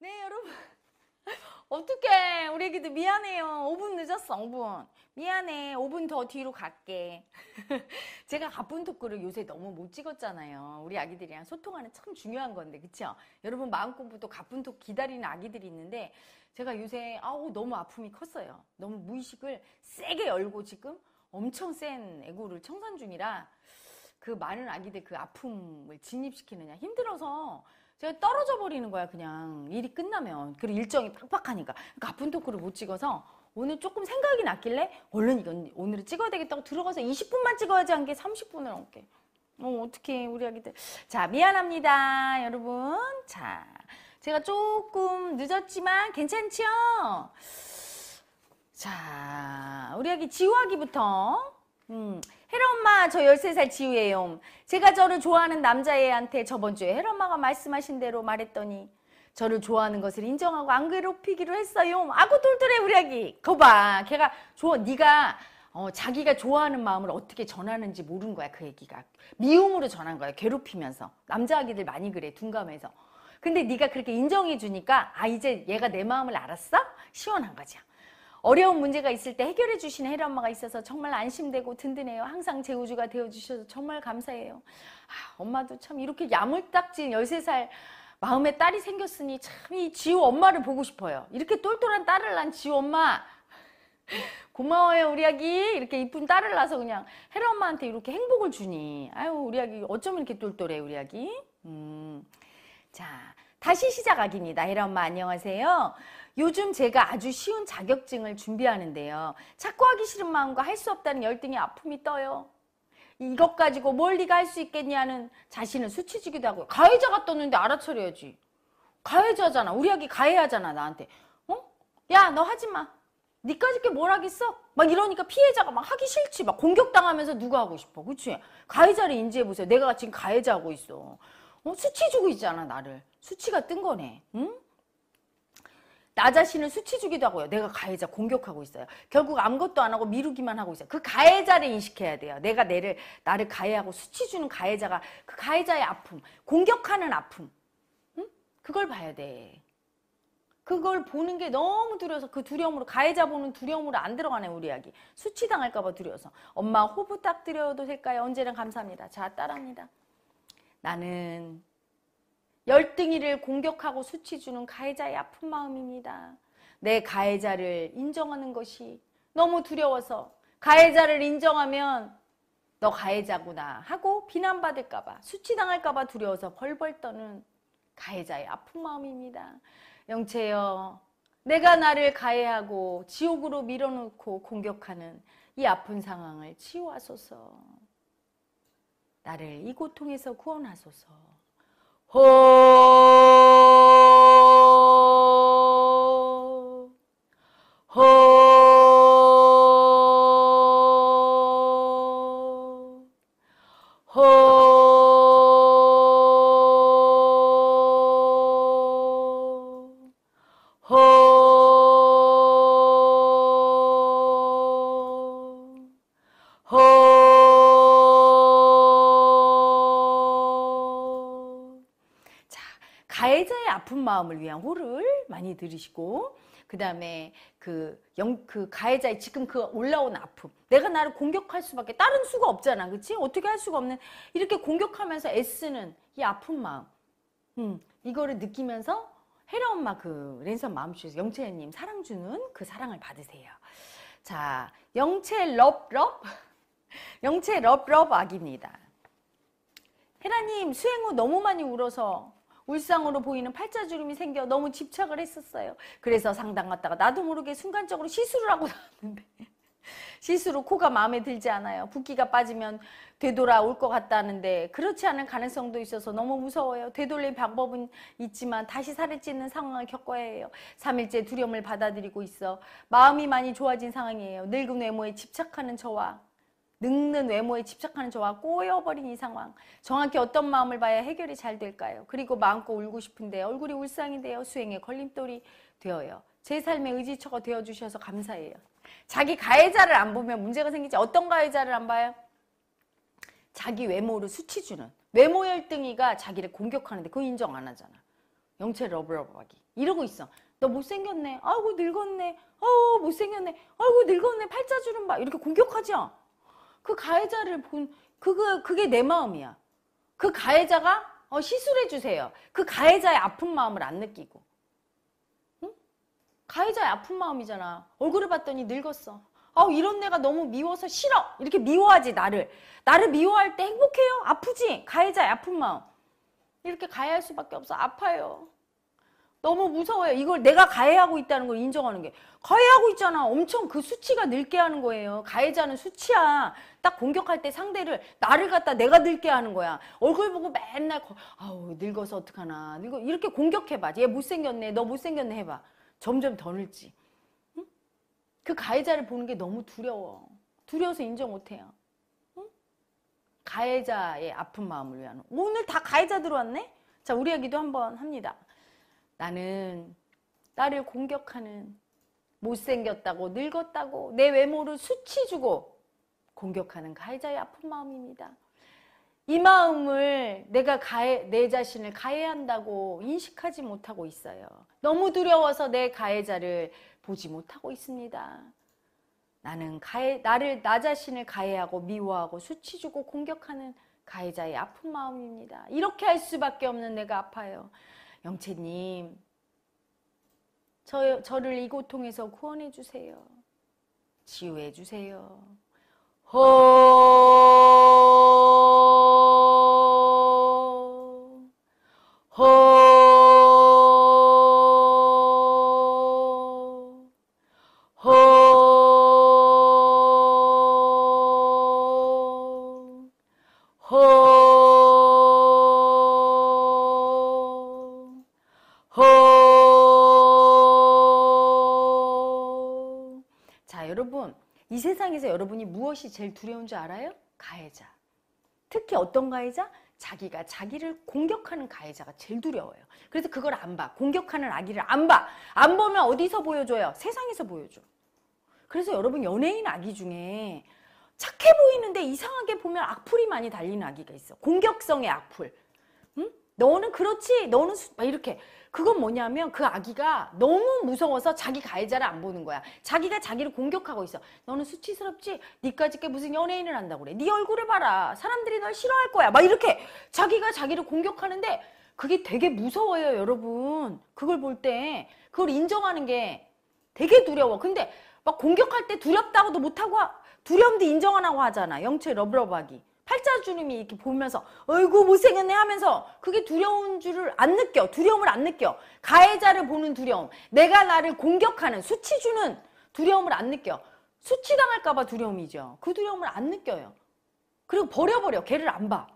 네, 여러분. 어떡해. 우리 애기들 미안해요. 5분 늦었어, 5분. 미안해. 5분 더 뒤로 갈게. 제가 가쁜 토크를 요새 너무 못 찍었잖아요. 우리 아기들이랑 소통하는 참 중요한 건데, 그쵸? 여러분 마음공부도 가쁜 토크 기다리는 아기들이 있는데, 제가 요새, 아우, 너무 아픔이 컸어요. 너무 무의식을 세게 열고 지금 엄청 센 애고를 청산 중이라, 그 많은 아기들 그 아픔을 진입시키느냐 힘들어서 제가 떨어져 버리는 거야 그냥 일이 끝나면 그리고 일정이 빡빡하니까 그러니까 아픈 토크를 못 찍어서 오늘 조금 생각이 났길래 얼른 이건 오늘은 찍어야 되겠다고 들어가서 20분만 찍어야지 한 게 30분을 넘게 어 어떻게 우리 아기들 자 미안합니다 여러분 자 제가 조금 늦었지만 괜찮죠? 자 우리 아기 지우하기부터 음. 헤라 엄마 저 13살 지우예요. 제가 저를 좋아하는 남자애한테 저번 주에 헤라 엄마가 말씀하신 대로 말했더니 저를 좋아하는 것을 인정하고 안 괴롭히기로 했어요. 아구 똘똘해 우리 아기. 거봐 걔가 좋아 네가 어, 자기가 좋아하는 마음을 어떻게 전하는지 모르 거야 그 얘기가 미움으로 전한 거야 괴롭히면서 남자 아기들 많이 그래 둔감해서 근데 네가 그렇게 인정해 주니까 아 이제 얘가 내 마음을 알았어 시원한 거지 어려운 문제가 있을 때 해결해 주시는 해리 엄마가 있어서 정말 안심되고 든든해요. 항상 제 우주가 되어 주셔서 정말 감사해요. 아, 엄마도 참 이렇게 야물딱진 13살 마음에 딸이 생겼으니 참 이 지우 엄마를 보고 싶어요. 이렇게 똘똘한 딸을 낳은 지우 엄마 고마워요 우리 아기 이렇게 이쁜 딸을 낳아서 그냥 헤라 엄마한테 이렇게 행복을 주니 아유 우리 아기 어쩌면 이렇게 똘똘해 우리 아기 음. 자 다시 시작 하기입니다 헤라 엄마 안녕하세요 요즘 제가 아주 쉬운 자격증을 준비하는데요. 자꾸 하기 싫은 마음과 할 수 없다는 열등의 아픔이 떠요. 이것 가지고 뭘 네가 할 수 있겠냐는 자신을 수치지기도 하고 가해자가 떴는데 알아차려야지. 가해자잖아. 우리 아기 가해하잖아 나한테. 어? 야 너 하지 마. 니까지 게뭘 하겠어? 막 이러니까 피해자가 막 하기 싫지. 막 공격당하면서 누가 하고 싶어. 그치? 가해자를 인지해보세요. 내가 지금 가해자하고 있어. 어? 수치 주고 있잖아, 나를. 수치가 뜬 거네. 응? 나 자신을 수치주기도 하고요. 내가 가해자 공격하고 있어요. 결국 아무것도 안 하고 미루기만 하고 있어요. 그 가해자를 인식해야 돼요. 내가 내를 나를 가해하고 수치주는 가해자가 그 가해자의 아픔, 공격하는 아픔, 응? 그걸 봐야 돼. 그걸 보는 게 너무 두려워서 그 두려움으로 가해자 보는 두려움으로 안 들어가네 우리 아기 수치당할까 봐 두려워서 엄마 호부 탁 드려도 될까요? 언제나 감사합니다. 자 따라합니다. 나는 열등이를 공격하고 수치주는 가해자의 아픈 마음입니다. 내 가해자를 인정하는 것이 너무 두려워서 가해자를 인정하면 너 가해자구나 하고 비난받을까봐 수치당할까봐 두려워서 벌벌 떠는 가해자의 아픈 마음입니다. 영채여, 내가 나를 가해하고 지옥으로 밀어놓고 공격하는 이 아픈 상황을 치유하소서. 나를 이 고통에서 구원하소서. Ho 마음을 위한 호를 많이 들으시고 그다음에 그영그 그 가해자의 지금 그 올라온 아픔 내가 나를 공격할 수밖에 다른 수가 없잖아 그치 어떻게 할 수가 없는 이렇게 공격하면서 애쓰는 이 아픈 마음 음 이거를 느끼면서 헤라 엄마 그 랜선 마음씨에서 영채님 사랑 주는 그 사랑을 받으세요 자 영채 럽럽 영채 럽럽 악입니다 헤라님 수행 후 너무 많이 울어서 울상으로 보이는 팔자주름이 생겨 너무 집착을 했었어요. 그래서 상담 갔다가 나도 모르게 순간적으로 시술을 하고 나왔는데 시술후 코가 마음에 들지 않아요. 붓기가 빠지면 되돌아올 것 같다는데 그렇지 않은 가능성도 있어서 너무 무서워요. 되돌릴 방법은 있지만 다시 살을 찌는 상황을 겪어야 해요. 3일째 두려움을 받아들이고 있어. 마음이 많이 좋아진 상황이에요. 늙은 외모에 집착하는 저와 늙는 외모에 집착하는 저와 꼬여버린 이 상황 정확히 어떤 마음을 봐야 해결이 잘 될까요? 그리고 마음껏 울고 싶은데 얼굴이 울상인데요 수행에 걸림돌이 되어요. 제 삶의 의지처가 되어주셔서 감사해요. 자기 가해자를 안 보면 문제가 생기지 어떤 가해자를 안 봐요? 자기 외모를 수치주는 외모 열등이가 자기를 공격하는데 그거 인정 안 하잖아. 영체 러브러브하기 이러고 있어. 너 못생겼네. 아이고 늙었네. 아우 못생겼네. 아이고 늙었네. 팔자주름 봐. 이렇게 공격하죠. 그 가해자를 본 그거 그게 내 마음이야. 그 가해자가 어, 시술해 주세요. 그 가해자의 아픈 마음을 안 느끼고. 응? 가해자의 아픈 마음이잖아. 얼굴을 봤더니 늙었어. 아우 이런 내가 너무 미워서 싫어. 이렇게 미워하지 나를. 나를 미워할 때 행복해요? 아프지? 가해자의 아픈 마음. 이렇게 가해할 수밖에 없어. 아파요. 너무 무서워요. 이걸 내가 가해하고 있다는 걸 인정하는 게. 가해하고 있잖아. 엄청 그 수치가 늙게 하는 거예요. 가해자는 수치야. 딱 공격할 때 상대를 나를 갖다 내가 늙게 하는 거야. 얼굴 보고 맨날 거, 아우 늙어서 어떡하나. 늙어 이렇게 공격해봐. 얘 못생겼네. 너 못생겼네 해봐. 점점 더 늙지. 응? 그 가해자를 보는 게 너무 두려워. 두려워서 인정 못해요. 응? 가해자의 아픈 마음을 위한 오늘 다 가해자 들어왔네? 자 우리 얘기도 한번 합니다. 나는 나를 공격하는 못생겼다고 늙었다고 내 외모를 수치 주고 공격하는 가해자의 아픈 마음입니다. 이 마음을 내가 가해, 내 자신을 가해한다고 인식하지 못하고 있어요. 너무 두려워서 내 가해자를 보지 못하고 있습니다. 나는 가해, 나를, 나 자신을 가해하고 미워하고 수치주고 공격하는 가해자의 아픈 마음입니다. 이렇게 할 수밖에 없는 내가 아파요. 영채님, 저, 저를 이 고통에서 구원해 주세요. 지우해 주세요. 호! 무엇이 제일 두려운 줄 알아요? 가해자. 특히 어떤 가해자? 자기가 자기를 공격하는 가해자가 제일 두려워요. 그래서 그걸 안 봐. 공격하는 아기를 안 봐. 안 보면 어디서 보여줘요? 세상에서 보여줘. 그래서 여러분 연예인 아기 중에 착해 보이는데 이상하게 보면 악플이 많이 달리는 아기가 있어. 공격성의 악플. 너는 그렇지 너는 수, 막 이렇게 그건 뭐냐면 그 아기가 너무 무서워서 자기 가해자를 안 보는 거야 자기가 자기를 공격하고 있어 너는 수치스럽지 니까지 게 무슨 연예인을 한다고 그래 네 얼굴을 봐라 사람들이 널 싫어할 거야 막 이렇게 자기가 자기를 공격하는데 그게 되게 무서워요 여러분 그걸 볼 때 그걸 인정하는 게 되게 두려워 근데 막 공격할 때 두렵다고도 못하고 두려움도 인정 하라고 하잖아 영체 러브러브하기 팔자주름이 이렇게 보면서 어이구 못생겼네 하면서 그게 두려운 줄을 안 느껴 두려움을 안 느껴 가해자를 보는 두려움 내가 나를 공격하는 수치주는 두려움을 안 느껴 수치당할까봐 두려움이죠 그 두려움을 안 느껴요 그리고 버려버려 걔를 안 봐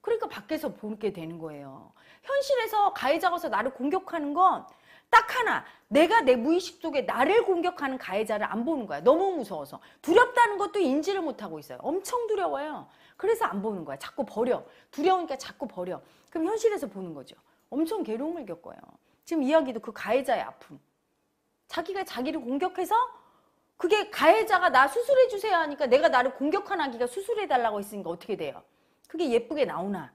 그러니까 밖에서 보게 되는 거예요 현실에서 가해자가서 나를 공격하는 건 딱 하나 내가 내 무의식 속에 나를 공격하는 가해자를 안 보는 거야 너무 무서워서 두렵다는 것도 인지를 못하고 있어요 엄청 두려워요 그래서 안 보는 거야. 자꾸 버려. 두려우니까 자꾸 버려. 그럼 현실에서 보는 거죠. 엄청 괴로움을 겪어요. 지금 이야기도 그 가해자의 아픔. 자기가 자기를 공격해서 그게 가해자가 나 수술해 주세요 하니까 내가 나를 공격한 아기가 수술해 달라고 했으니까 어떻게 돼요? 그게 예쁘게 나오나?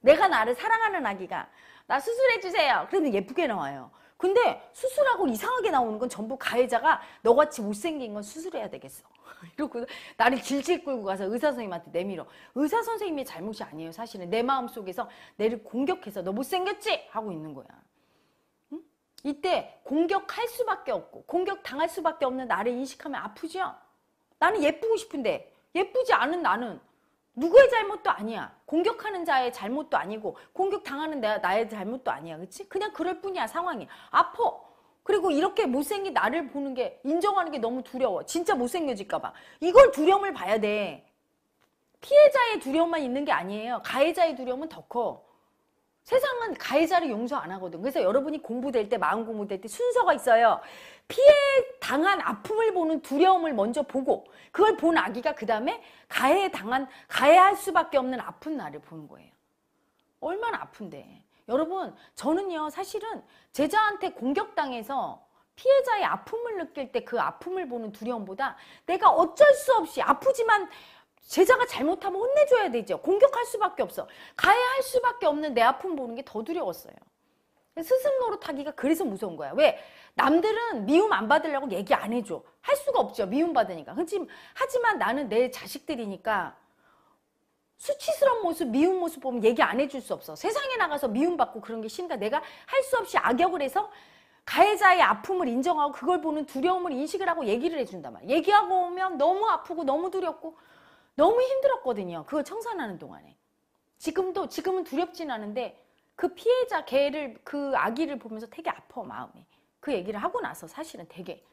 내가 나를 사랑하는 아기가 나 수술해 주세요. 그러면 예쁘게 나와요. 근데 수술하고 이상하게 나오는 건 전부 가해자가 너같이 못생긴 건 수술해야 되겠어. 이러고 나를 질질 끌고 가서 의사 선생님한테 내밀어. 의사 선생님의 잘못이 아니에요. 사실은 내 마음 속에서 내를 공격해서 너 못생겼지 하고 있는 거야. 응? 이때 공격할 수밖에 없고 공격 당할 수밖에 없는 나를 인식하면 아프죠. 나는 예쁘고 싶은데 예쁘지 않은 나는 누구의 잘못도 아니야. 공격하는 자의 잘못도 아니고 공격 당하는 나의 잘못도 아니야. 그치? 그냥 그럴 뿐이야 상황이. 아퍼 그리고 이렇게 못생긴 나를 보는 게 인정하는 게 너무 두려워. 진짜 못생겨질까 봐. 이걸 두려움을 봐야 돼. 피해자의 두려움만 있는 게 아니에요. 가해자의 두려움은 더 커. 세상은 가해자를 용서 안 하거든. 그래서 여러분이 공부될 때, 마음 공부될 때 순서가 있어요. 피해 당한 아픔을 보는 두려움을 먼저 보고, 그걸 본 아기가 그 다음에 가해 당한, 가해할 수밖에 없는 아픈 나를 보는 거예요. 얼마나 아픈데. 여러분 저는요 사실은 제자한테 공격당해서 피해자의 아픔을 느낄 때 그 아픔을 보는 두려움보다 내가 어쩔 수 없이 아프지만 제자가 잘못하면 혼내줘야 되죠. 공격할 수밖에 없어. 가해할 수밖에 없는 내 아픔 보는 게 더 두려웠어요. 스승 노릇하기가 그래서 무서운 거야. 왜? 남들은 미움 안 받으려고 얘기 안 해줘. 할 수가 없죠. 미움 받으니까. 하지만 나는 내 자식들이니까 수치스러운 모습, 미운 모습 보면 얘기 안 해줄 수 없어. 세상에 나가서 미움받고 그런 게 싫으니까 내가 할 수 없이 악역을 해서 가해자의 아픔을 인정하고 그걸 보는 두려움을 인식을 하고 얘기를 해준단 말이야. 얘기하고 오면 너무 아프고 너무 두렵고 너무 힘들었거든요. 그걸 청산하는 동안에. 지금도, 지금은 두렵진 않은데 그 피해자 개를그 아기를 보면서 되게 아파, 마음이. 그 얘기를 하고 나서 사실은 되게.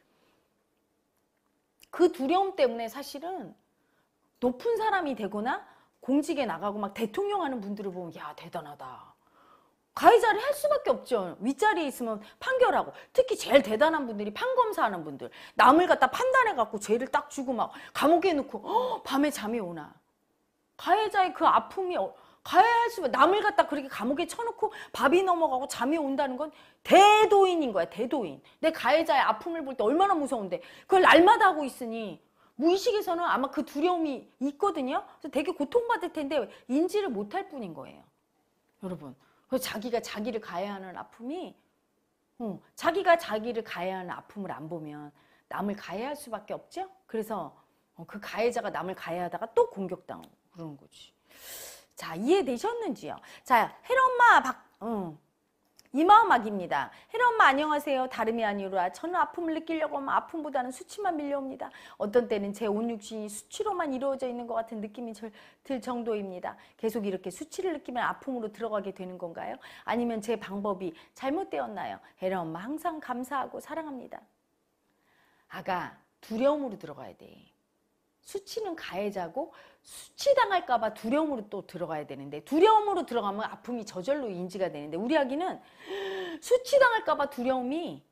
그 두려움 때문에 사실은 높은 사람이 되거나 공직에 나가고 막 대통령 하는 분들을 보면 야 대단하다. 가해자를 할 수밖에 없죠. 윗자리에 있으면 판결하고 특히 제일 대단한 분들이 판검사 하는 분들 남을 갖다 판단해 갖고 죄를 딱 주고 막 감옥에 넣고 어, 밤에 잠이 오나 가해자의 그 아픔이 어, 가해할 수 남을 갖다 그렇게 감옥에 쳐놓고 밥이 넘어가고 잠이 온다는 건 대도인인 거야 대도인 내 가해자의 아픔을 볼 때 얼마나 무서운데 그걸 날마다 하고 있으니 무의식에서는 아마 그 두려움이 있거든요. 그래서 되게 고통받을 텐데 인지를 못할 뿐인 거예요. 여러분. 그래서 자기가 자기를 가해하는 아픔이 어, 자기가 자기를 가해하는 아픔을 안 보면 남을 가해할 수밖에 없죠. 그래서 어, 그 가해자가 남을 가해하다가 또 공격당하고 그러는 거지. 자 이해되셨는지요? 자 헤엄마 박 어, 이마음악입니다. 헤엄마 안녕하세요. 다름이 아니라 저는 아픔을 느끼려고 하면 아픔보다는 수치만 밀려옵니다. 어떤 때는 제 온육신이 수치로만 이루어져 있는 것 같은 느낌이 들 정도입니다. 계속 이렇게 수치를 느끼면 아픔으로 들어가게 되는 건가요? 아니면 제 방법이 잘못되었나요? 헤 엄마 항상 감사하고 사랑합니다. 아가 두려움으로 들어가야 돼. 수치는 가해자고 수치당할까봐 두려움으로 또 들어가야 되는데 두려움으로 들어가면 아픔이 저절로 인지가 되는데 우리 아기는 수치당할까봐 두려움이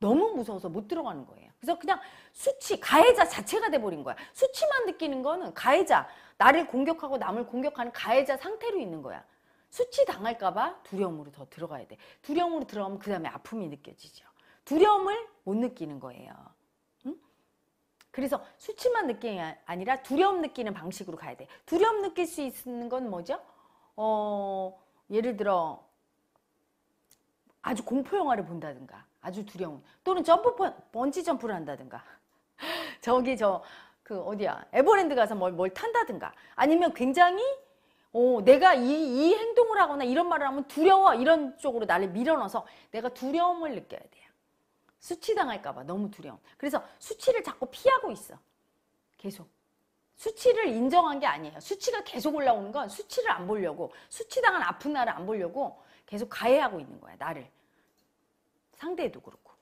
너무 무서워서 못 들어가는 거예요. 그래서 그냥 수치, 가해자 자체가 돼버린 거야. 수치만 느끼는 거는 가해자, 나를 공격하고 남을 공격하는 가해자 상태로 있는 거야. 수치 당할까봐 두려움으로 더 들어가야 돼. 두려움으로 들어가면 그 다음에 아픔이 느껴지죠. 두려움을 못 느끼는 거예요. 그래서 수치만 느끼는 게 아니라 두려움 느끼는 방식으로 가야 돼. 두려움 느낄 수 있는 건 뭐죠? 어, 예를 들어 아주 공포 영화를 본다든가 아주 두려움 또는 점프 번지 점프를 한다든가 저기 저 그 어디야 에버랜드 가서 뭘, 뭘 탄다든가 아니면 굉장히 어, 내가 이, 이 행동을 하거나 이런 말을 하면 두려워 이런 쪽으로 나를 밀어넣어서 내가 두려움을 느껴야 돼요. 수치당할까봐 너무 두려움. 그래서 수치를 자꾸 피하고 있어. 계속. 수치를 인정한 게 아니에요. 수치가 계속 올라오는 건 수치를 안 보려고, 수치당한 아픈 나를 안 보려고 계속 가해하고 있는 거야, 나를. 상대도 그렇고.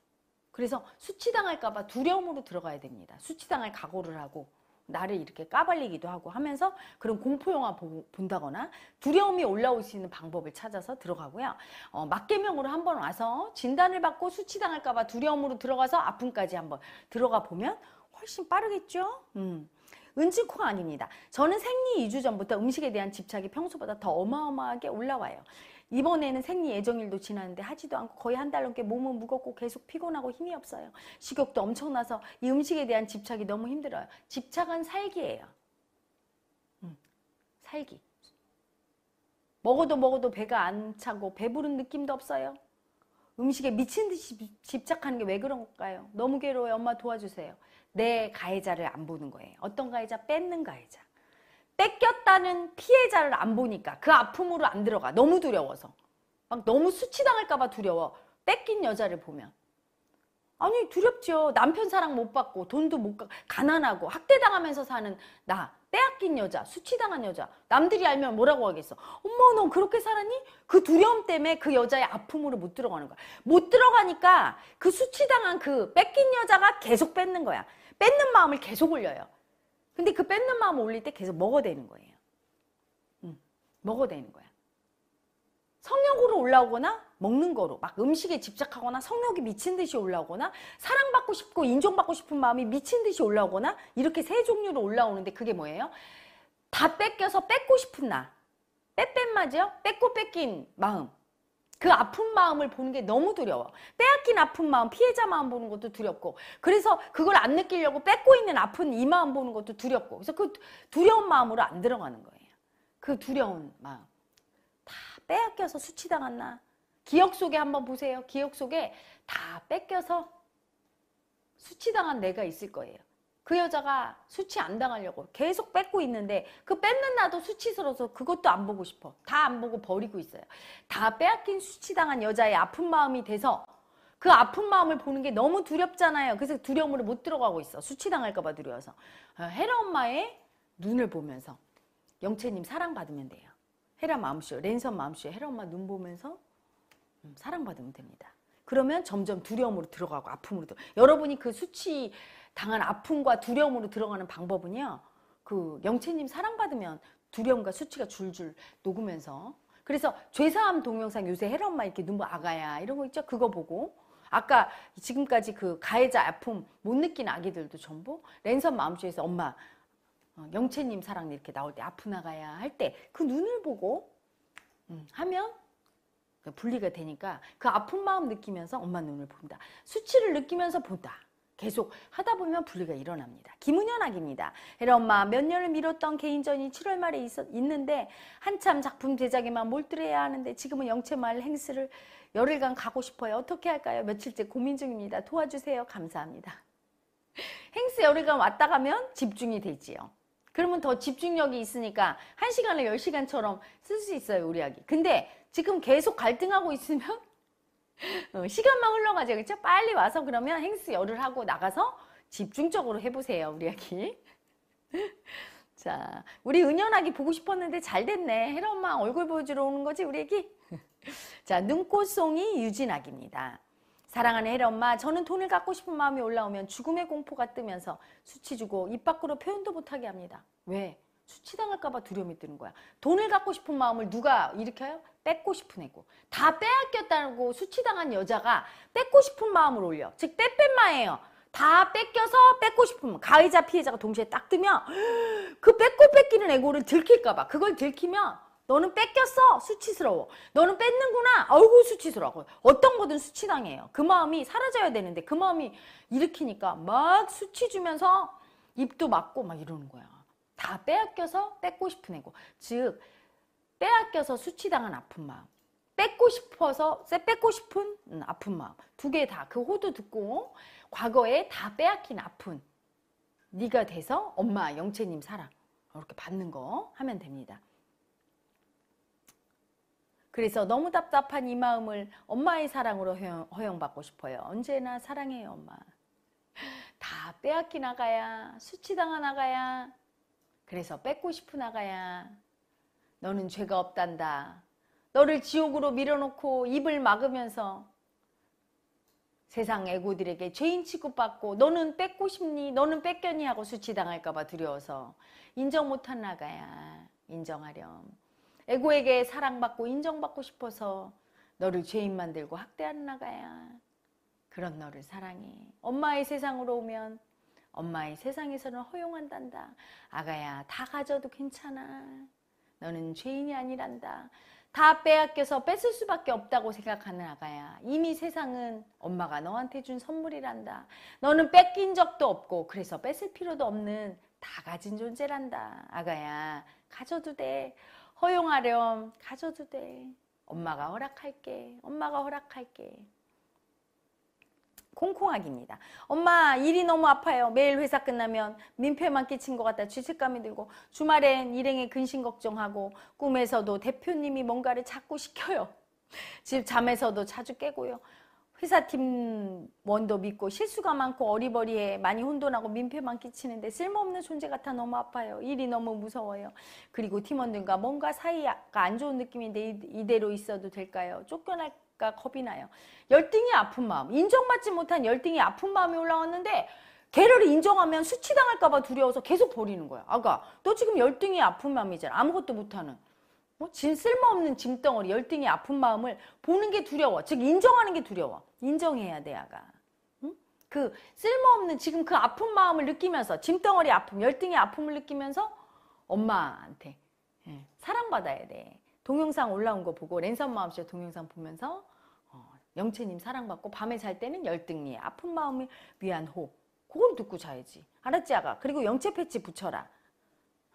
그래서 수치당할까봐 두려움으로 들어가야 됩니다. 수치당할 각오를 하고. 나를 이렇게 까발리기도 하고 하면서 그런 공포영화 본다거나 두려움이 올라올 수 있는 방법을 찾아서 들어가고요. 어, 막개명으로 한번 와서 진단을 받고 수치당할까봐 두려움으로 들어가서 아픔까지 한번 들어가 보면 훨씬 빠르겠죠? 음. 은지코가 아닙니다. 저는 생리 2주 전부터 음식에 대한 집착이 평소보다 더 어마어마하게 올라와요. 이번에는 생리 예정일도 지났는데 하지도 않고 거의 한 달 넘게 몸은 무겁고 계속 피곤하고 힘이 없어요. 식욕도 엄청나서 이 음식에 대한 집착이 너무 힘들어요. 집착은 살기예요. 음, 살기. 먹어도 먹어도 배가 안 차고 배부른 느낌도 없어요. 음식에 미친 듯이 집착하는 게 왜 그런가요? 너무 괴로워요. 엄마 도와주세요. 내 가해자를 안 보는 거예요. 어떤 가해자? 뺏는 가해자. 뺏겼다는 피해자를 안 보니까 그 아픔으로 안 들어가. 너무 두려워서. 막 너무 수치당할까봐 두려워. 뺏긴 여자를 보면. 아니 두렵죠. 남편 사랑 못 받고 돈도 못 가, 가난하고 학대당하면서 사는 나 빼앗긴 여자 수치당한 여자 남들이 알면 뭐라고 하겠어. 어머, 넌 그렇게 살았니? 그 두려움 때문에 그 여자의 아픔으로 못 들어가는 거야. 못 들어가니까 그 수치당한 그 뺏긴 여자가 계속 뺏는 거야. 뺏는 마음을 계속 올려요. 근데 그 뺏는 마음 올릴 때 계속 먹어대는 거예요. 음, 먹어대는 거야. 성욕으로 올라오거나 먹는 거로 막 음식에 집착하거나 성욕이 미친 듯이 올라오거나 사랑받고 싶고 인정받고 싶은 마음이 미친 듯이 올라오거나 이렇게 세 종류로 올라오는데 그게 뭐예요? 다 뺏겨서 뺏고 싶은 나. 빼빼맞이요? 뺏고 뺏긴 마음. 그 아픈 마음을 보는 게 너무 두려워. 빼앗긴 아픈 마음, 피해자 마음 보는 것도 두렵고. 그래서 그걸 안 느끼려고 뺏고 있는 아픈 이 마음 보는 것도 두렵고. 그래서 그 두려운 마음으로 안 들어가는 거예요. 그 두려운 마음. 다 빼앗겨서 수치당한 나. 기억 속에 한번 보세요. 기억 속에 다 뺏겨서 수치당한 내가 있을 거예요. 그 여자가 수치 안 당하려고 계속 뺏고 있는데 그 뺏는 나도 수치스러워서 그것도 안 보고 싶어. 다 안 보고 버리고 있어요. 다 빼앗긴 수치당한 여자의 아픈 마음이 돼서 그 아픈 마음을 보는 게 너무 두렵잖아요. 그래서 두려움으로 못 들어가고 있어. 수치당할까 봐 두려워서. 어, 헤라 엄마의 눈을 보면서 영채님 사랑받으면 돼요. 헤라 마음쇼, 랜선 마음쇼 헤라 엄마 눈 보면서 음, 사랑받으면 됩니다. 그러면 점점 두려움으로 들어가고 아픔으로 들어 여러분이 그 수치 당한 아픔과 두려움으로 들어가는 방법은요. 그 영채님 사랑받으면 두려움과 수치가 줄줄 녹으면서 그래서 죄사함 동영상 요새 헤엄마 이렇게 눈물 아가야 이런 거 있죠 그거 보고 아까 지금까지 그 가해자 아픔 못 느낀 아기들도 전부 랜선 마음속에서 엄마 어, 영채님 사랑 이렇게 나올 때 아픈 아가야 할 때 그 눈을 보고 음, 하면 분리가 되니까 그 아픈 마음 느끼면서 엄마 눈을 본다 수치를 느끼면서 본다 계속 하다 보면 분리가 일어납니다. 김은현학입니다. 헤엄마 몇 년을 미뤘던 개인전이 7월 말에 있었, 있는데 한참 작품 제작에만 몰두해야 하는데 지금은 영채말 행스를 열흘간 가고 싶어요. 어떻게 할까요? 며칠째 고민 중입니다. 도와주세요. 감사합니다. 행스 열흘간 왔다 가면 집중이 되지요. 그러면 더 집중력이 있으니까 1시간을 10시간처럼 쓸 수 있어요, 우리 아기. 근데 지금 계속 갈등하고 있으면 어, 시간만 흘러가죠. 그쵸 빨리 와서 그러면 행스 열을 하고 나가서 집중적으로 해보세요. 우리 아기. 자, 우리 은연하기 보고 싶었는데 잘 됐네. 헤라 엄마 얼굴 보여주러 오는 거지, 우리 애기? 자, 눈꽃송이 유진아기입니다. 사랑하는 헤라 엄마, 저는 돈을 갖고 싶은 마음이 올라오면 죽음의 공포가 뜨면서 수치 주고 입 밖으로 표현도 못하게 합니다. 왜? 수치당할까봐 두려움이 드는 거야. 돈을 갖고 싶은 마음을 누가 일으켜요? 뺏고 싶은 애고 다 빼앗겼다고 수치당한 여자가 뺏고 싶은 마음을 올려 즉빼뺀마예요다 뺏겨서 뺏고 싶으면 가해자 피해자가 동시에 딱 뜨면 그 뺏고 뺏기는 애고를 들킬까봐 그걸 들키면 너는 뺏겼어 수치스러워 너는 뺏는구나 얼굴 수치스러워 어떤 거든 수치당해요 그 마음이 사라져야 되는데 그 마음이 일으키니까 막 수치 주면서 입도 막고 막 이러는 거야 다 빼앗겨서 뺏고 싶은 애고 즉 빼앗겨서 수치당한 아픈 마음. 뺏고 싶어서 뺏고 싶은 음, 아픈 마음. 두 개 다 그 호도 듣고 과거에 다 빼앗긴 아픈 네가 돼서 엄마 영채님 사랑 이렇게 받는 거 하면 됩니다. 그래서 너무 답답한 이 마음을 엄마의 사랑으로 허용, 받고 싶어요. 언제나 사랑해요, 엄마. 다 빼앗기 나가야, 수치당하 나가야, 그래서 뺏고 싶은 나가야, 너는 죄가 없단다. 너를 지옥으로 밀어놓고 입을 막으면서 세상 애고들에게 죄인 취급받고 너는 뺏고 싶니? 너는 뺏겼니? 하고 수치당할까봐 두려워서 인정 못한 나가야 인정하렴. 애고에게 사랑받고 인정받고 싶어서 너를 죄인 만들고 학대한 나가야 그런 너를 사랑해. 엄마의 세상으로 오면 엄마의 세상에서는 허용한단다. 아가야 다 가져도 괜찮아. 너는 죄인이 아니란다. 다 빼앗겨서 뺏을 수밖에 없다고 생각하는 아가야. 이미 세상은 엄마가 너한테 준 선물이란다. 너는 뺏긴 적도 없고 그래서 뺏을 필요도 없는 다 가진 존재란다. 아가야 가져도 돼. 허용하렴 가져도 돼. 엄마가 허락할게. 엄마가 허락할게. 콩콩하기입니다 엄마 일이 너무 아파요. 매일 회사 끝나면 민폐만 끼친 것 같다 죄책감이 들고 주말엔 일행의 근심 걱정하고 꿈에서도 대표님이 뭔가를 자꾸 시켜요. 집 잠에서도 자주 깨고요. 회사 팀원도 믿고 실수가 많고 어리버리해 많이 혼돈하고 민폐만 끼치는데 쓸모없는 존재 같아 너무 아파요. 일이 너무 무서워요. 그리고 팀원들과 뭔가 사이가 안 좋은 느낌인데 이대로 있어도 될까요? 쫓겨날 않을까 겁이 나요. 열등이 아픈 마음, 인정받지 못한 열등이 아픈 마음이 올라왔는데 걔를 인정하면 수치당할까 봐 두려워서 계속 버리는 거야. 아가, 너 지금 열등이 아픈 마음이잖아. 아무것도 못하는. 어? 진 쓸모없는 짐덩어리, 열등이 아픈 마음을 보는 게 두려워. 즉 인정하는 게 두려워. 인정해야 돼, 아가. 응? 그 쓸모없는 지금 그 아픈 마음을 느끼면서 짐덩어리 아픔, 열등의 아픔을 느끼면서 엄마한테 예, 사랑받아야 돼. 동영상 올라온 거 보고 랜선 마음씨의 동영상 보면서 영채님 사랑받고 밤에 잘 때는 열등리 아픈 마음을 위한 호 그걸 듣고 자야지 알았지 아가 그리고 영채 패치 붙여라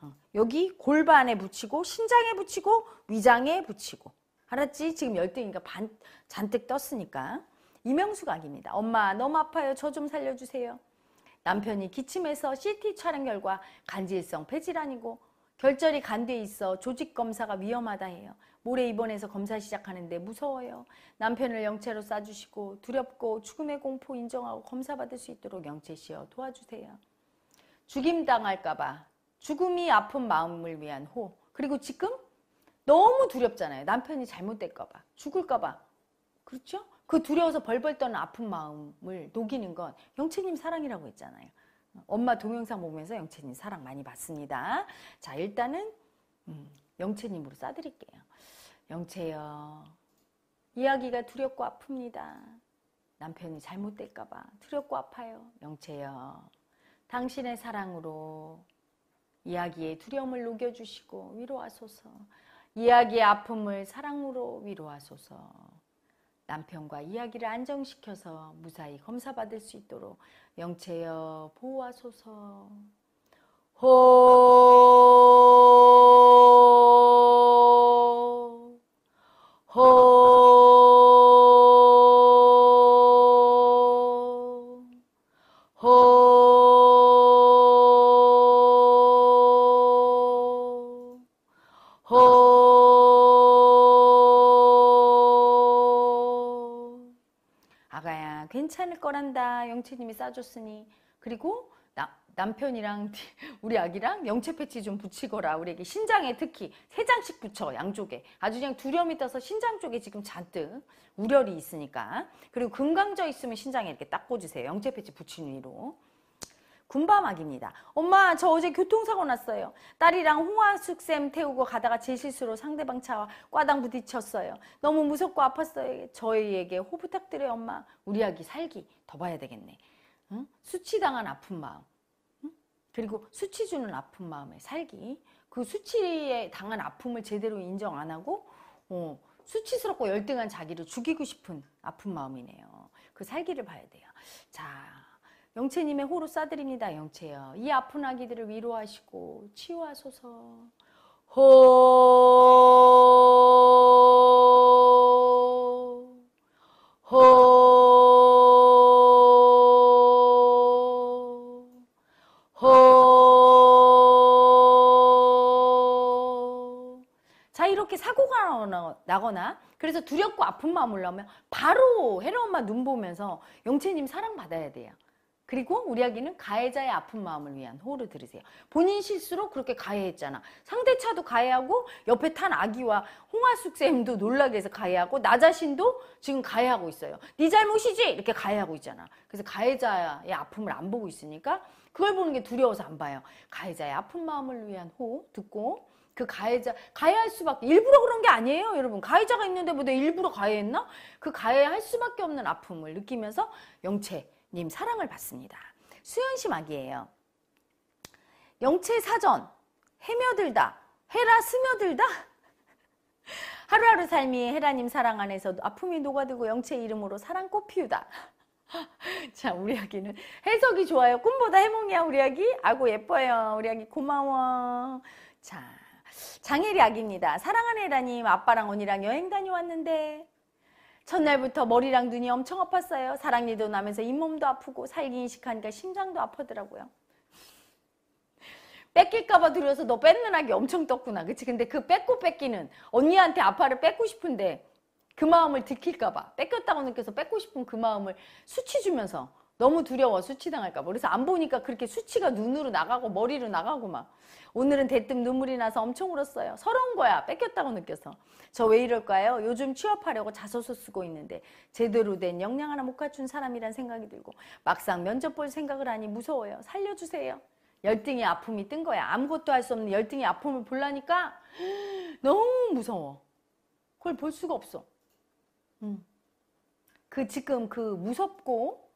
어. 여기 골반에 붙이고 신장에 붙이고 위장에 붙이고 알았지 지금 열등이가 반, 잔뜩 떴으니까 이명수가 아닙니다 엄마 너무 아파요 저 좀 살려주세요 남편이 기침해서 CT 촬영 결과 간질성 폐질환이고 결절이 간돼 있어 조직 검사가 위험하다 해요 모레 입원해서 검사 시작하는데 무서워요. 남편을 영체로 싸주시고 두렵고 죽음의 공포 인정하고 검사받을 수 있도록 영체씨여 도와주세요. 죽임 당할까봐 죽음이 아픈 마음을 위한 호 그리고 지금 너무 두렵잖아요. 남편이 잘못될까봐 죽을까봐 그렇죠? 그 두려워서 벌벌 떠는 아픈 마음을 녹이는 건영체님 사랑이라고 했잖아요. 엄마 동영상 보면서 영채님 사랑 많이 받습니다. 자 일단은 음, 영채님으로 싸드릴게요. 영채여, 이야기가 두렵고 아픕니다. 남편이 잘못될까봐 두렵고 아파요. 영채여, 당신의 사랑으로 이야기의 두려움을 녹여주시고 위로하소서. 이야기의 아픔을 사랑으로 위로하소서. 남편과 이야기를 안정시켜서 무사히 검사받을 수 있도록 영채여 보호하소서. 호 싸줄 거란다. 영채님이 싸줬으니. 그리고 나, 남편이랑 우리 아기랑 영채 패치 좀 붙이거라. 우리 애기 신장에 특히 세 장씩 붙여 양쪽에. 아주 그냥 두려움이 떠서 신장 쪽에 지금 잔뜩 우려리 있으니까. 그리고 금강져 있으면 신장에 이렇게 딱 꽂으세요. 영채 패치 붙인 위로. 군밤막입니다. 엄마 저 어제 교통사고 났어요. 딸이랑 홍화숙쌤 태우고 가다가 제 실수로 상대방 차와 꽈당 부딪혔어요. 너무 무섭고 아팠어요. 저희에게 호 부탁드려요 엄마. 우리 아기 살기 더 봐야 되겠네. 응? 수치당한 아픈 마음. 응? 그리고 수치 주는 아픈 마음에 살기. 그 수치에 당한 아픔을 제대로 인정 안 하고 어, 수치스럽고 열등한 자기를 죽이고 싶은 아픈 마음이네요. 그 살기를 봐야 돼요. 자, 영채님의 호로 싸드립니다. 영채여. 이 아픈 아기들을 위로하시고 치유하소서. 호. 호. 호. 자, 이렇게 사고가 나거나 그래서 두렵고 아픈 마음 올라면 바로 헤라 엄마 눈 보면서 영채님 사랑받아야 돼요. 그리고 우리 아기는 가해자의 아픈 마음을 위한 호를 들으세요. 본인 실수로 그렇게 가해했잖아. 상대 차도 가해하고 옆에 탄 아기와 홍화숙 쌤도 놀라게 해서 가해하고 나 자신도 지금 가해하고 있어요. 네 잘못이지 이렇게 가해하고 있잖아. 그래서 가해자의 아픔을 안 보고 있으니까 그걸 보는 게 두려워서 안 봐요. 가해자의 아픈 마음을 위한 호 듣고 그 가해자 가해할 수밖에 일부러 그런 게 아니에요 여러분 가해자가 있는데 뭐내 일부러 가해했나 그 가해할 수밖에 없는 아픔을 느끼면서 영체 님 사랑을 받습니다. 수연시막이에요. 영체사전, 헤며들다, 헤라 스며들다. 하루하루 삶이 헤라님 사랑 안에서 아픔이 녹아들고 영체 이름으로 사랑꽃 피우다. 자, 우리 아기는 해석이 좋아요. 꿈보다 해몽이야, 우리 아기. 아고 예뻐요. 우리 아기 고마워. 자, 장혜리 아기입니다. 사랑하는 헤라님, 아빠랑 언니랑 여행 다녀왔는데 첫날부터 머리랑 눈이 엄청 아팠어요. 사랑니도 나면서 잇몸도 아프고 살기 인식하니까 심장도 아프더라고요. 뺏길까봐 두려워서 너뺏느 아기 엄청 떴구나. 그치? 근데 그 뺏고 뺏기는 언니한테 아빠를 뺏고 싶은데 그 마음을 들킬까봐 뺏겼다고 느껴서 뺏고 싶은 그 마음을 수치 주면서 너무 두려워 수치당할까 봐. 그래서 안 보니까 그렇게 수치가 눈으로 나가고 머리로 나가고 막. 오늘은 대뜸 눈물이 나서 엄청 울었어요. 서러운 거야. 뺏겼다고 느껴서. 저 왜 이럴까요? 요즘 취업하려고 자소서 쓰고 있는데 제대로 된 역량 하나 못 갖춘 사람이란 생각이 들고 막상 면접 볼 생각을 하니 무서워요. 살려주세요. 열등의 아픔이 뜬 거야. 아무것도 할 수 없는 열등의 아픔을 볼라니까 너무 무서워. 그걸 볼 수가 없어. 음. 그 지금 그 무섭고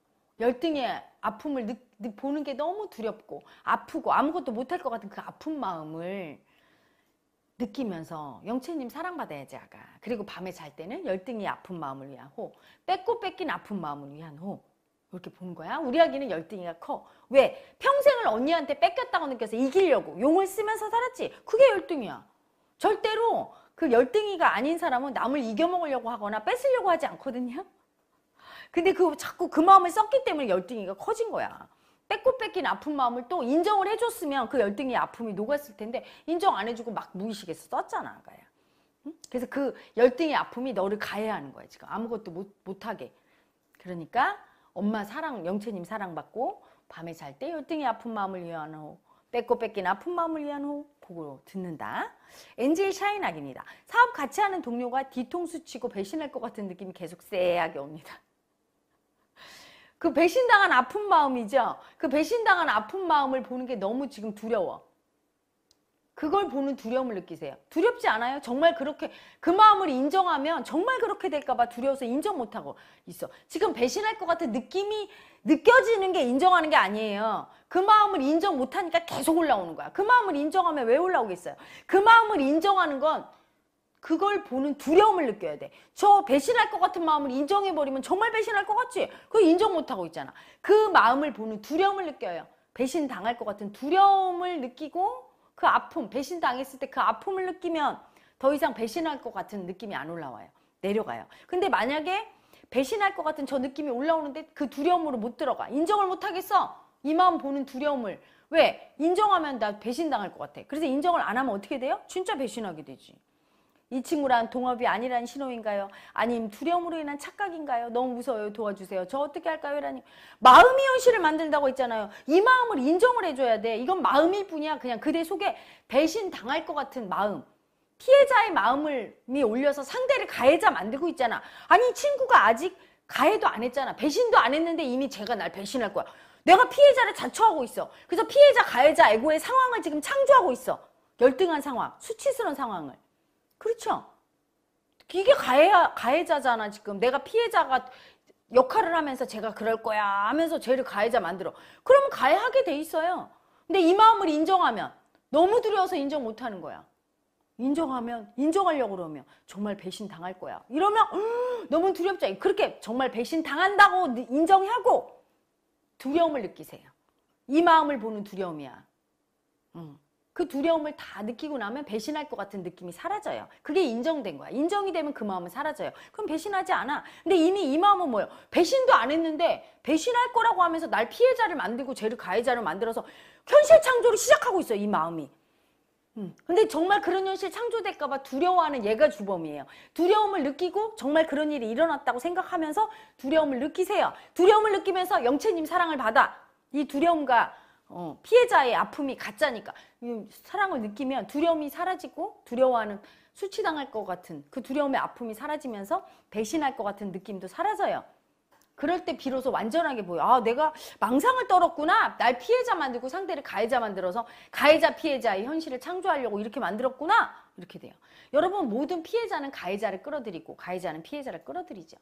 열등의 아픔을 느, 느, 보는 게 너무 두렵고 아프고 아무것도 못할 것 같은 그 아픈 마음을 느끼면서 영채님 사랑받아야지 아가 그리고 밤에 잘 때는 열등의 아픈 마음을 위한 호 뺏고 뺏긴 아픈 마음을 위한 호 이렇게 보는 거야 우리 아기는 열등이가 커 왜? 평생을 언니한테 뺏겼다고 느껴서 이기려고 용을 쓰면서 살았지 그게 열등이야 절대로 그 열등이가 아닌 사람은 남을 이겨먹으려고 하거나 뺏으려고 하지 않거든요 근데 그 자꾸 그 마음을 썼기 때문에 열등이가 커진 거야. 빼고 뺏긴 아픈 마음을 또 인정을 해줬으면 그 열등이 아픔이 녹았을 텐데 인정 안 해주고 막 무의식에서 썼잖아 아가야. 응? 그래서 그 열등의 아픔이 너를 가해하는 거야 지금 아무것도 못, 못하게. 그러니까 엄마 사랑 영채님 사랑받고 밤에 잘 때 열등의 아픈 마음을 위한 호빼고 뺏긴 아픈 마음을 위한 호 곡으로 듣는다. 엔젤 샤인악입니다. 사업 같이 하는 동료가 뒤통수 치고 배신할 것 같은 느낌이 계속 쎄하게 옵니다. 그 배신당한 아픈 마음이죠. 그 배신당한 아픈 마음을 보는 게 너무 지금 두려워. 그걸 보는 두려움을 느끼세요. 두렵지 않아요? 정말 그렇게 그 마음을 인정하면 정말 그렇게 될까 봐 두려워서 인정 못 하고 있어. 지금 배신할 것 같은 느낌이 느껴지는 게 인정하는 게 아니에요. 그 마음을 인정 못 하니까 계속 올라오는 거야. 그 마음을 인정하면 왜 올라오겠어요? 그 마음을 인정하는 건 그걸 보는 두려움을 느껴야 돼. 저 배신할 것 같은 마음을 인정해버리면 정말 배신할 것 같지? 그 인정 못하고 있잖아. 그 마음을 보는 두려움을 느껴요. 배신 당할 것 같은 두려움을 느끼고 그 아픔, 배신 당했을 때 그 아픔을 느끼면 더 이상 배신할 것 같은 느낌이 안 올라와요. 내려가요. 근데 만약에 배신할 것 같은 저 느낌이 올라오는데 그 두려움으로 못 들어가. 인정을 못 하겠어. 이 마음 보는 두려움을. 왜? 인정하면 나 배신당할 것 같아. 그래서 인정을 안 하면 어떻게 돼요? 진짜 배신하게 되지. 이 친구랑 동업이 아니라는 신호인가요? 아님 두려움으로 인한 착각인가요? 너무 무서워요. 도와주세요. 저 어떻게 할까요? 이 라니 마음이 현실을 만든다고 했잖아요. 이 마음을 인정을 해줘야 돼. 이건 마음일 뿐이야. 그냥 그대 속에 배신 당할 것 같은 마음. 피해자의 마음을 미 올려서 상대를 가해자 만들고 있잖아. 아니 친구가 아직 가해도 안 했잖아. 배신도 안 했는데 이미 제가 날 배신할 거야. 내가 피해자를 자초하고 있어. 그래서 피해자 가해자 에고의 상황을 지금 창조하고 있어. 열등한 상황, 수치스러운 상황을. 그렇죠. 이게 가해 가해자잖아 지금. 내가 피해자가 역할을 하면서 제가 그럴 거야 하면서 죄를 가해자 만들어. 그러면 가해하게 돼 있어요. 근데 이 마음을 인정하면 너무 두려워서 인정 못하는 거야. 인정하면 인정하려고 그러면 정말 배신 당할 거야. 이러면 음, 너무 두렵죠. 그렇게 정말 배신 당한다고 인정하고 두려움을 느끼세요. 이 마음을 보는 두려움이야. 음. 그 두려움을 다 느끼고 나면 배신할 것 같은 느낌이 사라져요. 그게 인정된 거야. 인정이 되면 그 마음은 사라져요. 그럼 배신하지 않아. 근데 이미 이 마음은 뭐예요? 배신도 안 했는데 배신할 거라고 하면서 날 피해자를 만들고 죄를 가해자를 만들어서 현실 창조를 시작하고 있어요. 이 마음이. 음. 근데 정말 그런 현실 창조될까봐 두려워하는 얘가 주범이에요. 두려움을 느끼고 정말 그런 일이 일어났다고 생각하면서 두려움을 느끼세요. 두려움을 느끼면서 영채님 사랑을 받아. 이 두려움과 어, 피해자의 아픔이 가짜니까 사랑을 느끼면 두려움이 사라지고 두려워하는 수치당할 것 같은 그 두려움의 아픔이 사라지면서 배신할 것 같은 느낌도 사라져요. 그럴 때 비로소 완전하게 보여. 아, 내가 망상을 떨었구나. 날 피해자 만들고 상대를 가해자 만들어서 가해자 피해자의 현실을 창조하려고 이렇게 만들었구나. 이렇게 돼요. 여러분 모든 피해자는 가해자를 끌어들이고 가해자는 피해자를 끌어들이죠.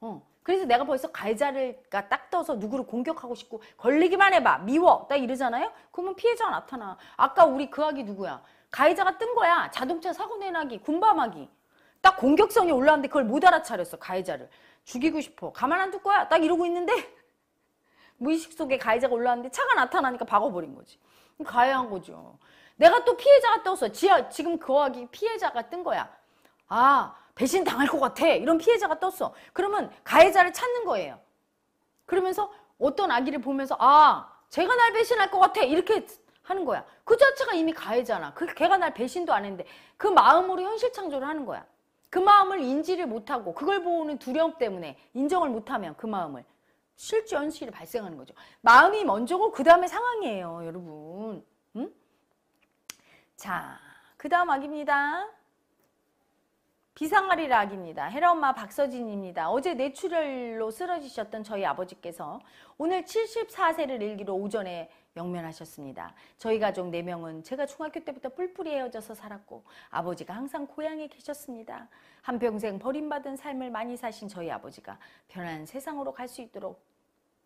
어. 그래서 내가 벌써 가해자를 딱 떠서 누구를 공격하고 싶고 걸리기만 해봐 미워 딱 이러잖아요 그러면 피해자가 나타나 아까 우리 그 아기 누구야 가해자가 뜬 거야 자동차 사고 내나기 군밤하기 딱 공격성이 올라왔는데 그걸 못 알아차렸어 가해자를 죽이고 싶어 가만 안 둘 거야 딱 이러고 있는데 무의식 속에 가해자가 올라왔는데 차가 나타나니까 박아버린 거지 가해한 거죠 내가 또 피해자가 떴어 지금 그 아기 피해자가 뜬 거야 아 배신 당할 것 같아. 이런 피해자가 떴어. 그러면 가해자를 찾는 거예요. 그러면서 어떤 아기를 보면서 아, 제가 날 배신할 것 같아. 이렇게 하는 거야. 그 자체가 이미 가해잖아. 그 걔가 날 배신도 안 했는데 그 마음으로 현실 창조를 하는 거야. 그 마음을 인지를 못하고 그걸 보는 두려움 때문에 인정을 못하면 그 마음을 실제 현실이 발생하는 거죠. 마음이 먼저고 그 다음에 상황이에요, 여러분. 음? 자, 그 다음 악입니다. 비상아리 락입니다. 헤라엄마 박서진입니다. 어제 뇌출혈로 쓰러지셨던 저희 아버지께서 오늘 74세를 일기로 오전에 영면하셨습니다. 저희 가족 4명은 제가 중학교 때부터 뿔뿔이 헤어져서 살았고 아버지가 항상 고향에 계셨습니다. 한평생 버림받은 삶을 많이 사신 저희 아버지가 편한 세상으로 갈 수 있도록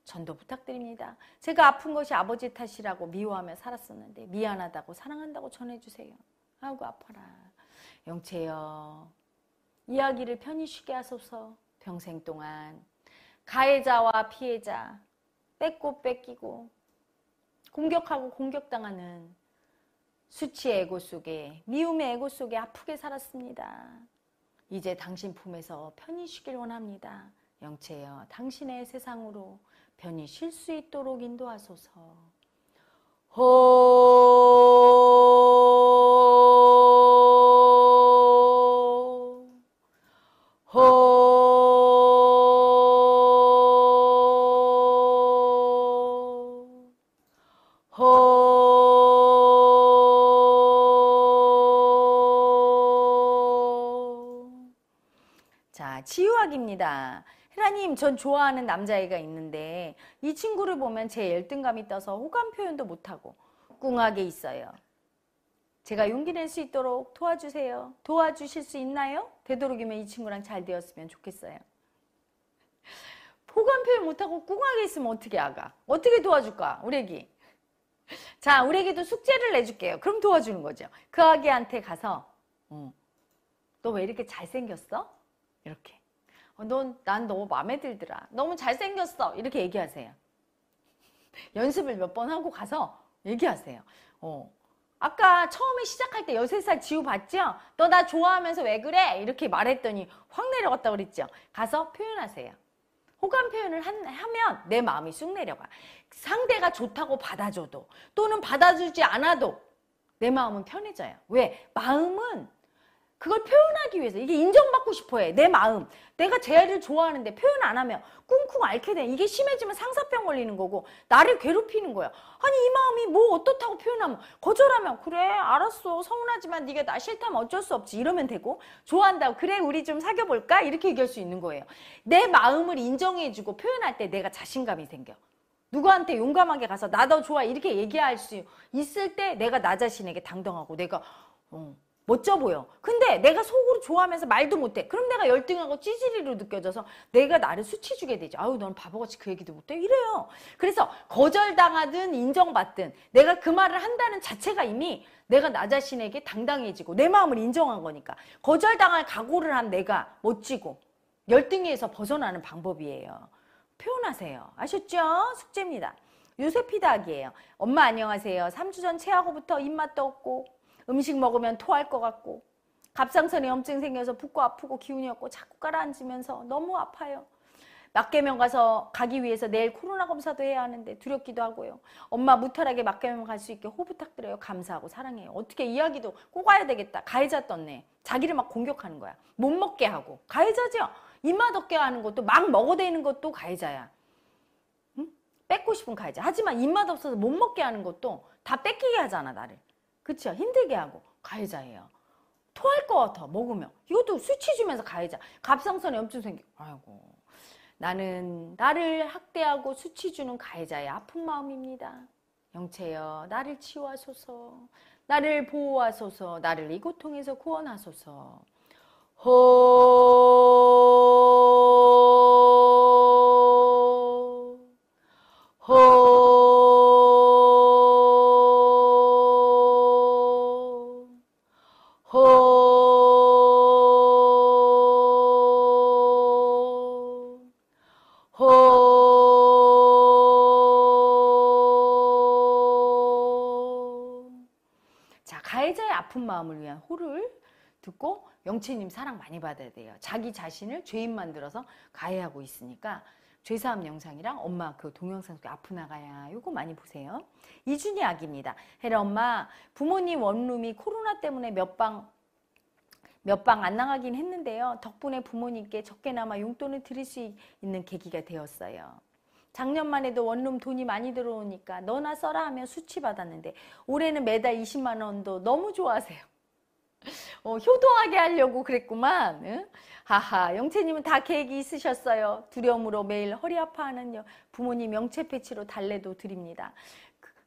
전도 부탁드립니다. 제가 아픈 것이 아버지 탓이라고 미워하며 살았었는데 미안하다고 사랑한다고 전해주세요. 아고 아파라. 영채여 이야기를 편히 쉬게 하소서 평생 동안 가해자와 피해자 뺏고 뺏기고 공격하고 공격당하는 수치의 에고 속에 미움의 에고 속에 아프게 살았습니다. 이제 당신 품에서 편히 쉬길 원합니다. 영체여 당신의 세상으로 편히 쉴 수 있도록 인도하소서. 호 대박입니다. 혜라님, 전 좋아하는 남자애가 있는데 이 친구를 보면 제 열등감이 떠서 호감 표현도 못하고 꿍하게 있어요. 제가 용기 낼 수 있도록 도와주세요. 도와주실 수 있나요? 되도록이면 이 친구랑 잘 되었으면 좋겠어요. 호감 표현 못하고 꿍하게 있으면 어떻게 아가? 어떻게 도와줄까? 우리 기 자, 우리 애기도 숙제를 내줄게요. 그럼 도와주는 거죠. 그 아기한테 가서 음, 어, 너왜 이렇게 잘생겼어? 이렇게. 어, 넌, 난 너무 마음에 들더라. 너무 잘생겼어. 이렇게 얘기하세요. 연습을 몇 번 하고 가서 얘기하세요. 어. 아까 처음에 시작할 때 13살 지우봤죠? 너 나 좋아하면서 왜 그래? 이렇게 말했더니 확 내려갔다 그랬죠? 가서 표현하세요. 호감 표현을 한, 하면 내 마음이 쑥 내려가. 상대가 좋다고 받아줘도 또는 받아주지 않아도 내 마음은 편해져요. 왜? 마음은 그걸 표현하기 위해서 이게 인정받고 싶어해 내 마음 내가 쟤를 좋아하는데 표현 안 하면 꿍꿍 앓게 돼 이게 심해지면 상사병 걸리는 거고 나를 괴롭히는 거야 아니 이 마음이 뭐 어떻다고 표현하면 거절하면 그래 알았어 서운하지만 네가 나 싫다면 어쩔 수 없지 이러면 되고 좋아한다고 그래 우리 좀 사귀어볼까 이렇게 얘기할 수 있는 거예요 내 마음을 인정해주고 표현할 때 내가 자신감이 생겨 누구한테 용감하게 가서 나 더 좋아 이렇게 얘기할 수 있을 때 내가 나 자신에게 당당하고 내가 어, 멋져 보여. 근데 내가 속으로 좋아하면서 말도 못해. 그럼 내가 열등하고 찌질이로 느껴져서 내가 나를 수치주게 되지. 아유, 너는 바보같이 그 얘기도 못해. 이래요. 그래서 거절당하든 인정받든 내가 그 말을 한다는 자체가 이미 내가 나 자신에게 당당해지고 내 마음을 인정한 거니까. 거절당할 각오를 한 내가 멋지고 열등에서 벗어나는 방법이에요. 표현하세요. 아셨죠? 숙제입니다. 요새 피닥기에요 엄마 안녕하세요. 3주 전 체하고부터 입맛도 없고 음식 먹으면 토할 것 같고 갑상선에 염증 생겨서 붓고 아프고 기운이 없고 자꾸 가라앉으면서 너무 아파요. 막개면 가서 가기 위해서 내일 코로나 검사도 해야 하는데 두렵기도 하고요. 엄마 무탈하게 막개면 갈 수 있게 호 부탁드려요. 감사하고 사랑해요. 어떻게 이야기도 꼭가야 되겠다. 가해자 떴네. 자기를 막 공격하는 거야. 못 먹게 하고 가해자죠. 입맛 없게 하는 것도 막 먹어대는 것도 가해자야. 응? 뺏고 싶은 가해자. 하지만 입맛 없어서 못 먹게 하는 것도 다 뺏기게 하잖아 나를. 그쵸? 힘들게 하고 가해자예요. 토할 것 같아 먹으면 이것도 수치 주면서 가해자 갑상선에 염증 생기 아이고 나는 나를 학대하고 수치 주는 가해자의 아픈 마음입니다 영채여 나를 치유하소서 나를 보호하소서 나를 이 고통에서 구원하소서 호 마음을 위한 호를 듣고 영채님 사랑 많이 받아야 돼요. 자기 자신을 죄인 만들어서 가해하고 있으니까 죄사함 영상이랑 엄마 그 동영상 속에 아프 나가야 요거 많이 보세요. 이준이 아기입니다. 헤라 엄마 부모님 원룸이 코로나 때문에 몇 방 몇 방 안 나가긴 했는데요. 덕분에 부모님께 적게나마 용돈을 드릴 수 있는 계기가 되었어요. 작년만 해도 원룸 돈이 많이 들어오니까 너나 써라 하면 수치 받았는데 올해는 매달 20만 원도 너무 좋아하세요. 어, 효도하게 하려고 그랬구만. 응? 하하, 영채님은 다 계획이 있으셨어요. 두려움으로 매일 허리 아파하는 부모님 영채 패치로 달래도 드립니다.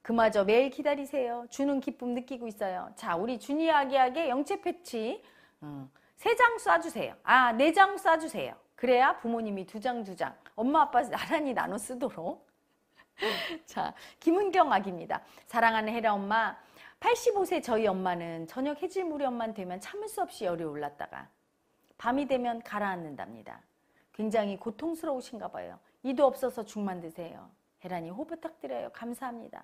그, 마저 매일 기다리세요. 주는 기쁨 느끼고 있어요. 자, 우리 준이 아기에게 영채 패치 어, 세장 쏴주세요. 아, 네 장 쏴주세요. 그래야 부모님이 두 장, 두 장. 엄마 아빠 나란히 나눠 쓰도록. 자, 김은경 아기입니다. 사랑하는 혜라 엄마, 85세 저희 엄마는 저녁 해질 무렵만 되면 참을 수 없이 열이 올랐다가 밤이 되면 가라앉는답니다. 굉장히 고통스러우신가 봐요. 이도 없어서 죽만 드세요. 혜란이 호 부탁드려요. 감사합니다.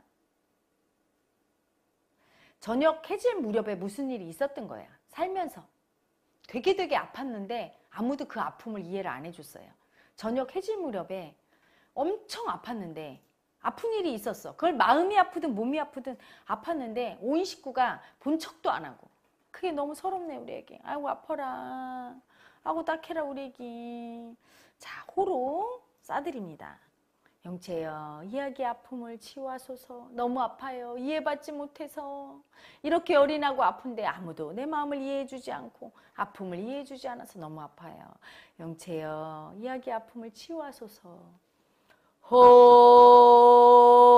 저녁 해질 무렵에 무슨 일이 있었던 거야. 살면서. 되게 되게 아팠는데 아무도 그 아픔을 이해를 안 해줬어요. 저녁 해질 무렵에 엄청 아팠는데 아픈 일이 있었어. 그걸 마음이 아프든 몸이 아프든 아팠는데 온 식구가 본 척도 안 하고 그게 너무 서럽네 우리 애기. 아이고 아퍼라. 아고 딱해라 우리 애기. 자 호로 싸드립니다. 영채여, 이야기 아픔을 치유하소서. 너무 아파요. 이해받지 못해서. 이렇게 어린하고 아픈데 아무도 내 마음을 이해해주지 않고 아픔을 이해해주지 않아서 너무 아파요. 영채여, 이야기 아픔을 치유하소서. 호!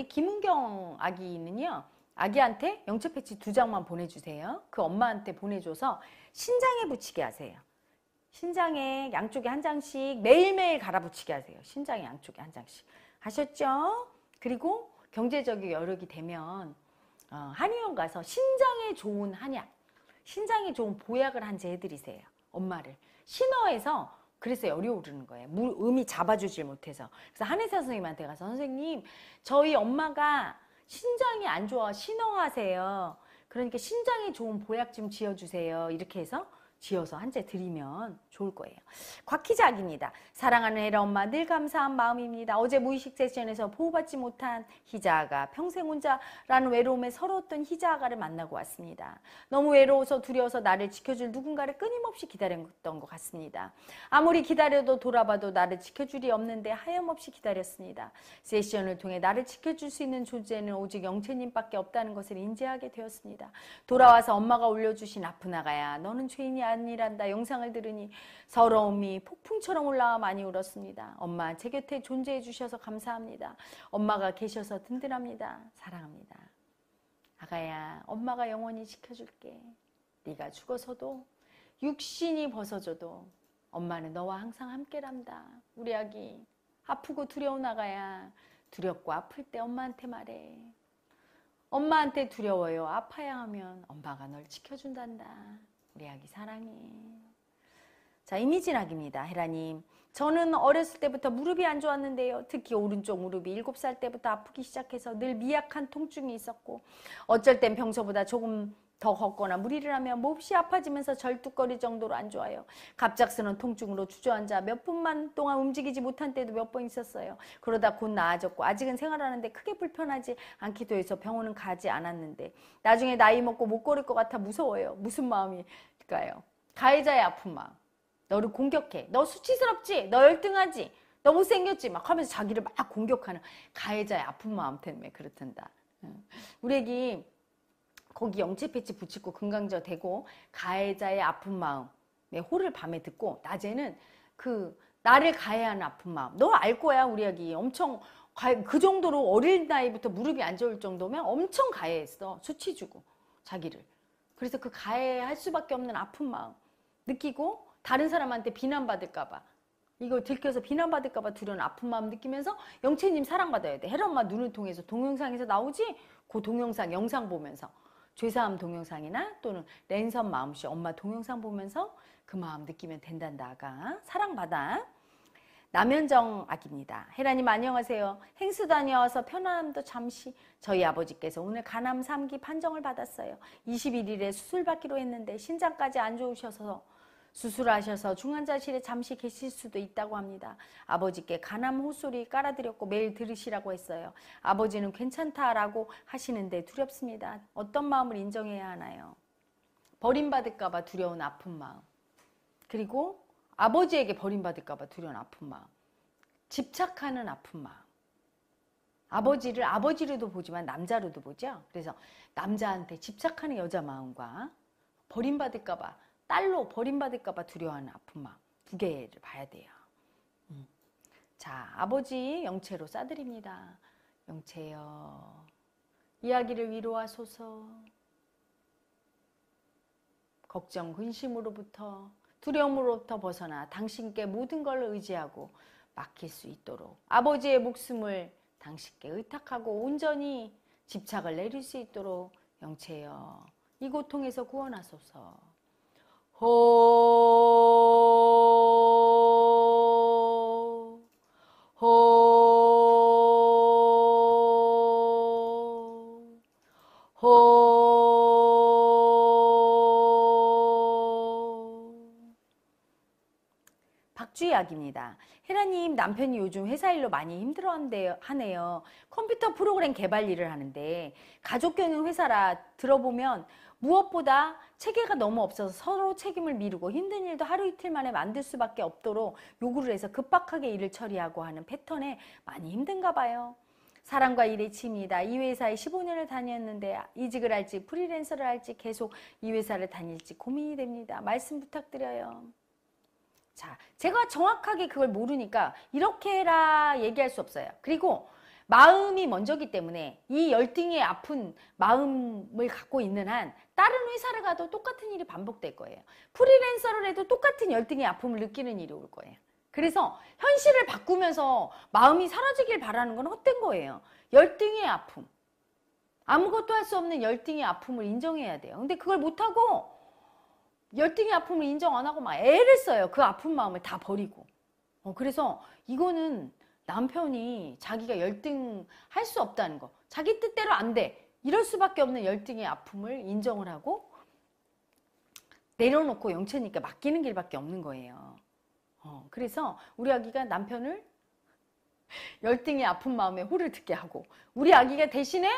우리 김은경 아기는요. 아기한테 영체 패치 두 장만 보내주세요. 그 엄마한테 보내줘서 신장에 붙이게 하세요. 신장에 양쪽에 한 장씩 매일매일 갈아붙이게 하세요. 신장에 양쪽에 한 장씩. 하셨죠? 그리고 경제적인 여력이 되면 어, 한의원 가서 신장에 좋은 한약, 신장에 좋은 보약을 한제 해드리세요. 엄마를. 신어에서 그래서 열이 오르는 거예요. 물, 음이 잡아주질 못해서. 그래서 한의사 선생님한테 가서 선생님 저희 엄마가 신장이 안 좋아 신어하세요. 그러니까 신장이 좋은 보약 좀 지어주세요. 이렇게 해서 지어서 한째 드리면 좋을 거예요. 곽희작입니다. 사랑하는 애라 엄마 늘 감사한 마음입니다. 어제 무의식 세션에서 보호받지 못한 희자아가 평생 혼자라는 외로움에 서러웠던 희자아가를 만나고 왔습니다. 너무 외로워서 두려워서 나를 지켜줄 누군가를 끊임없이 기다렸던 것 같습니다. 아무리 기다려도 돌아봐도 나를 지켜줄이 없는데 하염없이 기다렸습니다. 세션을 통해 나를 지켜줄 수 있는 존재는 오직 영채님밖에 없다는 것을 인지하게 되었습니다. 돌아와서 엄마가 올려주신 아프나가야 너는 죄인이 아니란다 영상을 들으니 서러움이 폭풍처럼 올라와 많이 울었습니다. 엄마 제 곁에 존재해 주셔서 감사합니다. 엄마가 계셔서 든든합니다. 사랑합니다. 아가야 엄마가 영원히 지켜줄게. 네가 죽어서도 육신이 벗어져도 엄마는 너와 항상 함께란다. 우리 아기 아프고 두려운 아가야 두렵고 아플 때 엄마한테 말해. 엄마한테 두려워요. 아파야 하면 엄마가 널 지켜준단다. 우리 아기 사랑해. 자, 이미진학입니다. 헤라님. 저는 어렸을 때부터 무릎이 안 좋았는데요. 특히 오른쪽 무릎이 7살 때부터 아프기 시작해서 늘 미약한 통증이 있었고 어쩔 땐 평소보다 조금 더 걷거나 무리를 하면 몹시 아파지면서 절뚝거리 정도로 안 좋아요. 갑작스런 통증으로 주저앉아 몇 분만 동안 움직이지 못한 때도 몇 번 있었어요. 그러다 곧 나아졌고 아직은 생활하는데 크게 불편하지 않기도 해서 병원은 가지 않았는데 나중에 나이 먹고 못 걸을 것 같아 무서워요. 무슨 마음일까요? 가해자의 아픈 마음. 너를 공격해. 너 수치스럽지? 너 열등하지? 너 못생겼지? 막 하면서 자기를 막 공격하는 가해자의 아픈 마음 때문에 그렇단다. 우리 애기 거기 영체 패치 붙이고 금강저 되고 가해자의 아픈 마음내 호를 밤에 듣고 낮에는 그 나를 가해하는 아픈 마음. 너 알 거야 우리 애기 엄청 그 정도로 어릴 나이부터 무릎이 안 좋을 정도면 엄청 가해했어. 수치 주고 자기를. 그래서 그 가해할 수밖에 없는 아픈 마음 느끼고 다른 사람한테 비난받을까봐 이거 들켜서 비난받을까봐 두려운 아픈 마음 느끼면서 영채님 사랑받아야 돼. 헤엄마 눈을 통해서 동영상에서 나오지? 그 동영상 영상 보면서 죄사함 동영상이나 또는 랜선 마음씨 엄마 동영상 보면서 그 마음 느끼면 된단다 가 사랑받아. 남현정 아기입니다. 헤라님 안녕하세요. 행수 다녀와서 편안함도 잠시 저희 아버지께서 오늘 가남 3기 판정을 받았어요. 21일에 수술 받기로 했는데 신장까지 안 좋으셔서 수술하셔서 중환자실에 잠시 계실 수도 있다고 합니다. 아버지께 간암 호소리 깔아드렸고 매일 들으시라고 했어요. 아버지는 괜찮다라고 하시는데 두렵습니다. 어떤 마음을 인정해야 하나요? 버림받을까봐 두려운 아픈 마음. 그리고 아버지에게 버림받을까봐 두려운 아픈 마음. 집착하는 아픈 마음. 아버지를 아버지로도 보지만 남자로도 보죠. 그래서 남자한테 집착하는 여자 마음과 버림받을까봐 딸로 버림받을까봐 두려워하는 아픈 마음 두 개를 봐야 돼요. 음. 자, 아버지 영채로 싸드립니다. 영채여, 이야기를 위로하소서. 걱정, 근심으로부터 두려움으로부터 벗어나 당신께 모든 걸 의지하고 맡길 수 있도록 아버지의 목숨을 당신께 의탁하고 온전히 집착을 내릴 수 있도록 영채여 이 고통에서 구원하소서. ほー 이야기입니다. 헤라님 남편이 요즘 회사 일로 많이 힘들어 하네요. 컴퓨터 프로그램 개발 일을 하는데 가족 경영 회사라 들어보면 무엇보다 체계가 너무 없어서 서로 책임을 미루고 힘든 일도 하루 이틀 만에 만들 수밖에 없도록 요구를 해서 급박하게 일을 처리하고 하는 패턴에 많이 힘든가 봐요. 사람과 일의 취미이다. 이 회사에 15년을 다녔는데 이직을 할지 프리랜서를 할지 계속 이 회사를 다닐지 고민이 됩니다. 말씀 부탁드려요. 자, 제가 정확하게 그걸 모르니까 이렇게 해라 얘기할 수 없어요. 그리고 마음이 먼저기 때문에 이 열등의 아픈 마음을 갖고 있는 한 다른 회사를 가도 똑같은 일이 반복될 거예요. 프리랜서를 해도 똑같은 열등의 아픔을 느끼는 일이 올 거예요. 그래서 현실을 바꾸면서 마음이 사라지길 바라는 건 헛된 거예요. 열등의 아픔. 아무것도 할 수 없는 열등의 아픔을 인정해야 돼요. 근데 그걸 못하고 열등의 아픔을 인정 안 하고 막 애를 써요. 그 아픈 마음을 다 버리고. 어, 그래서 이거는 남편이 자기가 열등할 수 없다는 거. 자기 뜻대로 안 돼. 이럴 수밖에 없는 열등의 아픔을 인정을 하고 내려놓고 영체니까 맡기는 길밖에 없는 거예요. 어, 그래서 우리 아기가 남편을 열등의 아픈 마음에 호를 듣게 하고 우리 아기가 대신에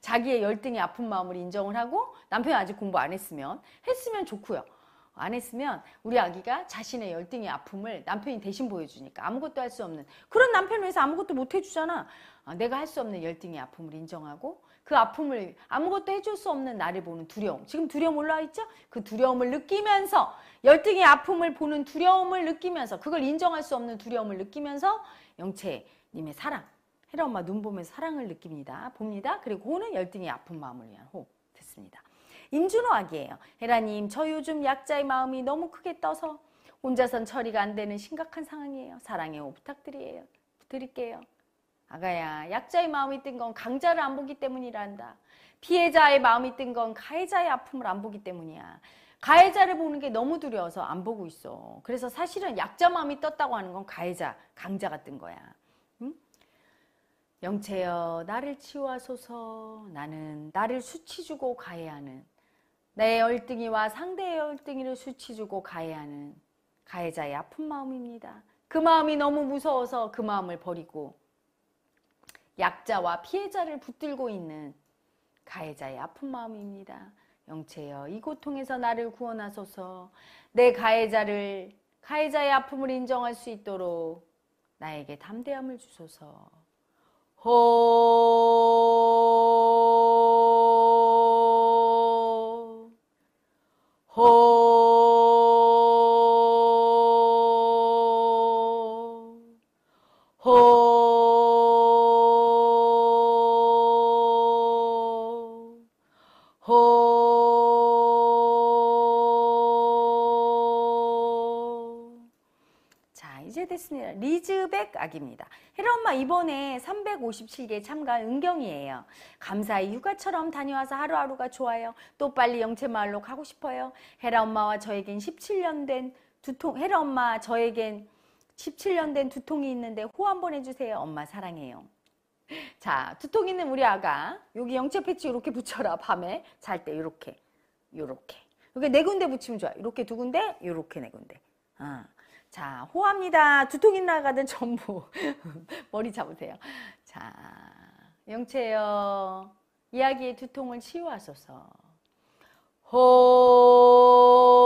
자기의 열등의 아픈 마음을 인정을 하고 남편이 아직 공부 안 했으면 했으면 좋고요. 안 했으면 우리 아기가 자신의 열등의 아픔을 남편이 대신 보여주니까 아무것도 할 수 없는 그런 남편을 위해서 아무것도 못 해주잖아. 아, 내가 할 수 없는 열등의 아픔을 인정하고 그 아픔을 아무것도 해줄 수 없는 나를 보는 두려움. 지금 두려움 올라와 있죠? 그 두려움을 느끼면서 열등의 아픔을 보는 두려움을 느끼면서 그걸 인정할 수 없는 두려움을 느끼면서 영채님의 사랑 헤라 엄마 눈 보면서 사랑을 느낍니다. 봅니다. 그리고 호는 열등이 아픈 마음을 위한 호 됐습니다. 임준호아기예요 헤라님 저 요즘 약자의 마음이 너무 크게 떠서 혼자선 처리가 안 되는 심각한 상황이에요. 사랑해호 부탁드려요. 드릴게요. 아가야 약자의 마음이 뜬 건 강자를 안 보기 때문이란다. 피해자의 마음이 뜬 건 가해자의 아픔을 안 보기 때문이야. 가해자를 보는 게 너무 두려워서 안 보고 있어. 그래서 사실은 약자 마음이 떴다고 하는 건 가해자, 강자가 뜬 거야. 영채여 나를 치유하소서 나는 나를 수치 주고 가해하는 내 열등이와 상대의 열등이를 수치 주고 가해하는 가해자의 아픈 마음입니다. 그 마음이 너무 무서워서 그 마음을 버리고 약자와 피해자를 붙들고 있는 가해자의 아픈 마음입니다. 영체여 이 고통에서 나를 구원하소서 내 가해자를 가해자의 아픔을 인정할 수 있도록 나에게 담대함을 주소서 ho ho 패스니라 리즈백 아기입니다. 헤라 엄마 이번에 357개 참가한 은경이에요. 감사히 휴가처럼 다녀와서 하루하루가 좋아요. 또 빨리 영체마을로 가고 싶어요. 헤라 엄마와 저에겐 17년 된 두통, 헤라 엄마 저에겐 17년 된 두통이 있는데 호한번 해주세요. 엄마 사랑해요. 자, 두통 있는 우리 아가 여기 영체 패치 이렇게 붙여라. 밤에 잘 때 이렇게, 이렇게. 이렇게 네 군데 붙이면 좋아. 이렇게 두 군데, 이렇게 네 군데. 아. 자, 호합니다. 두통이 나가든 전부. 머리 잡으세요. 자, 영채요 이야기의 두통을 치유하소서. 호.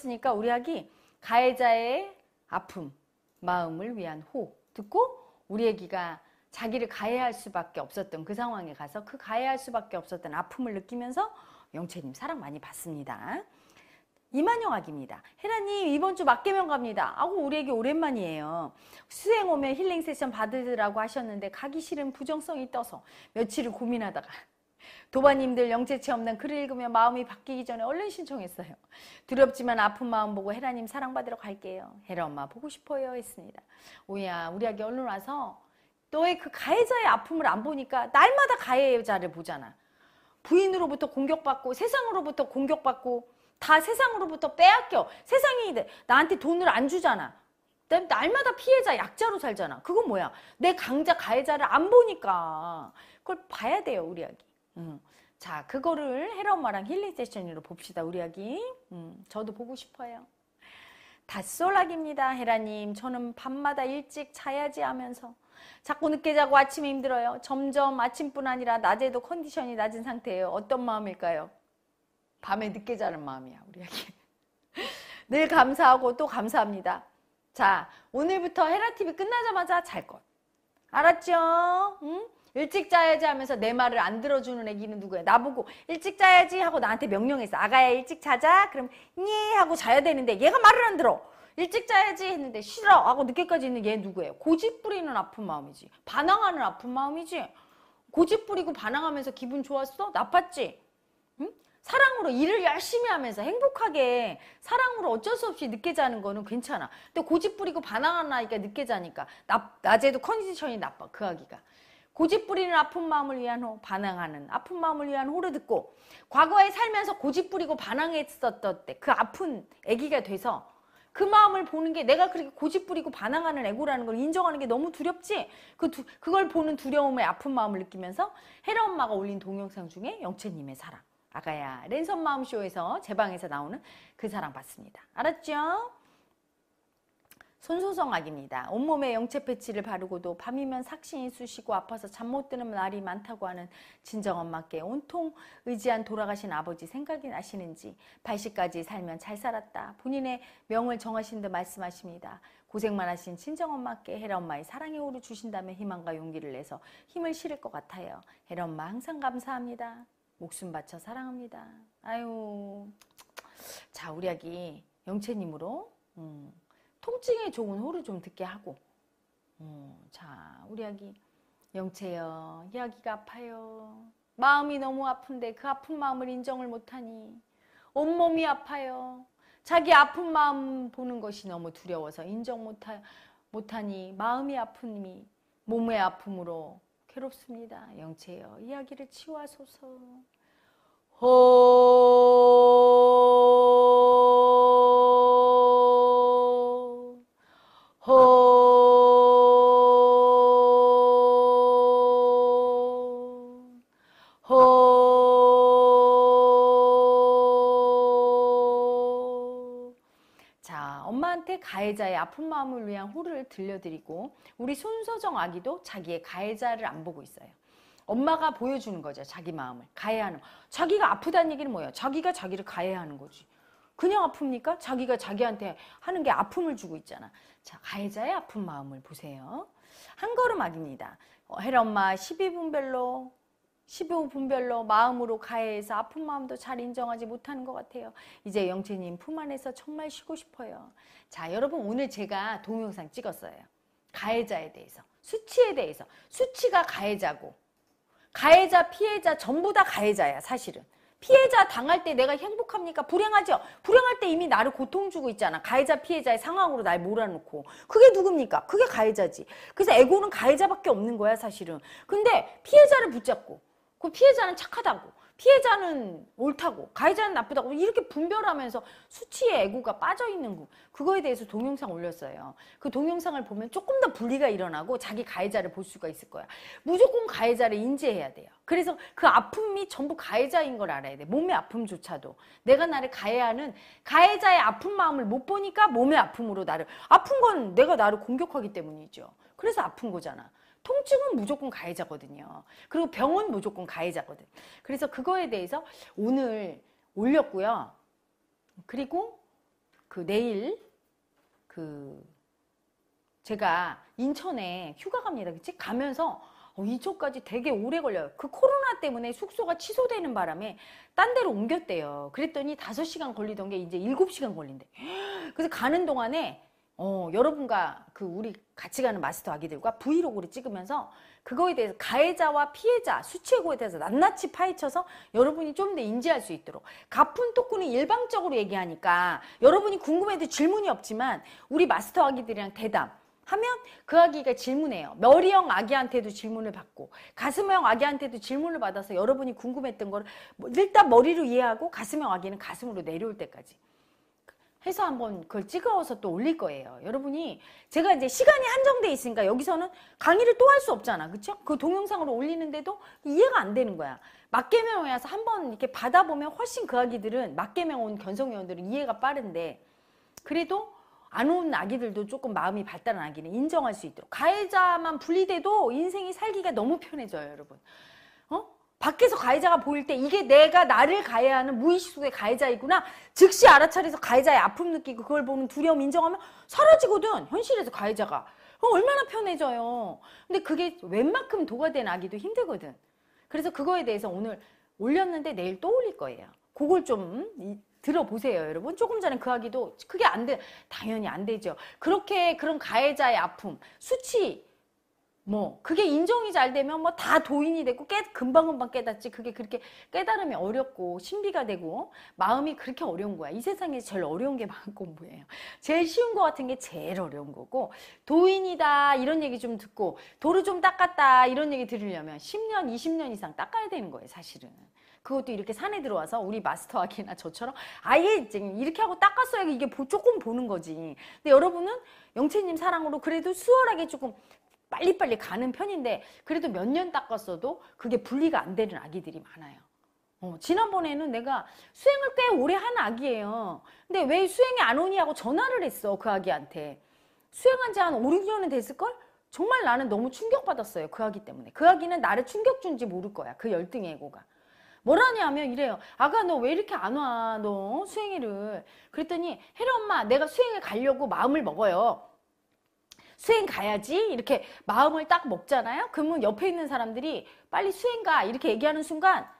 했으니까 우리 아기 가해자의 아픔, 마음을 위한 호 듣고 우리 아기가 자기를 가해할 수밖에 없었던 그 상황에 가서 그 가해할 수밖에 없었던 아픔을 느끼면서 영채님 사랑 많이 받습니다. 이만영 아기입니다. 혜라님 이번 주 맞개명 갑니다. 아고 우리 에게 오랜만이에요. 수행 오면 힐링 세션 받으라고 하셨는데 가기 싫은 부정성이 떠서 며칠을 고민하다가 도반님들 영재치 없는 글을 읽으며 마음이 바뀌기 전에 얼른 신청했어요. 두렵지만 아픈 마음 보고 헤라님 사랑받으러 갈게요. 헤라 엄마 보고 싶어요 했습니다. 오야 우리 아기 얼른 와서 너의 그 가해자의 아픔을 안 보니까 날마다 가해자를 보잖아. 부인으로부터 공격받고 세상으로부터 공격받고 다 세상으로부터 빼앗겨. 세상이 나한테 돈을 안 주잖아. 날마다 피해자 약자로 살잖아. 그건 뭐야? 내 강자 가해자를 안 보니까 그걸 봐야 돼요 우리 아기. 음. 자, 그거를 헤라엄마랑 힐링 세션으로 봅시다, 우리 아기. 음, 저도 보고 싶어요. 닷솔락입니다, 헤라님. 저는 밤마다 일찍 자야지 하면서 자꾸 늦게 자고 아침에 힘들어요. 점점 아침뿐 아니라 낮에도 컨디션이 낮은 상태예요. 어떤 마음일까요? 밤에 늦게 자는 마음이야, 우리 아기. 늘 감사하고 또 감사합니다. 자, 오늘부터 헤라TV 끝나자마자 잘 것. 알았죠? 응? 일찍 자야지 하면서 내 말을 안 들어주는 애기는 누구야? 나보고 일찍 자야지 하고 나한테 명령했어. 아가야 일찍 자자. 그럼 예 하고 자야 되는데 얘가 말을 안 들어. 일찍 자야지 했는데 싫어 하고 늦게까지 있는 얘 누구예요? 고집 부리는 아픈 마음이지. 반항하는 아픈 마음이지. 고집 부리고 반항하면서 기분 좋았어? 나빴지? 사랑으로 일을 열심히 하면서 행복하게 사랑으로 어쩔 수 없이 늦게 자는 거는 괜찮아. 근데 고집 부리고 반항하는 아이가 늦게 자니까 낮에도 컨디션이 나빠 그 아기가. 고집부리는 아픈 마음을 위한 호, 반항하는 아픈 마음을 위한 호를 듣고 과거에 살면서 고집부리고 반항했었던 때 그 아픈 애기가 돼서 그 마음을 보는 게 내가 그렇게 고집부리고 반항하는 애고라는 걸 인정하는 게 너무 두렵지 그 두, 그걸 보는 두려움에 아픈 마음을 느끼면서 헤라 엄마가 올린 동영상 중에 영채님의 사랑 아가야 랜선 마음쇼에서 제 방에서 나오는 그 사랑 봤습니다 알았죠? 손소성 악입니다. 온몸에 영체 패치를 바르고도 밤이면 삭신이 쑤시고 아파서 잠 못 드는 날이 많다고 하는 진정 엄마께 온통 의지한 돌아가신 아버지 생각이 나시는지 80까지 살면 잘 살았다. 본인의 명을 정하신 듯 말씀하십니다. 고생만 하신 친정 엄마께 헤라 엄마의 사랑의 호를 주신다면 희망과 용기를 내서 힘을 실을 것 같아요. 헤라 엄마 항상 감사합니다. 목숨 바쳐 사랑합니다. 아유. 자, 우리 아기 영채님으로 음. 통증에 좋은 호를 좀 듣게 하고 음, 자 우리 아기 영채여 이 아기가 아파요 마음이 너무 아픈데 그 아픈 마음을 인정을 못하니 온몸이 아파요 자기 아픈 마음 보는 것이 너무 두려워서 인정 못하, 못하니 마음이 아픔이 몸의 아픔으로 괴롭습니다 영채여 이 아기를 치유하소서 호 호, 호. 자, 엄마한테 가해자의 아픈 마음을 위한 호를 들려드리고, 우리 손서정 아기도 자기의 가해자를 안 보고 있어요. 엄마가 보여주는 거죠. 자기 마음을. 가해하는. 자기가 아프다는 얘기는 뭐예요? 자기가 자기를 가해하는 거지. 그냥 아픕니까? 자기가 자기한테 하는 게 아픔을 주고 있잖아. 자, 가해자의 아픈 마음을 보세요. 한 걸음 악입니다. 헤라 어, 엄마 12분별로 15분별로 마음으로 가해해서 아픈 마음도 잘 인정하지 못하는 것 같아요. 이제 영채님 품 안에서 정말 쉬고 싶어요. 자 여러분 오늘 제가 동영상 찍었어요. 가해자에 대해서 수치에 대해서 수치가 가해자고 가해자 피해자 전부 다 가해자야 사실은. 피해자 당할 때 내가 행복합니까? 불행하죠? 불행할 때 이미 나를 고통 주고 있잖아. 가해자 피해자의 상황으로 날 몰아놓고. 그게 누굽니까? 그게 가해자지. 그래서 에고는 가해자밖에 없는 거야 사실은. 근데 피해자를 붙잡고 그 피해자는 착하다고 피해자는 옳다고 가해자는 나쁘다고 이렇게 분별하면서 수치의 애고가 빠져 있는 거 그거에 대해서 동영상 올렸어요. 그 동영상을 보면 조금 더 분리가 일어나고 자기 가해자를 볼 수가 있을 거야. 무조건 가해자를 인지해야 돼요. 그래서 그 아픔이 전부 가해자인 걸 알아야 돼. 몸의 아픔조차도 내가 나를 가해하는 가해자의 아픈 마음을 못 보니까 몸의 아픔으로 나를 아픈 건 내가 나를 공격하기 때문이죠. 그래서 아픈 거잖아. 통증은 무조건 가해자거든요. 그리고 병은 무조건 가해자거든. 그래서 그거에 대해서 오늘 올렸고요. 그리고 그 내일 그 제가 인천에 휴가 갑니다. 그치? 가면서 어, 이쪽까지 되게 오래 걸려요. 그 코로나 때문에 숙소가 취소되는 바람에 딴 데로 옮겼대요. 그랬더니 다섯 시간 걸리던 게 이제 일곱 시간 걸린대. 그래서 가는 동안에 어, 여러분과 그 우리 같이 가는 마스터 아기들과 브이로그를 찍으면서 그거에 대해서 가해자와 피해자, 수치고에 대해서 낱낱이 파헤쳐서 여러분이 좀 더 인지할 수 있도록 가쁜 토크는 일방적으로 얘기하니까 여러분이 궁금해도 질문이 없지만 우리 마스터 아기들이랑 대담 하면 그 아기가 질문해요. 머리형 아기한테도 질문을 받고 가슴형 아기한테도 질문을 받아서 여러분이 궁금했던 걸 뭐, 일단 머리로 이해하고 가슴형 아기는 가슴으로 내려올 때까지 해서 한번 그걸 찍어서 또 올릴 거예요. 여러분이 제가 이제 시간이 한정돼 있으니까 여기서는 강의를 또 할 수 없잖아. 그쵸? 그 동영상으로 올리는데도 이해가 안 되는 거야. 맞개명에 와서 한번 이렇게 받아보면 훨씬 그 아기들은 맞개명 온견성요원들은 이해가 빠른데 그래도 안 온 아기들도 조금 마음이 발달한 아기는 인정할 수 있도록 가해자만 분리돼도 인생이 살기가 너무 편해져요 여러분 밖에서 가해자가 보일 때 이게 내가 나를 가해하는 무의식 속의 가해자이구나 즉시 알아차려서 가해자의 아픔 느끼고 그걸 보면 두려움 인정하면 사라지거든 현실에서 가해자가 그럼 얼마나 편해져요 근데 그게 웬만큼 도가 된 아기도 힘들거든 그래서 그거에 대해서 오늘 올렸는데 내일 또 올릴 거예요 그걸 좀 음, 들어보세요 여러분 조금 전에 그 아기도 그게 안돼 당연히 안 되죠 그렇게 그런 가해자의 아픔 수치 뭐 그게 인정이 잘 되면 뭐 다 도인이 되고 깨, 금방금방 깨닫지 그게 그렇게 깨달음이 어렵고 신비가 되고 마음이 그렇게 어려운 거야 이 세상에 제일 어려운 게 마음 공부예요 제일 쉬운 거 같은 게 제일 어려운 거고 도인이다 이런 얘기 좀 듣고 도를 좀 닦았다 이런 얘기 들으려면 10년 20년 이상 닦아야 되는 거예요 사실은 그것도 이렇게 산에 들어와서 우리 마스터 아기나 저처럼 아예 지금 이렇게 하고 닦았어야 이게 조금 보는 거지. 근데 여러분은 영채님 사랑으로 그래도 수월하게 조금 빨리빨리 가는 편인데 그래도 몇 년 닦았어도 그게 분리가 안 되는 아기들이 많아요. 어, 지난번에는 내가 수행을 꽤 오래 한 아기예요. 근데 왜 수행이 안 오냐고 전화를 했어 그 아기한테. 수행한 지 한 5, 6년은 됐을걸? 정말 나는 너무 충격받았어요. 그 아기 때문에. 그 아기는 나를 충격 준지 모를 거야. 그 열등 애고가. 뭐라냐 면 이래요. 아가 너 왜 이렇게 안 와? 너수행이를 그랬더니 혜리 엄마 내가 수행을 가려고 마음을 먹어요. 수행 가야지 이렇게 마음을 딱 먹잖아요. 그러면 옆에 있는 사람들이 빨리 수행 가 이렇게 얘기하는 순간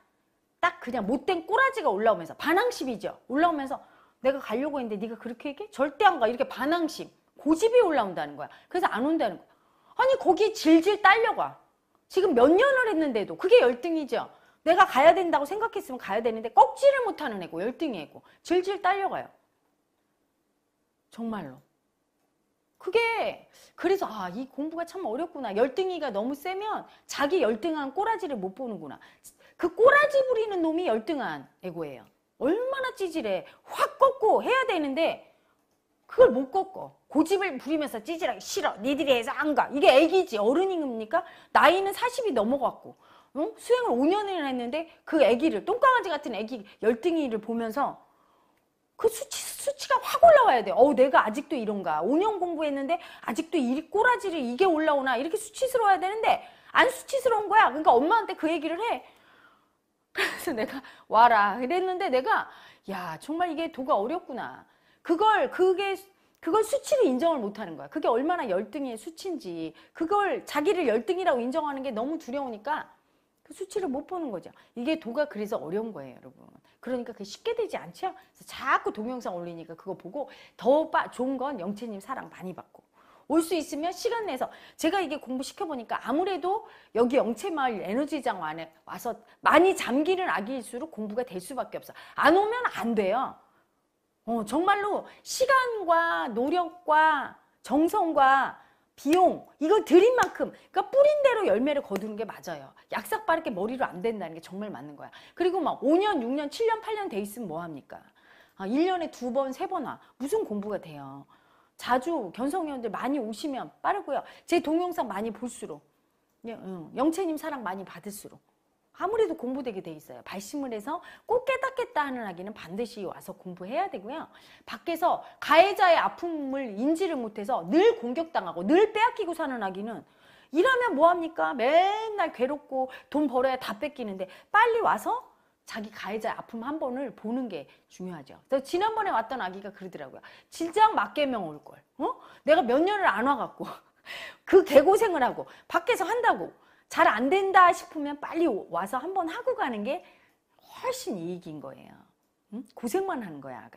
딱 그냥 못된 꼬라지가 올라오면서 반항심이죠. 올라오면서 내가 가려고 했는데 네가 그렇게 얘기해? 절대 안 가. 이렇게 반항심, 고집이 올라온다는 거야. 그래서 안 온다는 거야. 아니 거기 질질 딸려가. 지금 몇 년을 했는데도 그게 열등이죠. 내가 가야 된다고 생각했으면 가야 되는데 꺾지를 못하는 애고 열등이 애고 질질 딸려가요. 정말로. 그게 그래서 아 이 공부가 참 어렵구나 열등이가 너무 세면 자기 열등한 꼬라지를 못 보는구나 그 꼬라지 부리는 놈이 열등한 에고예요 얼마나 찌질해 확 꺾고 해야 되는데 그걸 못 꺾어 고집을 부리면서 찌질하게 싫어 니들이 해서 안 가 이게 애기지 어른이입니까 나이는 40이 넘어갔고 응? 수행을 5년을 했는데 그 애기를 똥강아지 같은 애기 열등이를 보면서 그 수치, 수치가 확 올라와야 돼. 어우, 내가 아직도 이런가. 5년 공부했는데 아직도 이 꼬라지를 이게 올라오나. 이렇게 수치스러워야 되는데 안 수치스러운 거야. 그러니까 엄마한테 그 얘기를 해. 그래서 내가 와라. 그랬는데 내가 야, 정말 이게 도가 어렵구나. 그걸, 그게, 그걸 수치로 인정을 못 하는 거야. 그게 얼마나 열등의 수치인지. 그걸 자기를 열등이라고 인정하는 게 너무 두려우니까 그 수치를 못 보는 거죠. 이게 도가 그래서 어려운 거예요, 여러분. 그러니까 그게 쉽게 되지 않죠? 그래서 자꾸 동영상 올리니까 그거 보고 더 빠, 좋은 건 영채님 사랑 많이 받고 올 수 있으면 시간 내서 제가 이게 공부시켜보니까 아무래도 여기 영채마을 에너지장 안에 와서 많이 잠기는 아기일수록 공부가 될 수밖에 없어. 안 오면 안 돼요. 어, 정말로 시간과 노력과 정성과 비용 이걸 드린 만큼 그러니까 뿌린 대로 열매를 거두는 게 맞아요. 약삭 빠르게 머리로 안 된다는 게 정말 맞는 거야. 그리고 막 5년, 6년, 7년, 8년 돼 있으면 뭐 합니까? 아, 1년에 두 번, 세번 와. 무슨 공부가 돼요? 자주 견성회원들 많이 오시면 빠르고요. 제 동영상 많이 볼수록 예, 영채님 사랑 많이 받을수록 아무래도 공부되게 돼 있어요. 발심을 해서 꼭 깨닫겠다 하는 아기는 반드시 와서 공부해야 되고요. 밖에서 가해자의 아픔을 인지를 못해서 늘 공격당하고 늘 빼앗기고 사는 아기는 이러면 뭐합니까? 맨날 괴롭고 돈 벌어야 다 뺏기는데 빨리 와서 자기 가해자의 아픔 한 번을 보는 게 중요하죠. 그래서 지난번에 왔던 아기가 그러더라고요. 진작 맞개명 올걸. 어? 내가 몇 년을 안 와갖고 그 개고생을 하고 밖에서 한다고 잘안 된다 싶으면 빨리 와서 한번 하고 가는 게 훨씬 이익인 거예요. 응? 고생만 하는 거야,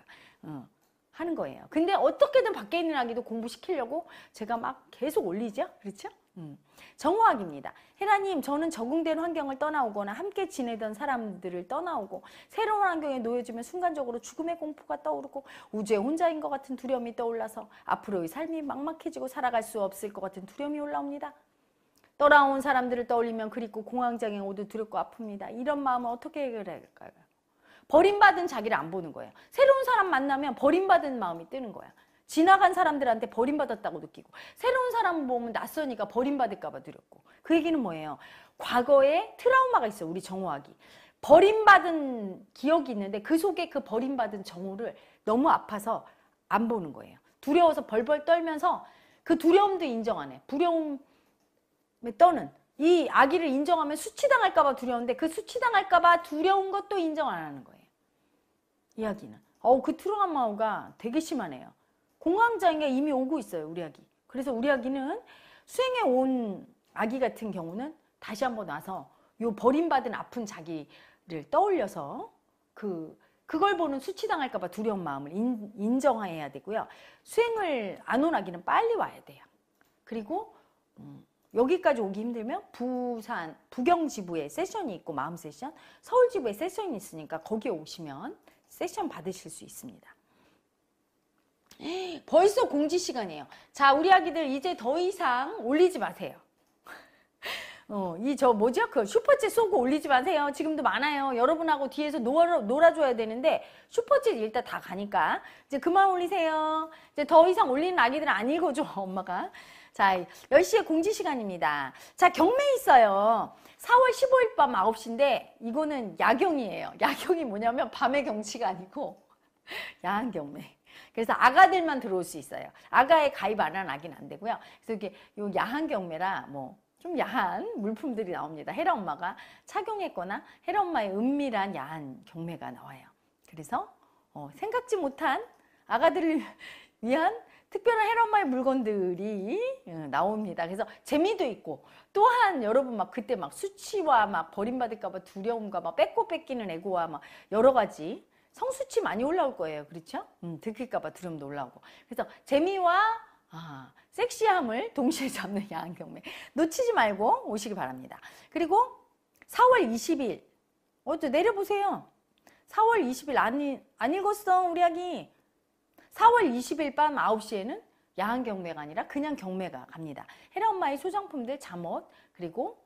응. 어, 하는 거예요. 근데 어떻게든 밖에 있는 아기도 공부시키려고 제가 막 계속 올리죠. 그렇죠? 음. 정호학입니다. 헤라님, 저는 적응된 환경을 떠나오거나 함께 지내던 사람들을 떠나오고 새로운 환경에 놓여지면 순간적으로 죽음의 공포가 떠오르고 우주에 혼자인 것 같은 두려움이 떠올라서 앞으로의 삶이 막막해지고 살아갈 수 없을 것 같은 두려움이 올라옵니다. 떠나온 사람들을 떠올리면 그립고 공황장애 오도 두렵고 아픕니다. 이런 마음을 어떻게 해결해야 할까요? 버림받은 자기를 안 보는 거예요. 새로운 사람 만나면 버림받은 마음이 뜨는 거야. 지나간 사람들한테 버림받았다고 느끼고 새로운 사람 보면 낯서니까 버림받을까 봐 두렵고 그 얘기는 뭐예요? 과거에 트라우마가 있어 요 우리 정호학이 버림받은 기억이 있는데 그 속에 그 버림받은 정호를 너무 아파서 안 보는 거예요. 두려워서 벌벌 떨면서 그 두려움도 인정 하네 두려움 떠는 이 아기를 인정하면 수치당할까봐 두려운데 그 수치당할까봐 두려운 것도 인정 안 하는 거예요. 이야기는. 어우 그 트루한 마오가 되게 심하네요. 공황장애가 이미 오고 있어요 우리 아기. 그래서 우리 아기는 수행에 온 아기 같은 경우는 다시 한번 와서 요 버림받은 아픈 자기를 떠올려서 그 그걸 보는 수치당할까봐 두려운 마음을 인, 정해야 되고요. 수행을 안 온 아기는 빨리 와야 돼요. 그리고 음, 여기까지 오기 힘들면 부산, 부경지부에 세션이 있고 마음 세션, 서울지부에 세션이 있으니까 거기에 오시면 세션 받으실 수 있습니다. 벌써 공지 시간이에요. 자, 우리 아기들 이제 더 이상 올리지 마세요. 어, 이저 뭐죠? 그 슈퍼챗 쏘고 올리지 마세요. 지금도 많아요. 여러분하고 뒤에서 놀아, 놀아줘야 되는데 슈퍼챗 일단 다 가니까 이제 그만 올리세요. 이제 더 이상 올리는 아기들은 안 읽어줘 엄마가. 자, 10시에 공지 시간입니다. 자, 경매 있어요. 4월 15일 밤 9시인데 이거는 야경이에요. 야경이 뭐냐면 밤의 경치가 아니고 야한 경매. 그래서 아가들만 들어올 수 있어요. 아가에 가입 안 하는 아기는 안 되고요. 그래서 이게 요 야한 경매라 뭐 좀 야한 물품들이 나옵니다. 헤라 엄마가 착용했거나 헤라 엄마의 은밀한 야한 경매가 나와요. 그래서 어, 생각지 못한 아가들을 위한 특별한 헤롯마의 물건들이 예, 나옵니다. 그래서 재미도 있고 또한 여러분 막 그때 막 수치와 막 버림받을까봐 두려움과 막 뺏고 뺏기는 애고와 막 여러 가지 성수치 많이 올라올 거예요. 그렇죠? 음, 들킬까봐 두려움도 올라오고. 그래서 재미와 아, 섹시함을 동시에 잡는 양경매. 놓치지 말고 오시기 바랍니다. 그리고 4월 20일. 어째 내려보세요. 4월 20일 안, 안 읽었어, 우리 아기. 4월 20일 밤 9시에는 야한 경매가 아니라 그냥 경매가 갑니다. 헤라 엄마의 소장품들, 잠옷, 그리고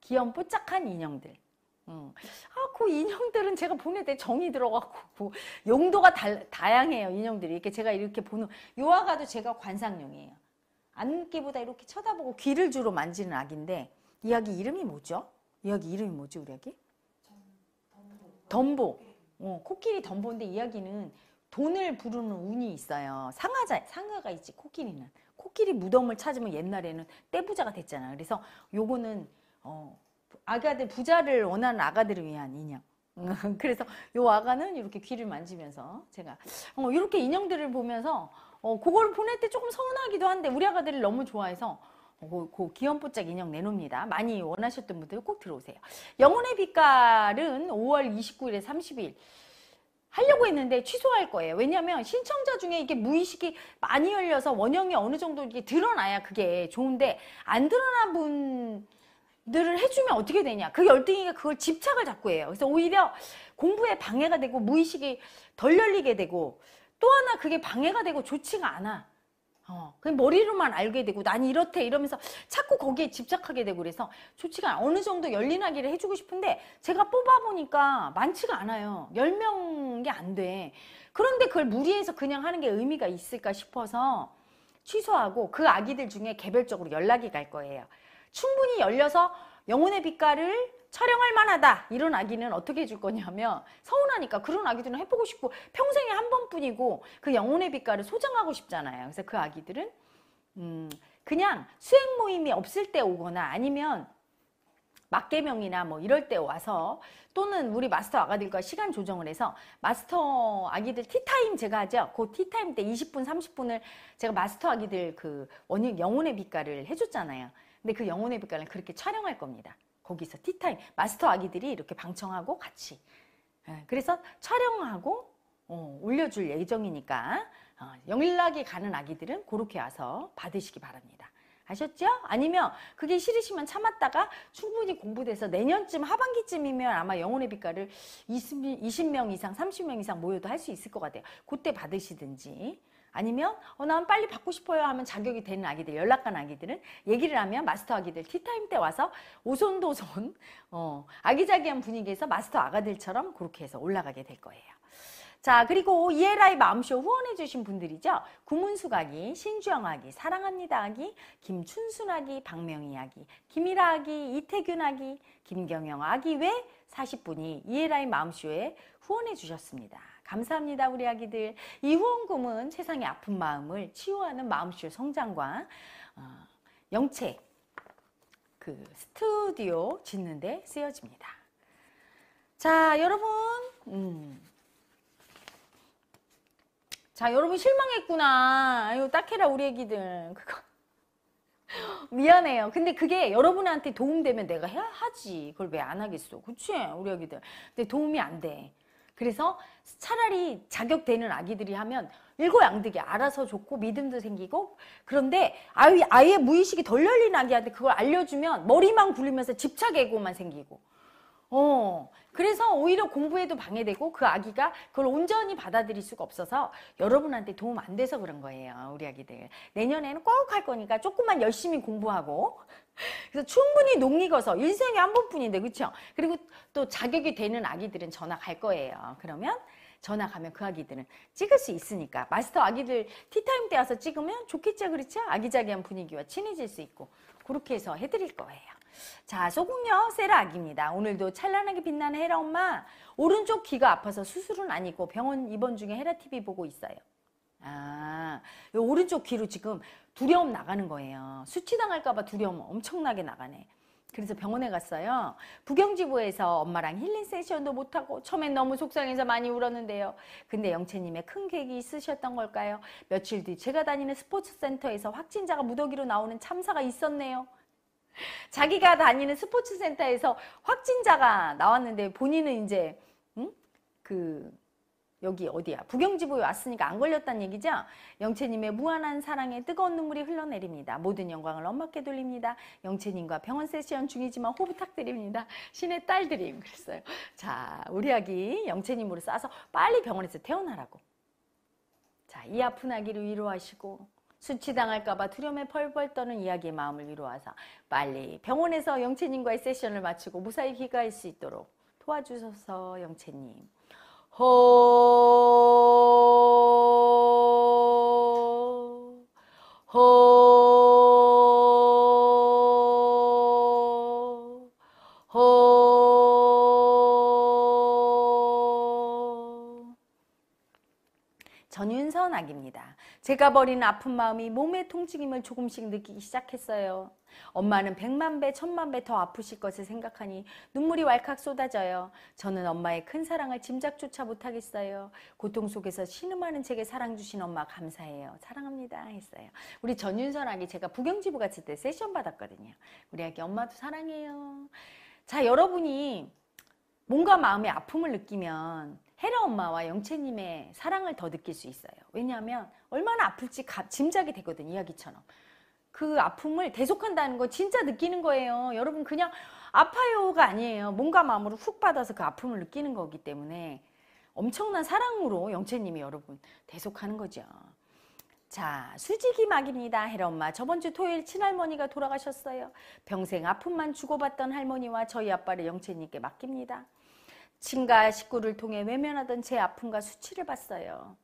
귀염뽀짝한 어, 인형들. 음. 아, 그 인형들은 제가 보낼 때 정이 들어가고 그 용도가 달, 다양해요. 인형들이 이렇게 제가 이렇게 보는 요아가도 제가 관상용이에요. 안기보다 이렇게 쳐다보고 귀를 주로 만지는 악인데 이 아기 이름이 뭐죠? 이 아기 이름이 뭐지 우리 아기? 덤보. 덤보. 네. 어, 코끼리 덤보인데 이 아기는 돈을 부르는 운이 있어요. 상하자, 상하가 있지, 코끼리는. 코끼리 무덤을 찾으면 옛날에는 떼부자가 됐잖아. 그래서 요거는, 어, 아가들, 부자를 원하는 아가들을 위한 인형. 그래서 요 아가는 이렇게 귀를 만지면서 제가, 어, 이렇게 인형들을 보면서, 어, 그걸 보낼 때 조금 서운하기도 한데, 우리 아가들을 너무 좋아해서, 그, 어, 그 기염뽀짝 인형 내놓습니다. 많이 원하셨던 분들 꼭 들어오세요. 영혼의 빛깔은 5월 29일에 30일. 하려고 했는데 취소할 거예요. 왜냐하면 신청자 중에 이게 무의식이 많이 열려서 원형이 어느 정도 이게 드러나야 그게 좋은데 안 드러난 분 들을 해주면 어떻게 되냐. 그 열등이가 그걸 집착을 자꾸 해요. 그래서 오히려 공부에 방해가 되고 무의식이 덜 열리게 되고 또 하나 그게 방해가 되고 좋지가 않아. 어, 그냥 머리로만 알게 되고 난 이렇대 이러면서 자꾸 거기에 집착하게 되고 그래서 좋지가 않아. 어느 정도 열린하기를 해주고 싶은데 제가 뽑아보니까 많지가 않아요. 10명이 안 돼. 그런데 그걸 무리해서 그냥 하는 게 의미가 있을까 싶어서 취소하고 그 아기들 중에 개별적으로 연락이 갈 거예요. 충분히 열려서 영혼의 빛깔을 촬영할 만하다 이런 아기는 어떻게 줄 거냐면 서운하니까 그런 아기들은 해보고 싶고 평생에 한 번뿐이고 그 영혼의 빛깔을 소장하고 싶잖아요. 그래서 그 아기들은 음 그냥 수행 모임이 없을 때 오거나 아니면 막개명이나 뭐 이럴 때 와서 또는 우리 마스터 아가들과 시간 조정을 해서 마스터 아기들 티타임 제가 하죠. 그 티타임 때 20분 30분을 제가 마스터 아기들 그 원인 영혼의 빛깔을 해줬잖아요. 근데 그 영혼의 빛깔을 그렇게 촬영할 겁니다. 거기서 티타임 마스터 아기들이 이렇게 방청하고 같이 예, 그래서 촬영하고 어, 올려줄 예정이니까 어, 일락이 가는 아기들은 그렇게 와서 받으시기 바랍니다. 아셨죠? 아니면 그게 싫으시면 참았다가 충분히 공부돼서 내년쯤 하반기쯤이면 아마 영혼의 빛깔을 20, 20명 이상 30명 이상 모여도 할 수 있을 것 같아요. 그때 받으시든지 아니면 어, 난 빨리 받고 싶어요 하면 자격이 되는 아기들, 연락간 아기들은 얘기를 하면 마스터 아기들 티타임 때 와서 오손도손 어, 아기자기한 분위기에서 마스터 아가들처럼 그렇게 해서 올라가게 될 거예요. 자 그리고 ELI 마음쇼 후원해 주신 분들이죠. 구문수가기, 신주영아기, 사랑합니다아기, 김춘순아기, 박명희아기, 김일아아기, 이태균아기, 김경영아기 외 40분이 ELI 마음쇼에 후원해 주셨습니다. 감사합니다 우리 아기들. 이 후원금은 세상의 아픈 마음을 치유하는 마음실 성장과 어, 영체그 스튜디오 짓는데 쓰여집니다. 자 여러분 음. 자 여러분 실망했구나. 아유 딱해라 우리 애기들. 그거 미안해요. 근데 그게 여러분한테 도움되면 내가 해야 하지. 그걸 왜 안 하겠어. 그치? 우리 애기들. 근데 도움이 안 돼. 그래서 차라리 자격되는 아기들이 하면 일고양득이 알아서 좋고 믿음도 생기고 그런데 아예아이 무의식이 덜 열린 아기한테 그걸 알려주면 머리만 굴리면서 집착애고만 생기고 어 그래서 오히려 공부에도 방해되고 그 아기가 그걸 온전히 받아들일 수가 없어서 여러분한테 도움 안 돼서 그런 거예요. 우리 아기들. 내년에는 꼭 할 거니까 조금만 열심히 공부하고 그래서 충분히 농익어서 인생에 한 번뿐인데 그렇죠? 그리고 또 자격이 되는 아기들은 전화 갈 거예요. 그러면 전화 가면 그 아기들은 찍을 수 있으니까 마스터 아기들 티타임 때 와서 찍으면 좋겠죠 그렇죠? 아기자기한 분위기와 친해질 수 있고 그렇게 해서 해드릴 거예요. 자, 소공녀 세라기입니다 오늘도 찬란하게 빛나는 헤라 엄마. 오른쪽 귀가 아파서 수술은 아니고 병원 입원 중에 헤라 TV 보고 있어요. 아, 오른쪽 귀로 지금 두려움 나가는 거예요. 수치당할까봐 두려움 엄청나게 나가네. 그래서 병원에 갔어요. 부경지부에서 엄마랑 힐링 세션도 못하고 처음엔 너무 속상해서 많이 울었는데요. 근데 영채님의 큰 계획이 있으셨던 걸까요? 며칠 뒤 제가 다니는 스포츠센터에서 확진자가 무더기로 나오는 참사가 있었네요. 자기가 다니는 스포츠 센터에서 확진자가 나왔는데 본인은 이제 음? 그 여기 어디야? 부경지부에 왔으니까 안 걸렸단 얘기죠? 영채님의 무한한 사랑에 뜨거운 눈물이 흘러내립니다. 모든 영광을 엄마께 돌립니다. 영채님과 병원 세션 중이지만 호 부탁드립니다. 신의 딸들임 그랬어요. 자, 우리 아기 영채님으로 싸서 빨리 병원에서 태어나라고 자, 이 아픈 아기를 위로하시고 수치당할까봐 두려움에 펄펄 떠는 이야기의 마음을 위로하사 빨리 병원에서 영채님과의 세션을 마치고 무사히 귀가할 수 있도록 도와주셔서 영채님. 호, 호, 전윤선 아기입니다. 제가 버린 아픈 마음이 몸의 통증임을 조금씩 느끼기 시작했어요. 엄마는 백만 배, 천만 배 더 아프실 것을 생각하니 눈물이 왈칵 쏟아져요. 저는 엄마의 큰 사랑을 짐작조차 못하겠어요. 고통 속에서 신음하는 제게 사랑 주신 엄마 감사해요. 사랑합니다. 했어요. 우리 전윤선 아기 제가 부경지부 갔을 때 세션 받았거든요. 우리 아기 엄마도 사랑해요. 자, 여러분이 뭔가 마음의 아픔을 느끼면 헤라 엄마와 영채님의 사랑을 더 느낄 수 있어요. 왜냐하면 얼마나 아플지 가, 짐작이 되거든 이야기처럼. 그 아픔을 대속한다는 거 진짜 느끼는 거예요. 여러분 그냥 아파요가 아니에요. 뭔가 마음으로 훅 받아서 그 아픔을 느끼는 거기 때문에 엄청난 사랑으로 영채님이 여러분 대속하는 거죠. 자, 수지기 막입니다. 헤라 엄마, 저번 주 토요일 친할머니가 돌아가셨어요. 평생 아픔만 주고받던 할머니와 저희 아빠를 영채님께 맡깁니다. 친가 식구를 통해 외면하던 제 아픔과 수치를 봤어요.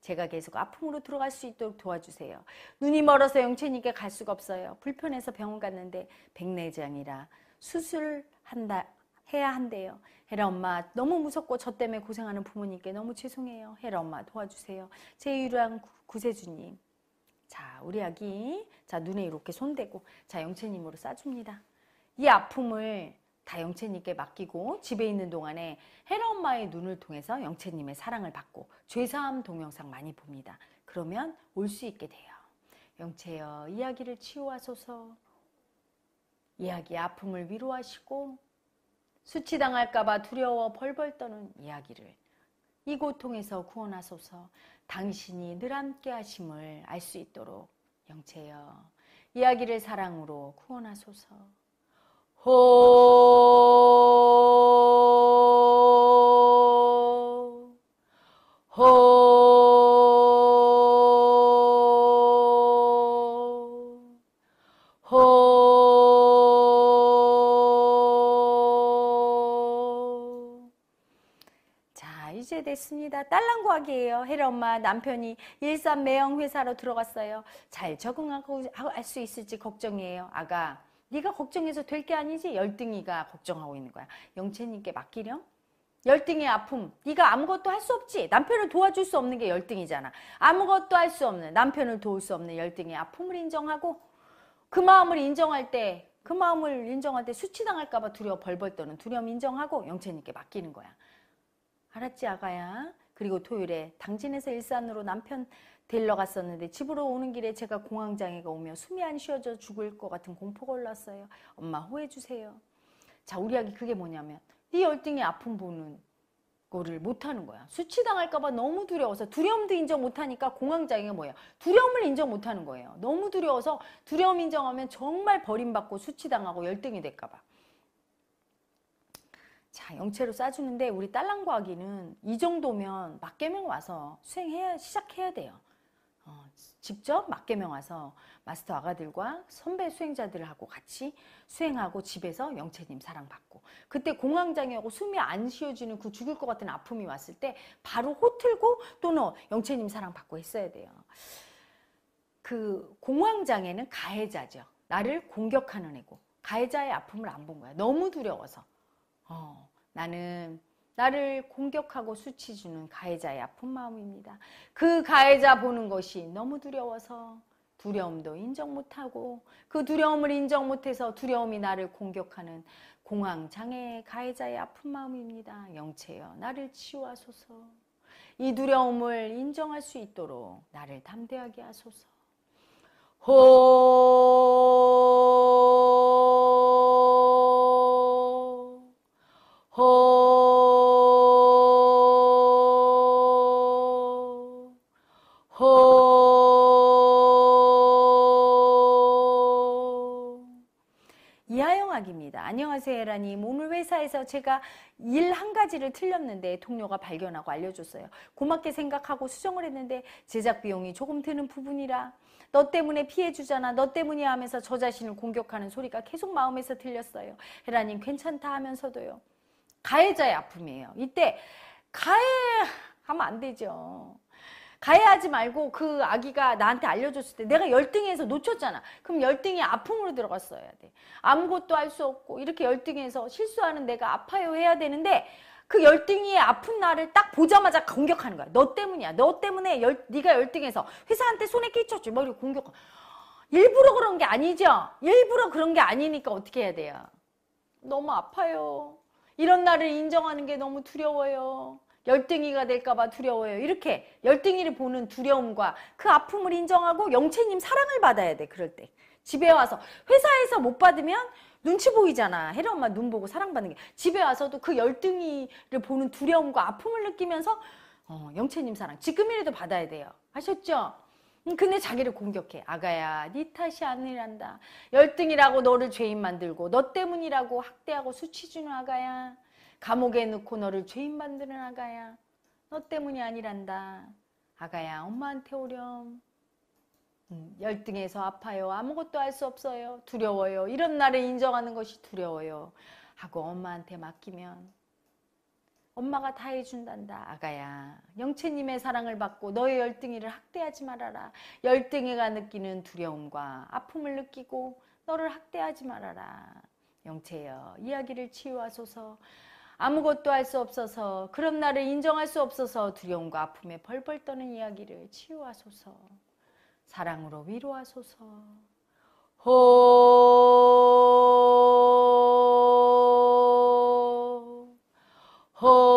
제가 계속 아픔으로 들어갈 수 있도록 도와주세요. 눈이 멀어서 영채님께 갈 수가 없어요. 불편해서 병원 갔는데 백내장이라 수술한다 해야 한대요. 헤라 엄마 너무 무섭고 저 때문에 고생하는 부모님께 너무 죄송해요. 헤라 엄마 도와주세요. 제 유일한 구세주님. 자 우리 아기 자 눈에 이렇게 손대고 자 영채님으로 싸줍니다. 이 아픔을 다 영채님께 맡기고 집에 있는 동안에 헤라 엄마의 눈을 통해서 영채님의 사랑을 받고 죄사함 동영상 많이 봅니다. 그러면 올 수 있게 돼요. 영채여 이야기를 치유하소서 이야기 아픔을 위로하시고 수치당할까봐 두려워 벌벌 떠는 이야기를 이 고통에서 구원하소서 당신이 늘 함께 하심을 알 수 있도록 영채여 이야기를 사랑으로 구원하소서 호, 호, 호. 자, 이제 됐습니다. 딸랑 구하기예요. 혜라 엄마 남편이 일산 매형 회사로 들어갔어요. 잘 적응하고 할수 있을지 걱정이에요. 아가. 네가 걱정해서 될 게 아니지 열등이가 걱정하고 있는 거야. 영채님께 맡기렴. 열등의 아픔. 네가 아무것도 할 수 없지. 남편을 도와줄 수 없는 게 열등이잖아. 아무것도 할 수 없는 남편을 도울 수 없는 열등의 아픔을 인정하고 그 마음을 인정할 때 그 마음을 인정할 때 수치당할까 봐 두려워 벌벌 떠는 두려움 인정하고 영채님께 맡기는 거야. 알았지 아가야. 그리고 토요일에 당진에서 일산으로 남편 데리러 갔었는데 집으로 오는 길에 제가 공황장애가 오며 숨이 안 쉬어져 죽을 것 같은 공포가 올랐어요. 엄마 호해 주세요. 자, 우리 아기 그게 뭐냐면 네 열등의 아픔 보는 거를 못하는 거야. 수치당할까봐 너무 두려워서 두려움도 인정 못하니까 공황장애가 뭐예요? 두려움을 인정 못하는 거예요. 너무 두려워서 두려움 인정하면 정말 버림받고 수치당하고 열등이 될까봐. 자, 영채로 싸주는데 우리 딸랑과 아기는 이 정도면 막개명 와서 수행해야 시작해야 돼요. 어, 직접 맞개명 와서 마스터 아가들과 선배 수행자들하고 같이 수행하고 집에서 영채님 사랑받고 그때 공황장애하고 숨이 안 쉬어지는 그 죽을 것 같은 아픔이 왔을 때 바로 호틀고 또는 영채님 사랑받고 했어야 돼요. 그 공황장애는 가해자죠. 나를 공격하는 애고 가해자의 아픔을 안 본 거야. 너무 두려워서. 어, 나는 나를 공격하고 수치주는 가해자의 아픈 마음입니다. 그 가해자 보는 것이 너무 두려워서 두려움도 인정 못하고 그 두려움을 인정 못해서 두려움이 나를 공격하는 공황장애 가해자의 아픈 마음입니다. 영체여 나를 치유하소서 이 두려움을 인정할 수 있도록 나를 담대하게 하소서 호 호. 안녕하세요 에라님 오늘 회사에서 제가 일 한 가지를 틀렸는데 동료가 발견하고 알려줬어요. 고맙게 생각하고 수정을 했는데 제작 비용이 조금 드는 부분이라 너 때문에 피해주잖아 너 때문이야 하면서 저 자신을 공격하는 소리가 계속 마음에서 들렸어요. 에라님 괜찮다 하면서도요. 가해자의 아픔이에요. 이때 가해 하면 안 되죠. 가해하지 말고 그 아기가 나한테 알려줬을 때 내가 열등해서 놓쳤잖아. 그럼 열등이 아픔으로 들어갔어야 돼. 아무것도 할 수 없고 이렇게 열등해서 실수하는 내가 아파요 해야 되는데 그 열등이의 아픈 나를 딱 보자마자 공격하는 거야. 너 때문이야. 너 때문에 열, 네가 열등해서 회사한테 손에 끼쳤지. 막 이렇게 공격. 일부러 그런 게 아니죠. 일부러 그런 게 아니니까 어떻게 해야 돼요? 너무 아파요. 이런 나를 인정하는 게 너무 두려워요. 열등이가 될까봐 두려워요. 이렇게 열등이를 보는 두려움과 그 아픔을 인정하고 영채님 사랑을 받아야 돼. 그럴 때. 집에 와서 회사에서 못 받으면 눈치 보이잖아. 혜리 엄마 눈 보고 사랑받는 게. 집에 와서도 그 열등이를 보는 두려움과 아픔을 느끼면서 어, 영채님 사랑 지금이라도 받아야 돼요. 아셨죠? 음, 근데 자기를 공격해. 아가야, 네 탓이 아니란다. 열등이라고 너를 죄인 만들고 너 때문이라고 학대하고 수치 주는 아가야. 감옥에 넣고 너를 죄인 만드는 아가야. 너 때문이 아니란다. 아가야 엄마한테 오렴. 음, 열등해서 아파요. 아무것도 할 수 없어요. 두려워요. 이런 날를 인정하는 것이 두려워요. 하고 엄마한테 맡기면 엄마가 다 해준단다. 아가야 영채님의 사랑을 받고 너의 열등이를 학대하지 말아라. 열등이가 느끼는 두려움과 아픔을 느끼고 너를 학대하지 말아라. 영채여 이야기를 치유하소서 아무것도 할 수 없어서 그런 나를 인정할 수 없어서 두려움과 아픔에 벌벌 떠는 이야기를 치유하소서 사랑으로 위로하소서 호 호.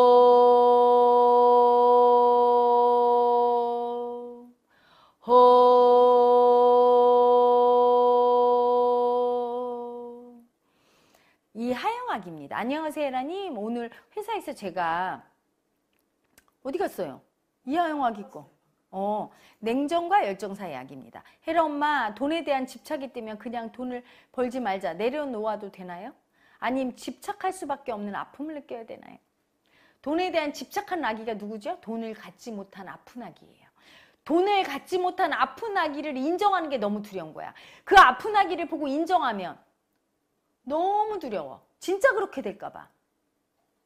이야기입니다. 안녕하세요, 에라님. 오늘 회사에서 제가 어디 갔어요? 이하영 아기 거. 어, 냉정과 열정 사이 약입니다. 헤라 엄마, 돈에 대한 집착이 뜨면 그냥 돈을 벌지 말자. 내려놓아도 되나요? 아님 집착할 수밖에 없는 아픔을 느껴야 되나요? 돈에 대한 집착한 아기가 누구죠? 돈을 갖지 못한 아픈 아기예요. 돈을 갖지 못한 아픈 아기를 인정하는 게 너무 두려운 거야. 그 아픈 아기를 보고 인정하면 너무 두려워. 진짜 그렇게 될까봐.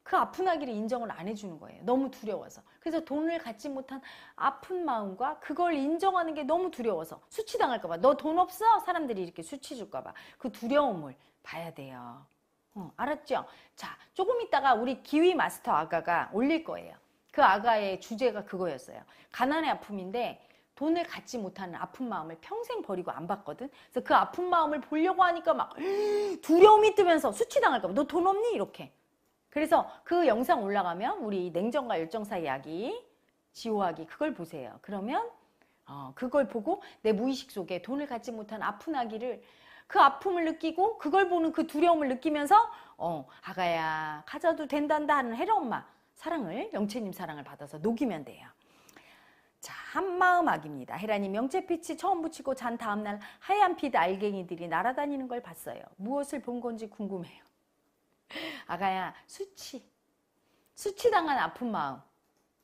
그 아픈 아기를 인정을 안 해주는 거예요. 너무 두려워서. 그래서 돈을 갖지 못한 아픈 마음과 그걸 인정하는 게 너무 두려워서 수치당할까봐. 너 돈 없어? 사람들이 이렇게 수치 줄까봐. 그 두려움을 봐야 돼요. 어, 알았죠? 자, 조금 있다가 우리 기위 마스터 아가가 올릴 거예요. 그 아가의 주제가 그거였어요. 가난의 아픔인데 돈을 갖지 못하는 아픈 마음을 평생 버리고 안봤거든 그래서 그 아픈 마음을 보려고 하니까 막 두려움이 뜨면서 수치당할까봐 너 돈 없니? 이렇게. 그래서 그 영상 올라가면 우리 냉정과 열정 사이 이야기, 지호하기 그걸 보세요. 그러면 어, 그걸 보고 내 무의식 속에 돈을 갖지 못한 아픈 아기를 그 아픔을 느끼고 그걸 보는 그 두려움을 느끼면서 어, 아가야 가져도 된단다 하는 해로 엄마 사랑을 영채님 사랑을 받아서 녹이면 돼요. 자, 한마음 악입니다. 헤라님 명체빛이 처음 붙이고 잔 다음날 하얀 빛 알갱이들이 날아다니는 걸 봤어요. 무엇을 본 건지 궁금해요. 아가야, 수치. 수치당한 아픈 마음.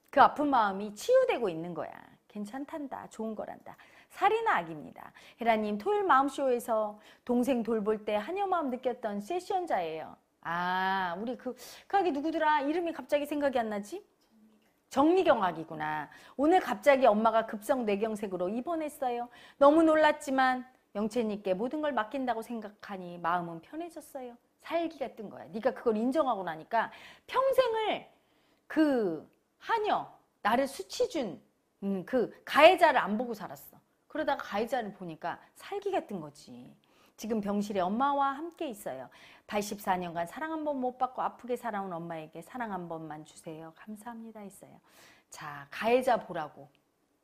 그 아픈 마음이 치유되고 있는 거야. 괜찮단다. 좋은 거란다. 살인의 악입니다. 헤라님 토요일 마음쇼에서 동생 돌볼 때 한여 마음 느꼈던 세션자예요. 아, 우리 그, 그 아기 누구더라? 이름이 갑자기 생각이 안 나지? 정리경학이구나 오늘 갑자기 엄마가 급성 뇌경색으로 입원했어요. 너무 놀랐지만 영채님께 모든 걸 맡긴다고 생각하니 마음은 편해졌어요. 살기가 뜬 거야. 네가 그걸 인정하고 나니까 평생을 그 하녀, 나를 수치준 음, 그 가해자를 안 보고 살았어. 그러다가 가해자를 보니까 살기가 뜬 거지. 지금 병실에 엄마와 함께 있어요. 84년간 사랑 한 번 못 받고 아프게 살아온 엄마에게 사랑 한 번만 주세요. 감사합니다 했어요. 자, 가해자 보라고.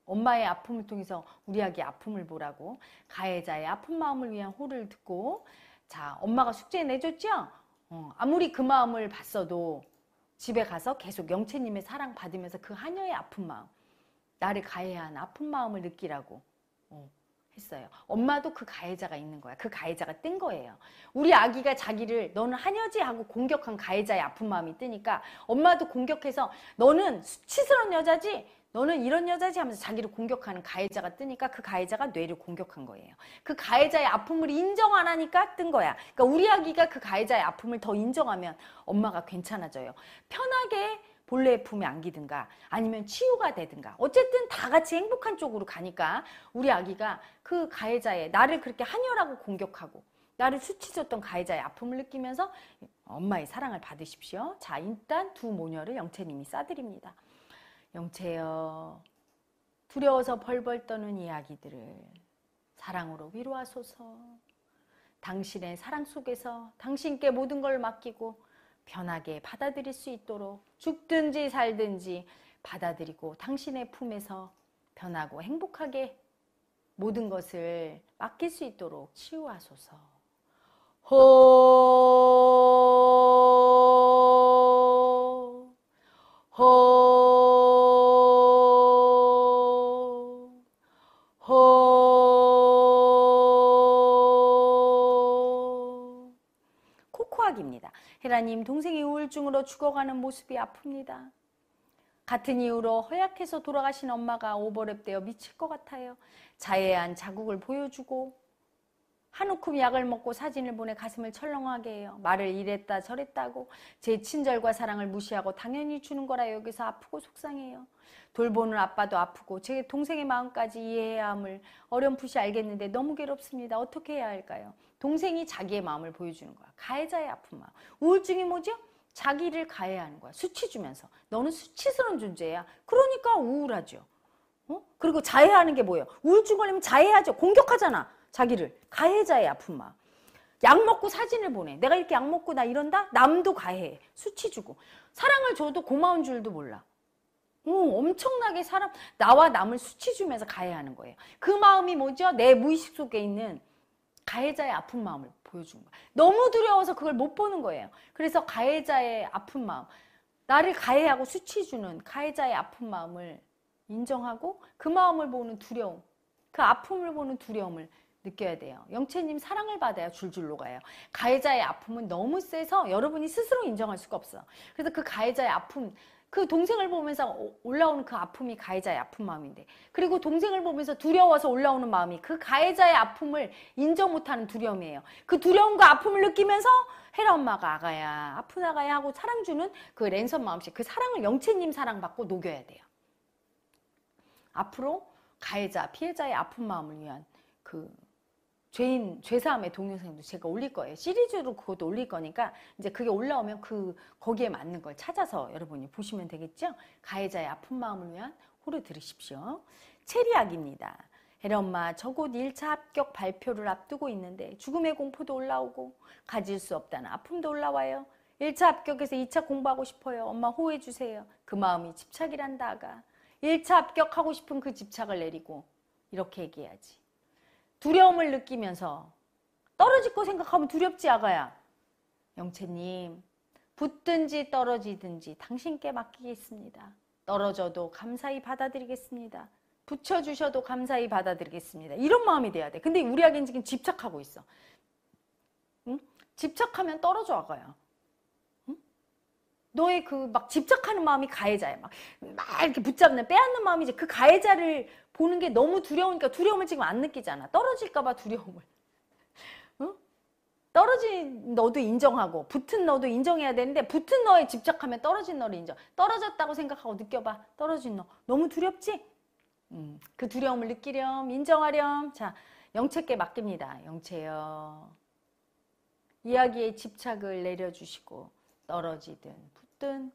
엄마의 아픔을 통해서 우리 아기 아픔을 보라고. 가해자의 아픈 마음을 위한 호를 듣고 자, 엄마가 숙제 내줬죠? 어, 아무리 그 마음을 봤어도 집에 가서 계속 영채님의 사랑 받으면서 그 하녀의 아픈 마음, 나를 가해한 아픈 마음을 느끼라고 했어요. 엄마도 그 가해자가 있는 거야. 그 가해자가 뜬 거예요. 우리 아기가 자기를 너는 한여지 하고 공격한 가해자의 아픈 마음이 뜨니까 엄마도 공격해서 너는 수치스러운 여자지 너는 이런 여자지 하면서 자기를 공격하는 가해자가 뜨니까 그 가해자가 뇌를 공격한 거예요. 그 가해자의 아픔을 인정 안 하니까 뜬 거야. 그러니까 우리 아기가 그 가해자의 아픔을 더 인정하면 엄마가 괜찮아져요. 편하게 본래의 품에 안기든가 아니면 치유가 되든가 어쨌든 다 같이 행복한 쪽으로 가니까 우리 아기가 그 가해자의 나를 그렇게 한열라고 공격하고 나를 수치줬던 가해자의 아픔을 느끼면서 엄마의 사랑을 받으십시오. 자 일단 두 모녀를 영채님이 싸드립니다. 영채여 두려워서 벌벌 떠는 이야기들을 사랑으로 위로하소서 당신의 사랑 속에서 당신께 모든 걸 맡기고 편하게 받아들일 수 있도록 죽든지 살든지 받아들이고 당신의 품에서 변하고 행복하게 모든 것을 맡길 수 있도록 치유하소서. 호, 호, 헤라님 동생이 우울증으로 죽어가는 모습이 아픕니다. 같은 이유로 허약해서 돌아가신 엄마가 오버랩되어 미칠 것 같아요. 자해한 자국을 보여주고 한 우큼 약을 먹고 사진을 보내 가슴을 철렁하게 해요. 말을 이랬다 저랬다고 제 친절과 사랑을 무시하고 당연히 주는 거라 여기서 아프고 속상해요. 돌보는 아빠도 아프고 제 동생의 마음까지 이해해야 함을 어렴풋이 알겠는데 너무 괴롭습니다. 어떻게 해야 할까요? 동생이 자기의 마음을 보여주는 거야. 가해자의 아픈 마음. 우울증이 뭐죠? 자기를 가해하는 거야. 수치주면서. 너는 수치스러운 존재야. 그러니까 우울하죠. 어? 그리고 자해하는 게 뭐예요? 우울증 걸리면 자해하죠. 공격하잖아. 자기를. 가해자의 아픈 마음. 약 먹고 사진을 보내. 내가 이렇게 약 먹고 나 이런다? 남도 가해. 수치 주고. 사랑을 줘도 고마운 줄도 몰라. 오, 어, 엄청나게 사람, 나와 남을 수치 주면서 가해하는 거예요. 그 마음이 뭐죠? 내 무의식 속에 있는 가해자의 아픈 마음을 보여주는 거야. 너무 두려워서 그걸 못 보는 거예요. 그래서 가해자의 아픈 마음, 나를 가해하고 수치주는 해 가해자의 아픈 마음을 인정하고 그 마음을 보는 두려움, 그 아픔을 보는 두려움을 느껴야 돼요. 영채님 사랑을 받아야 줄줄 로가요 가해자의 아픔은 너무 세서 여러분이 스스로 인정할 수가 없어. 그래서 그 가해자의 아픔, 그 동생을 보면서 어, 올라오는 그 아픔이 가해자의 아픈 마음인데 그리고 동생을 보면서 두려워서 올라오는 마음이 그 가해자의 아픔을 인정 못하는 두려움이에요. 그 두려움과 아픔을 느끼면서 헤라 엄마가 아가야 아픈 아가야 하고 사랑 주는 그 랜선 마음씨 그 사랑을 영채님 사랑받고 녹여야 돼요. 앞으로 가해자 피해자의 아픈 마음을 위한 그 죄인 죄사함의 동영상도 제가 올릴 거예요. 시리즈로 그것도 올릴 거니까 이제 그게 올라오면 그 거기에 맞는 걸 찾아서 여러분이 보시면 되겠죠. 가해자의 아픈 마음을 위한 호를 들으십시오. 체리악입니다 헤라 엄마 저 곧 1차 합격 발표를 앞두고 있는데 죽음의 공포도 올라오고 가질 수 없다는 아픔도 올라와요. 1차 합격해서 2차 공부하고 싶어요. 엄마 호해 주세요. 그 마음이 집착이란다 가 1차 합격하고 싶은 그 집착을 내리고 이렇게 얘기해야지. 두려움을 느끼면서 떨어질 거 생각하면 두렵지 아가야. 영채님 붙든지 떨어지든지 당신께 맡기겠습니다. 떨어져도 감사히 받아들이겠습니다. 붙여주셔도 감사히 받아들이겠습니다. 이런 마음이 돼야 돼. 근데 우리 아기는 지금 집착하고 있어. 응? 집착하면 떨어져 아가야. 너의 그 막 집착하는 마음이 가해자야. 막, 막 이렇게 붙잡는, 빼앗는 마음이 이제 그 가해자를 보는 게 너무 두려우니까 두려움을 지금 안 느끼잖아. 떨어질까봐 두려움을. 떨어진 너도 인정하고, 붙은 너도 인정해야 되는데, 붙은 너에 집착하면 떨어진 너를 인정. 떨어졌다고 생각하고 느껴봐. 떨어진 너. 너무 두렵지? 음, 그 두려움을 느끼렴, 인정하렴. 자, 영체께 맡깁니다. 영체요. 이야기에 집착을 내려주시고, 떨어지든, 혹은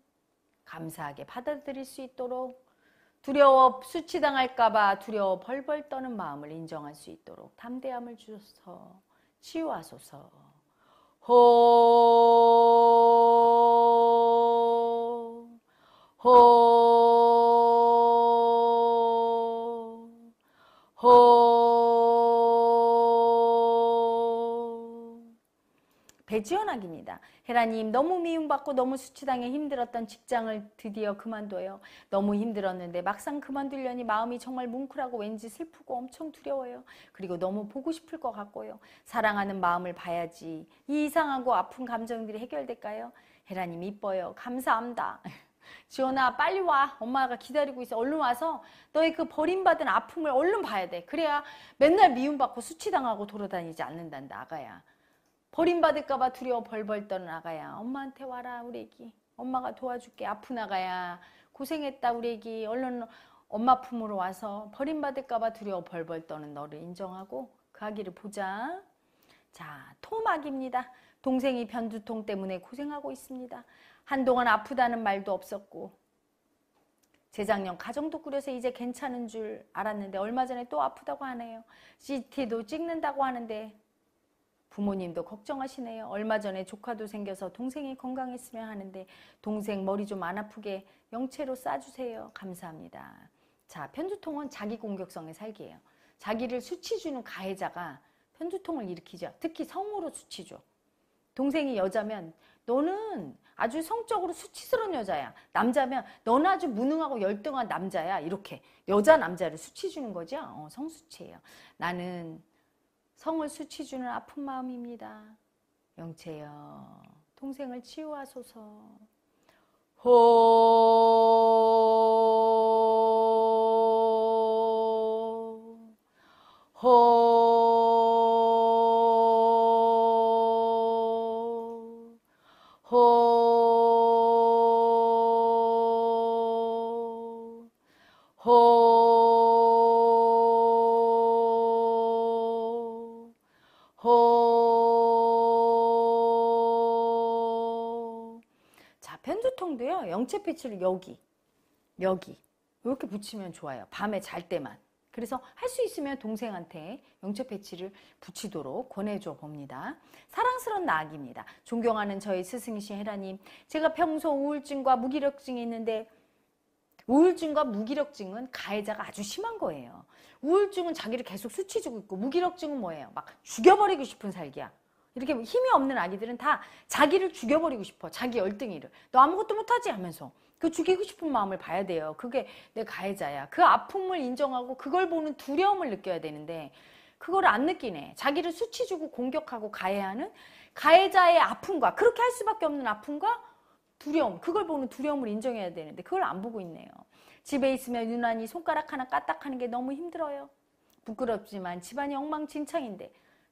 감사하게 받아들일 수 있도록 두려워 수치당할까봐 두려워 벌벌 떠는 마음을 인정할 수 있도록 담대함을 주소서 치유하소서. 호, 호. 배지연학입니다. 헤라님 너무 미움받고 너무 수치당해 힘들었던 직장을 드디어 그만둬요. 너무 힘들었는데 막상 그만두려니 마음이 정말 뭉클하고 왠지 슬프고 엄청 두려워요. 그리고 너무 보고 싶을 것 같고요. 사랑하는 마음을 봐야지 이 이상하고 아픈 감정들이 해결될까요? 헤라님 이뻐요. 감사합니다. 지원아 빨리 와 엄마가 기다리고 있어 얼른 와서 너의 그 버림받은 아픔을 얼른 봐야 돼 그래야 맨날 미움받고 수치당하고 돌아다니지 않는단다 아가야 버림받을까봐 두려워 벌벌 떠는 아가야. 엄마한테 와라, 우리 애기. 엄마가 도와줄게. 아픈 아가야. 고생했다, 우리 애기. 얼른 엄마 품으로 와서 버림받을까봐 두려워 벌벌 떠는 너를 인정하고 그 아기를 보자. 자, 토막입니다. 동생이 변두통 때문에 고생하고 있습니다. 한동안 아프다는 말도 없었고 재작년 가정도 꾸려서 이제 괜찮은 줄 알았는데 얼마 전에 또 아프다고 하네요. CT도 찍는다고 하는데 부모님도 걱정하시네요. 얼마 전에 조카도 생겨서 동생이 건강했으면 하는데 동생 머리 좀 안 아프게 영채로 싸주세요. 감사합니다. 자, 편두통은 자기 공격성의 살기예요. 자기를 수치주는 가해자가 편두통을 일으키죠. 특히 성으로 수치죠. 동생이 여자면 너는 아주 성적으로 수치스러운 여자야. 남자면 너는 아주 무능하고 열등한 남자야. 이렇게 여자 남자를 수치 주는 거죠. 어, 성수치예요. 나는 성을 수치주는 아픈 마음입니다. 영채여 동생을 치유하소서 호 호. 양체 패치를 여기, 여기 이렇게 붙이면 좋아요. 밤에 잘 때만. 그래서 할 수 있으면 동생한테 영체 패치를 붙이도록 권해줘 봅니다. 사랑스런 나악입니다. 존경하는 저희 스승이신 헤라님, 제가 평소 우울증과 무기력증이 있는데 우울증과 무기력증은 가해자가 아주 심한 거예요. 우울증은 자기를 계속 수치주고 있고 무기력증은 뭐예요? 막 죽여버리고 싶은 살기야. 이렇게 힘이 없는 아기들은 다 자기를 죽여버리고 싶어. 자기 열등이를. 너 아무것도 못하지 하면서. 그 죽이고 싶은 마음을 봐야 돼요. 그게 내 가해자야. 그 아픔을 인정하고 그걸 보는 두려움을 느껴야 되는데 그걸 안 느끼네. 자기를 수치 주고 공격하고 가해하는 가해자의 아픔과 그렇게 할 수밖에 없는 아픔과 두려움. 그걸 보는 두려움을 인정해야 되는데 그걸 안 보고 있네요. 집에 있으면 유난히 손가락 하나 까딱하는 게 너무 힘들어요. 부끄럽지만 집안이 엉망진창인데